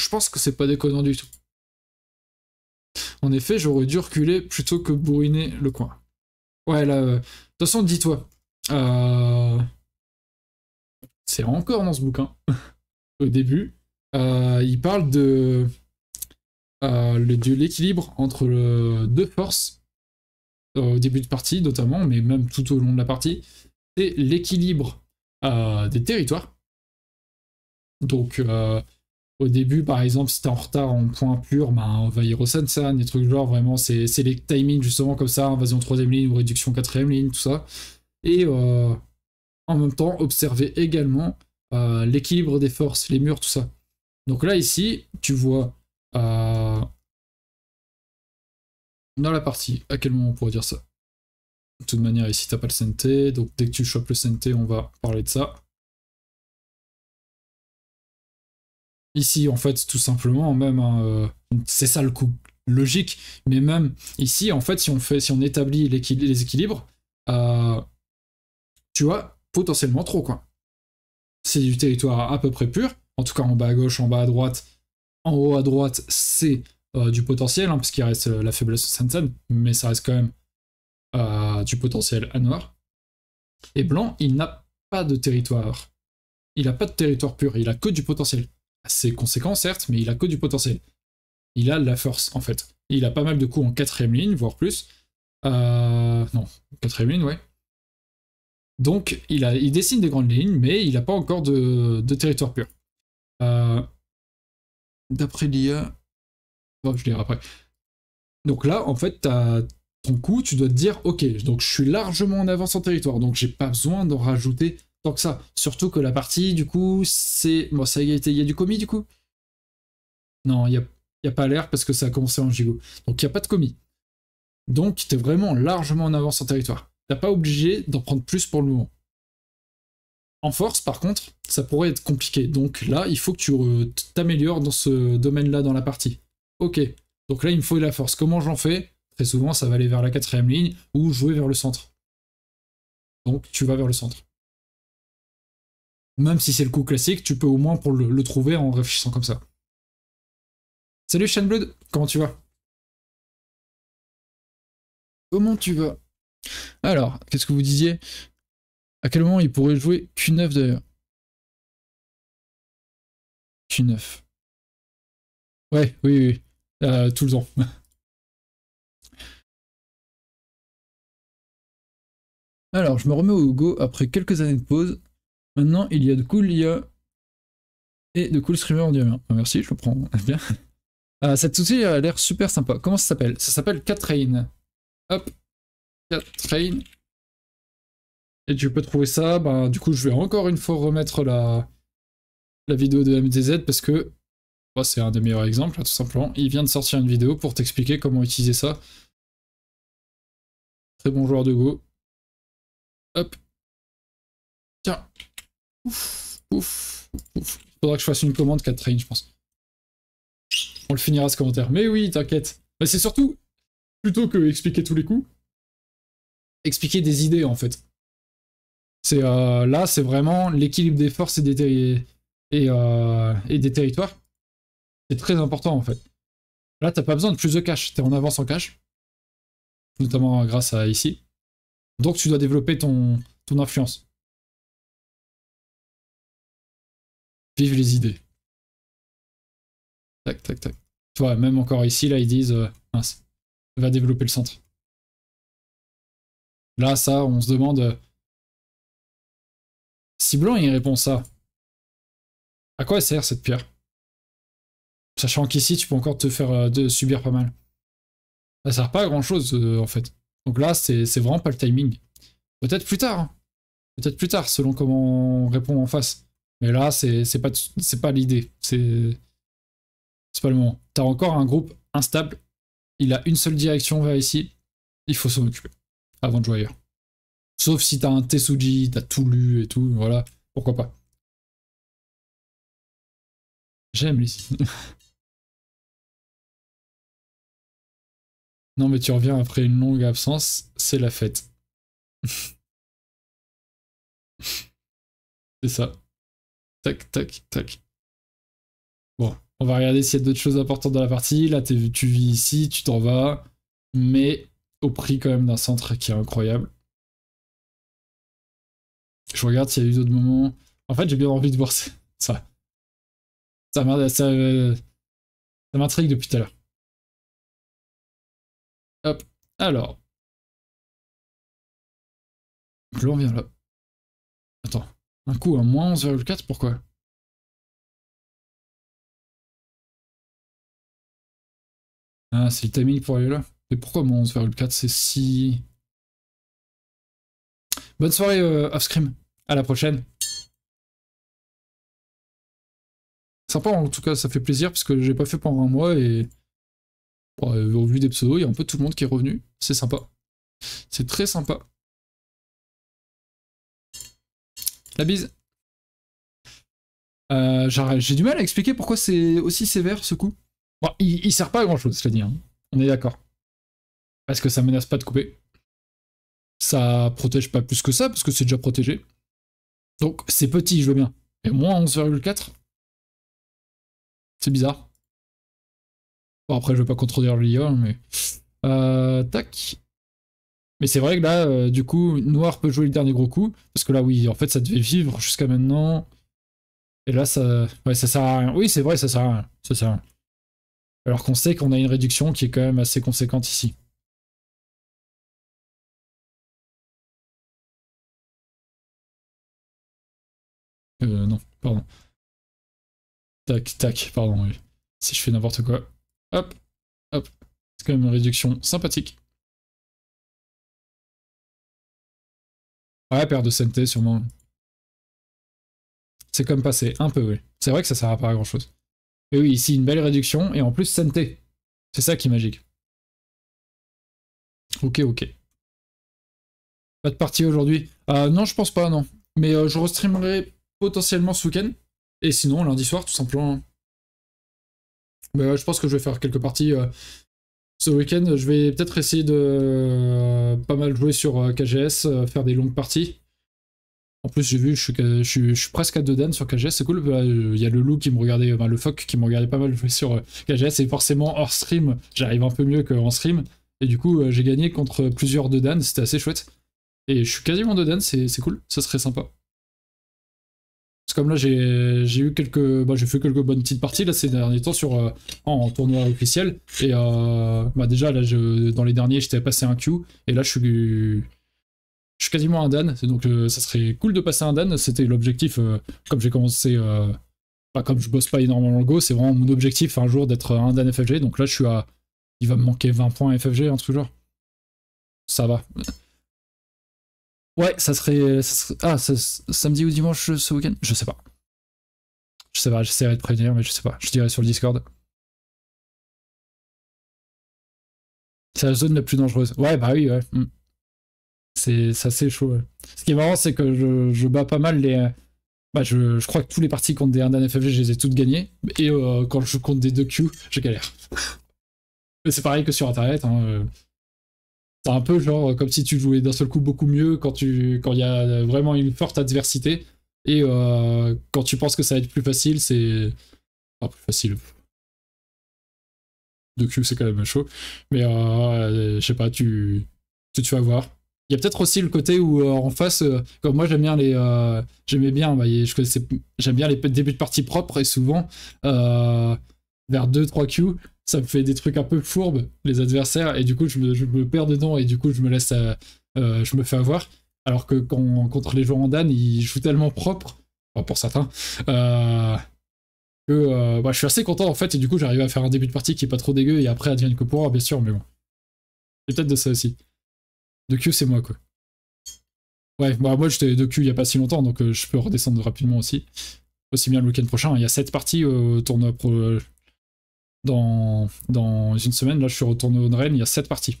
Je pense que c'est pas déconnant du tout. En effet, j'aurais dû reculer plutôt que bourriner le coin. Ouais, là. Euh, de toute façon, dis-toi. Euh, c'est encore dans ce bouquin. Au début, euh, il parle de, de l'équilibre entre deux forces au début de partie notamment, mais même tout au long de la partie, c'est l'équilibre euh, des territoires. Donc euh, au début, par exemple, si t'es en retard en points purs, bah, ben, y au ça, des trucs genre vraiment, c'est les timings justement comme ça, invasion troisième ligne ou réduction quatrième ligne, tout ça. Et euh, en même temps, observer également l'équilibre des forces, les murs, tout ça. Donc là, ici, tu vois dans la partie. À quel moment on pourrait dire ça De toute manière, ici, t'as pas le santé, donc dès que tu chopes le santé, on va parler de ça. Ici, en fait, tout simplement, même, hein, euh, c'est ça le coup logique, mais même ici, en fait, si on, fait, si on établit les équilibres, euh, tu vois, potentiellement trop, quoi. C'est du territoire à peu près pur, en tout cas en bas à gauche, en bas à droite, en haut à droite, c'est euh, du potentiel, hein, parce qu'il reste euh, la faiblesse de Sansan, mais ça reste quand même euh, du potentiel à noir. Et Blanc, il n'a pas de territoire. Il n'a pas de territoire pur, il a que du potentiel. C'est conséquent, certes, mais il a que du potentiel. Il a de la force, en fait. Il a pas mal de coups en quatrième ligne, voire plus. non, quatrième ligne, ouais. Donc, il, a, il dessine des grandes lignes, mais il n'a pas encore de, territoire pur. D'après l'IA, je dirai après. Donc là, en fait, as ton coup, tu dois te dire, ok, donc je suis largement en avance en territoire, donc j'ai pas besoin d'en rajouter tant que ça. Surtout que la partie, du coup, c'est... Bon, ça y été... il y a du commis, du coup Non, il n'y a... a pas l'air parce que ça a commencé en gigot. Donc il n'y a pas de commis. Donc tu es vraiment largement en avance en territoire. T'as pas obligé d'en prendre plus pour le moment. En force, par contre, ça pourrait être compliqué. Donc là, il faut que tu euh, t'améliores dans ce domaine-là dans la partie. Ok, donc là, il me faut de la force. Comment j'en fais Très souvent, ça va aller vers la quatrième ligne ou jouer vers le centre. Donc, tu vas vers le centre. Même si c'est le coup classique, tu peux au moins pour le, le trouver en réfléchissant comme ça. Salut Blood, comment tu vas Comment tu vas Alors, qu'est-ce que vous disiez À quel moment il pourrait jouer Q9 d'ailleurs Q9. Ouais, oui, oui. Euh, tout le temps. Alors, je me remets au Go après quelques années de pause. Maintenant, il y a de cool IA et de cool streamer en diamant. Ah, merci, je le prends bien. Ah, souci cet a l'air super sympa. Comment ça s'appelle Ça s'appelle Catrain. Hop, Catrain. Et tu peux trouver ça. Bah, du coup, je vais encore une fois remettre la, la vidéo de MDZ parce que c'est un des meilleurs exemples, tout simplement. Il vient de sortir une vidéo pour t'expliquer comment utiliser ça. Très bon joueur de Go. Hop. Tiens. Ouf, ouf, ouf. Faudra que je fasse une commande 4 train, je pense. On le finira ce commentaire. Mais oui, t'inquiète. Mais c'est surtout, plutôt que expliquer tous les coups, expliquer des idées en fait. C'est euh, là, c'est vraiment l'équilibre des forces et des, et, euh, et des territoires. C'est très important en fait. Là, t'as pas besoin de plus de cash, t'es en avance en cash, notamment grâce à ici. Donc tu dois développer ton, influence. Vive les idées. Tac, tac, tac. Toi, même encore ici, là, ils disent, euh, mince, va développer le centre. Là, ça, on se demande, euh, si Blanc, il répond ça, à quoi sert cette pierre Sachant qu'ici, tu peux encore te faire euh, subir pas mal. Ça sert pas à grand chose, euh, en fait. Donc là, c'est vraiment pas le timing. Peut-être plus tard. Hein. Peut-être plus tard, selon comment on répond en face. Mais là, c'est pas, pas l'idée. C'est pas le moment. T'as encore un groupe instable. Il a une seule direction vers ici. Il faut s'en occuper. Avant de jouer ailleurs. Sauf si t'as un tu t'as tout lu et tout. Voilà. Pourquoi pas. J'aime les Non, mais tu reviens après une longue absence, c'est la fête. c'est ça. Tac, tac, tac. Bon, on va regarder s'il y a d'autres choses importantes dans la partie. Là, tu vis ici, tu t'en vas, mais au prix quand même d'un centre qui est incroyable. Je regarde s'il y a eu d'autres moments. En fait, j'ai bien envie de voir ça. Ça, ça, euh, ça m'intrigue depuis tout à l'heure. Hop, alors. Je vient là. Attends, un coup à hein, moins 11,4, pourquoi Ah, c'est le timing pour aller là. Mais pourquoi moins 11,4 C'est si... Bonne soirée, euh, off scream À la prochaine. Sympa en tout cas, ça fait plaisir parce que j'ai pas fait pendant un mois et Bon, euh, au vu des pseudos, il y a un peu tout le monde qui est revenu. C'est sympa. C'est très sympa. La bise. Euh, J'ai du mal à expliquer pourquoi c'est aussi sévère ce coup. Bon, il, sert pas à grand chose, cela dit. dire. Hein. On est d'accord. Parce que ça menace pas de couper. Ça protège pas plus que ça, parce que c'est déjà protégé. Donc c'est petit, je veux bien. Mais moins 11,4. C'est bizarre. Bon, après, je vais pas contredire l'IA, mais. Euh, tac. Mais c'est vrai que là, euh, du coup, Noir peut jouer le dernier gros coup. Parce que là, oui, en fait, ça devait vivre jusqu'à maintenant. Et là, ça. Ouais, ça sert à rien. Oui, c'est vrai, ça sert à rien. Ça sert à rien. Alors qu'on sait qu'on a une réduction qui est quand même assez conséquente ici. Euh, non, pardon. Tac, tac, pardon, oui. Si je fais n'importe quoi. Hop, hop. C'est quand même une réduction sympathique. Ouais, paire de santé sûrement. C'est comme passé, un peu, oui. C'est vrai que ça sert à pas à grand chose. Mais oui, ici une belle réduction et en plus santé. C'est ça qui est magique. Ok, ok. Pas de partie aujourd'hui euh, Non, je pense pas, non. Mais euh, je restreamerai potentiellement ce week-end. Et sinon, lundi soir, tout simplement. Hein. Bah, je pense que je vais faire quelques parties euh, ce week-end. Je vais peut-être essayer de euh, pas mal jouer sur euh, KGS, faire des longues parties. En plus, j'ai vu, je suis, presque à deux dan sur KGS, c'est cool. Bah, il y a le loup qui me regardait, enfin le phoque qui me regardait pas mal sur KGS, et forcément, hors stream, j'arrive un peu mieux qu'en stream. Et du coup, j'ai gagné contre plusieurs deux dan, c'était assez chouette. Et je suis quasiment deux dan, c'est cool, ça serait sympa. Parce que comme là, j'ai eu quelques, bah, j'ai fait quelques bonnes petites parties là ces derniers temps sur euh, en, tournoi officiel. Et euh, bah, déjà là, dans les derniers, j'étais passé un Q et là, je suis, je quasiment un Dan. Donc euh, ça serait cool de passer un Dan. C'était l'objectif. comme j'ai commencé, pas bah, comme je bosse pas énormément le Go, c'est vraiment mon objectif un jour d'être un Dan FFG. Donc là, je suis à, il va me manquer 20 points FFG, un truc genre. Ça va. Ouais, ça serait. ah, samedi ou dimanche ce week-end Je sais pas. Je sais pas, j'essaierai de prévenir, mais je sais pas. Je dirais sur le Discord. C'est la zone la plus dangereuse. Ouais, bah oui, ouais. Hmm. C'est assez chaud. Ce qui est marrant, c'est que je, bats pas mal les. Bah, je, crois que tous les parties contre des 1 FFG, je les ai toutes gagnées. Et euh, quand je compte des 2Q, je galère. mais c'est pareil que sur Internet. Hein, euh un peu genre euh, comme si tu jouais d'un seul coup beaucoup mieux quand tu quand il y a vraiment une forte adversité et euh, quand tu penses que ça va être plus facile, c'est pas plus facile. De Q c'est quand même chaud, mais euh, je sais pas, tu tu, vas voir. Il y a peut-être aussi le côté où en face, comme moi j'aime bien les, j'aimais bien, bah, je connaissais, j'aime bien les débuts de partie propres et souvent vers 2-3 Q, ça me fait des trucs un peu fourbes, les adversaires, et du coup, je me, perds dedans, et du coup, je me laisse, euh, euh, je me fais avoir. Alors que quand, contre les joueurs en Dan, ils jouent tellement propre, enfin pour certains, euh, que bah, je suis assez content en fait, et du coup, j'arrive à faire un début de partie qui est pas trop dégueu, et après elle que que pour bien sûr, mais bon. C'est peut-être de ça aussi. De Q, c'est moi, quoi. Ouais, moi bah, moi j'étais de Q il y a pas si longtemps, donc je peux redescendre rapidement aussi. Aussi bien le week-end prochain, il y a 7 parties au tournoi pro dans, dans une semaine, là, je suis retourné au Rennes, il y a 7 parties.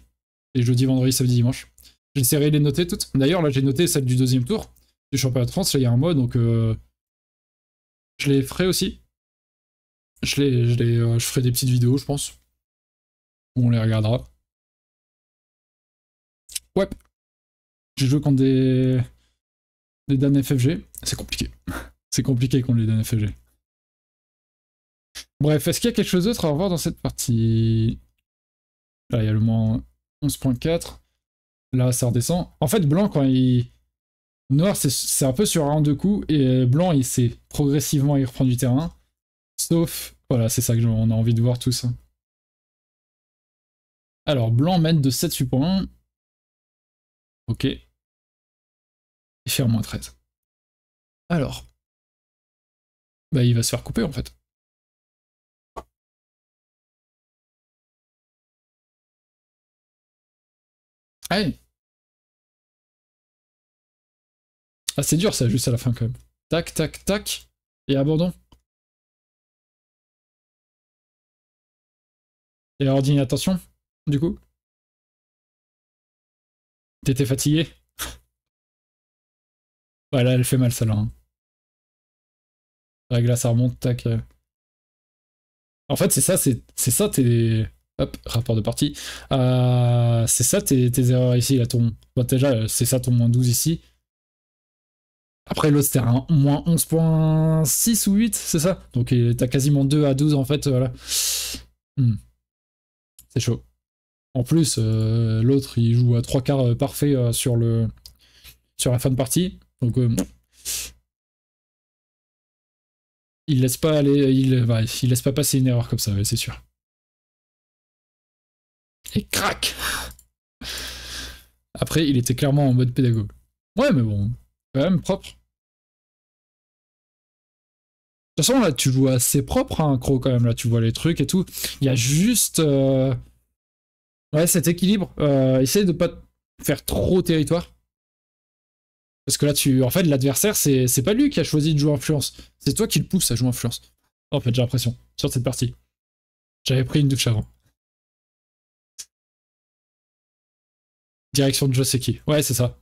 Et jeudi, vendredi, samedi, dimanche. J'essaierai de les noter toutes. D'ailleurs, là, j'ai noté celle du deuxième tour du championnat de France, il y a un mois, donc euh, je les ferai aussi. Je, les, je, les, euh, je ferai des petites vidéos, je pense. On les regardera. Ouais. J'ai joué contre des, des Dan FFG. C'est compliqué. C'est compliqué contre les Dan FFG. Bref, est-ce qu'il y a quelque chose d'autre à revoir dans cette partie Là, il y a le moins 11.4. Là, ça redescend. En fait, blanc, quand il... Noir, c'est un peu sur un deux coups, et blanc, il sait progressivement, il reprend du terrain. Sauf... Voilà, c'est ça que on a envie de voir tous. Alors, blanc mène de 7 sur 1. Ok. Et faire moins 13. Alors. Bah, il va se faire couper, en fait. Ah, ah c'est dur ça, juste à la fin quand même. Tac, tac, tac. Et abandon. Et ordine attention, du coup. T'étais fatigué Ouais, là, elle fait mal celle-là. Hein. La ça remonte, tac. Euh. En fait, c'est ça, c'est ça, t'es. Hop, rapport de partie. Euh, c'est ça tes, tes, erreurs ici, là, ton... Bah, déjà, euh, c'est ça ton moins 12 ici. Après, l'autre, c'était un moins 11.6 ou 8, c'est ça Donc, t'as quasiment 2 à 12, en fait, euh, voilà. Hmm. C'est chaud. En plus, l'autre, il joue à 3 quarts parfait sur, le... sur la fin de partie. Donc, il laisse pas aller... Il, bah, il laisse pas passer une erreur comme ça, c'est sûr. Et crac Après, il était clairement en mode pédagogue. Ouais, mais bon, quand même propre. De toute façon, là, tu vois assez propre, un hein, quand même. Là, tu vois les trucs et tout. Il y a juste. Euh, ouais, cet équilibre. Euh, essaye de pas faire trop territoire. Parce que là, tu. En fait, l'adversaire, c'est pas lui qui a choisi de jouer influence. C'est toi qui le pousse à jouer influence. En fait, j'ai l'impression. Sur cette partie. J'avais pris une douche avant. Direction de je Ouais, c'est ça.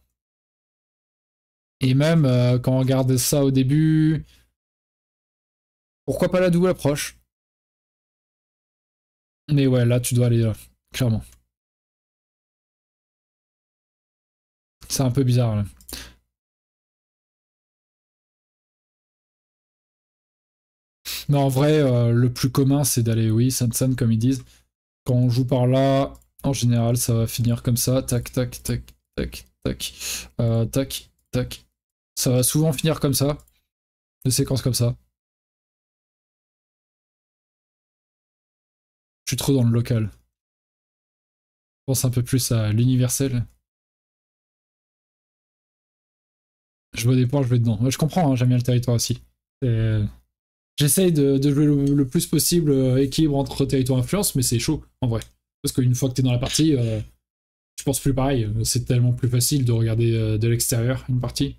Et même euh, quand on regarde ça au début, pourquoi pas la double approche Mais ouais, là tu dois aller là, euh, clairement. C'est un peu bizarre là. en vrai, euh, le plus commun c'est d'aller, oui, Sansan comme ils disent. Quand on joue par là, en général, ça va finir comme ça. Tac, tac, tac, tac, tac. Euh, tac, tac. Ça va souvent finir comme ça. Des séquences comme ça. Je suis trop dans le local. Je pense un peu plus à l'universel. Je vois des points, je vais dedans. Je comprends, hein, j'aime bien le territoire aussi. Euh, j'essaye de, jouer le, plus possible euh, équilibre entre territoire et influence, mais c'est chaud en vrai. Parce qu'une fois que tu es dans la partie, je euh, pense plus pareil. C'est tellement plus facile de regarder euh, de l'extérieur une partie.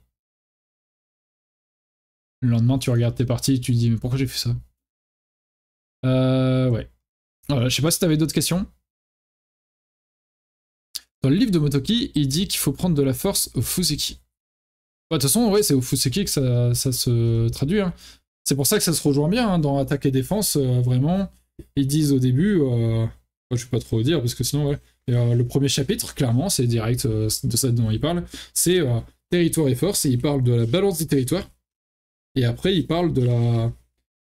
Le lendemain, tu regardes tes parties et tu te dis, mais pourquoi j'ai fait ça euh, Ouais. Voilà, je sais pas si tu avais d'autres questions. Dans le livre de Motoki, il dit qu'il faut prendre de la force au Fuseki. Bah, de toute façon, ouais, c'est au Fuseki que ça, se traduit. Hein. C'est pour ça que ça se rejoint bien hein, dans Attaque et Défense, euh, vraiment. Ils disent au début, je vais pas trop dire parce que sinon, ouais. Euh, le premier chapitre, clairement, c'est direct euh, de ça dont il parle. C'est euh, territoire et force, et il parle de la balance des territoires. Et après, il parle de la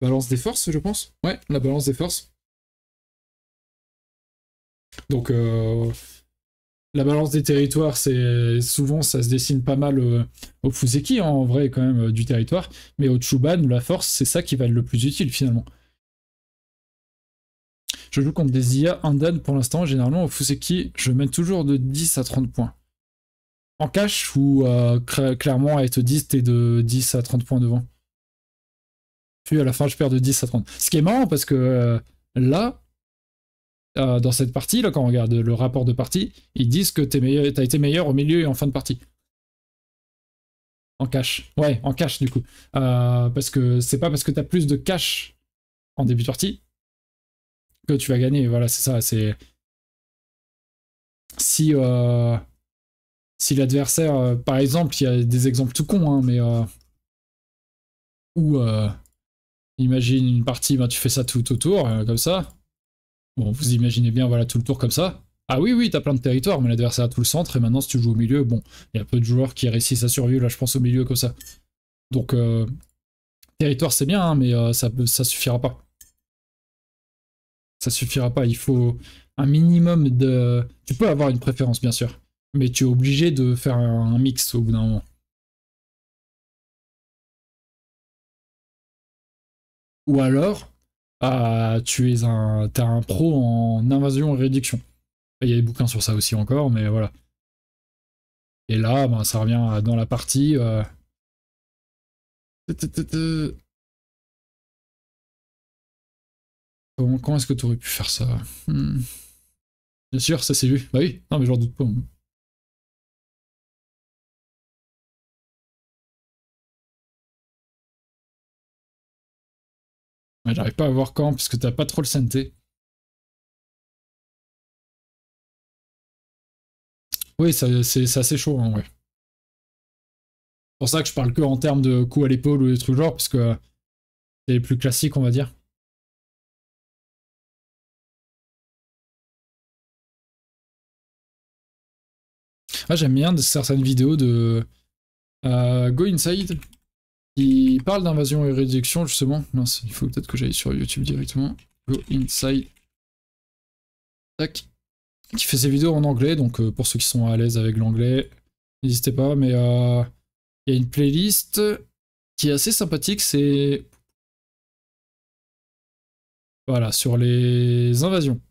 balance des forces, je pense. Ouais, la balance des forces. Donc, la balance des territoires, c'est souvent ça se dessine pas mal au Fuseki, hein, en vrai, quand même, du territoire. Mais au Chuban, la force, c'est ça qui va être le plus utile finalement. Je joue contre des IA undead pour l'instant. Généralement, au qui je mène toujours de 10 à 30 points. En cash ou euh, clairement, à être 10, t'es de 10 à 30 points devant. Puis à la fin, je perds de 10 à 30. Ce qui est marrant parce que euh, là, euh, dans cette partie, là, quand on regarde le rapport de partie, ils disent que t'as été meilleur au milieu et en fin de partie. En cash. Ouais, en cash du coup. parce que c'est pas parce que t'as plus de cash en début de partie tu vas gagner. Voilà, c'est ça. C'est si euh, si l'adversaire, euh, par exemple, il y a des exemples tout cons, hein, mais euh, ou imagine une partie, ben, tu fais ça tout autour comme ça. Bon, vous imaginez bien, voilà, tout le tour comme ça. Ah oui, oui, t'as plein de territoire mais l'adversaire a tout le centre, et maintenant si tu joues au milieu, bon, il y a peu de joueurs qui réussissent à survivre, là je pense au milieu comme ça. Donc, territoire c'est bien, hein, mais ça suffira pas ça suffira pas. Il faut un minimum de. Tu peux avoir une préférence, bien sûr, mais tu es obligé de faire un mix au bout d'un moment. Ou alors, ah, tu es un, as un pro en invasion et réduction. Il y a des bouquins sur ça aussi encore, mais voilà. Et là, ben, ça revient dans la partie. Euh, Comment, est-ce que tu aurais pu faire ça hmm. Bien sûr, ça c'est vu. Bah oui, non mais j'en doute pas. J'arrive pas à voir quand, puisque t'as pas trop le santé. Oui, c'est assez chaud, en hein, ouais. C'est pour ça que je parle que en termes de coups à l'épaule ou des trucs genre, parce que euh, c'est les plus classiques, on va dire. j'aime bien certaines vidéos de euh, Go Inside qui parle d'invasion et réduction justement. Mince, il faut peut-être que j'aille sur YouTube directement. Go Inside. Tac. Qui fait ses vidéos en anglais, donc euh, pour ceux qui sont à l'aise avec l'anglais, n'hésitez pas, mais euh, il y a une playlist qui est assez sympathique, c'est... Voilà, sur les invasions.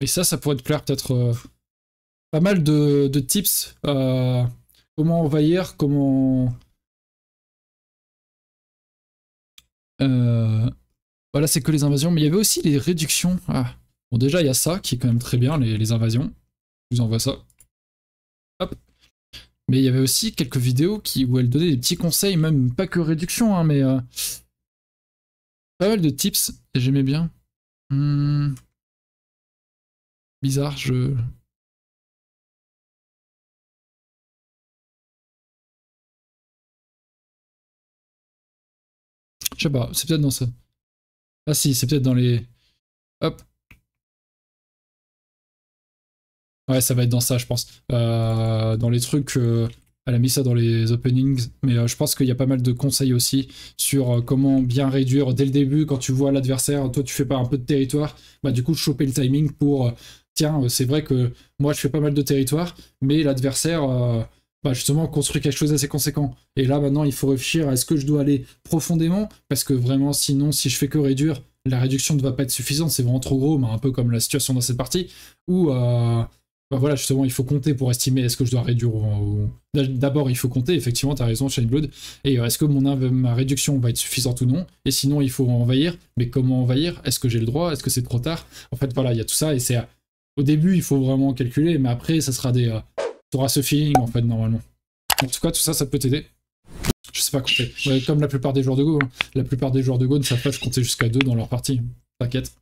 Et ça, ça pourrait te plaire peut-être pas mal de, tips. Euh, comment envahir, comment. Euh, voilà, c'est que les invasions. Mais il y avait aussi les réductions. Ah. Bon, déjà, il y a ça qui est quand même très bien, les, les invasions. Je vous envoie ça. Hop. Mais il y avait aussi quelques vidéos qui, où elle donnait des petits conseils, même pas que réduction, hein, mais euh, pas mal de tips, j'aimais bien. Hmm. Bizarre, je, Je sais pas, c'est peut-être dans ça. Ah si, c'est peut-être dans les... Hop. Ouais, ça va être dans ça, je pense. Euh, dans les trucs... Euh, elle a mis ça dans les openings, mais euh, je pense qu'il y a pas mal de conseils aussi sur comment bien réduire dès le début, quand tu vois l'adversaire, toi tu fais pas un peu de territoire, bah du coup choper le timing pour... tiens, c'est vrai que moi je fais pas mal de territoire, mais l'adversaire bah justement construire quelque chose d'assez conséquent. Et là maintenant il faut réfléchir à est-ce que je dois aller profondément parce que vraiment sinon si je fais que réduire la réduction ne va pas être suffisante c'est vraiment trop gros mais un peu comme la situation dans cette partie ou euh, bah, voilà justement il faut compter pour estimer est-ce que je dois réduire ou, d'abord il faut compter effectivement as raison Blood et euh, est-ce que mon ma réduction va être suffisante ou non et sinon il faut envahir mais comment envahir est-ce que j'ai le droit est-ce que c'est trop tard en fait voilà il y a tout ça et c'est au début il faut vraiment calculer mais après ça sera des euh, tu auras ce feeling en fait normalement. En tout cas, tout ça, ça peut t'aider. Je sais pas compter. comme la plupart des joueurs de Go, hein. la plupart des joueurs de Go ne savent pas compter jusqu'à 2 dans leur partie. T'inquiète.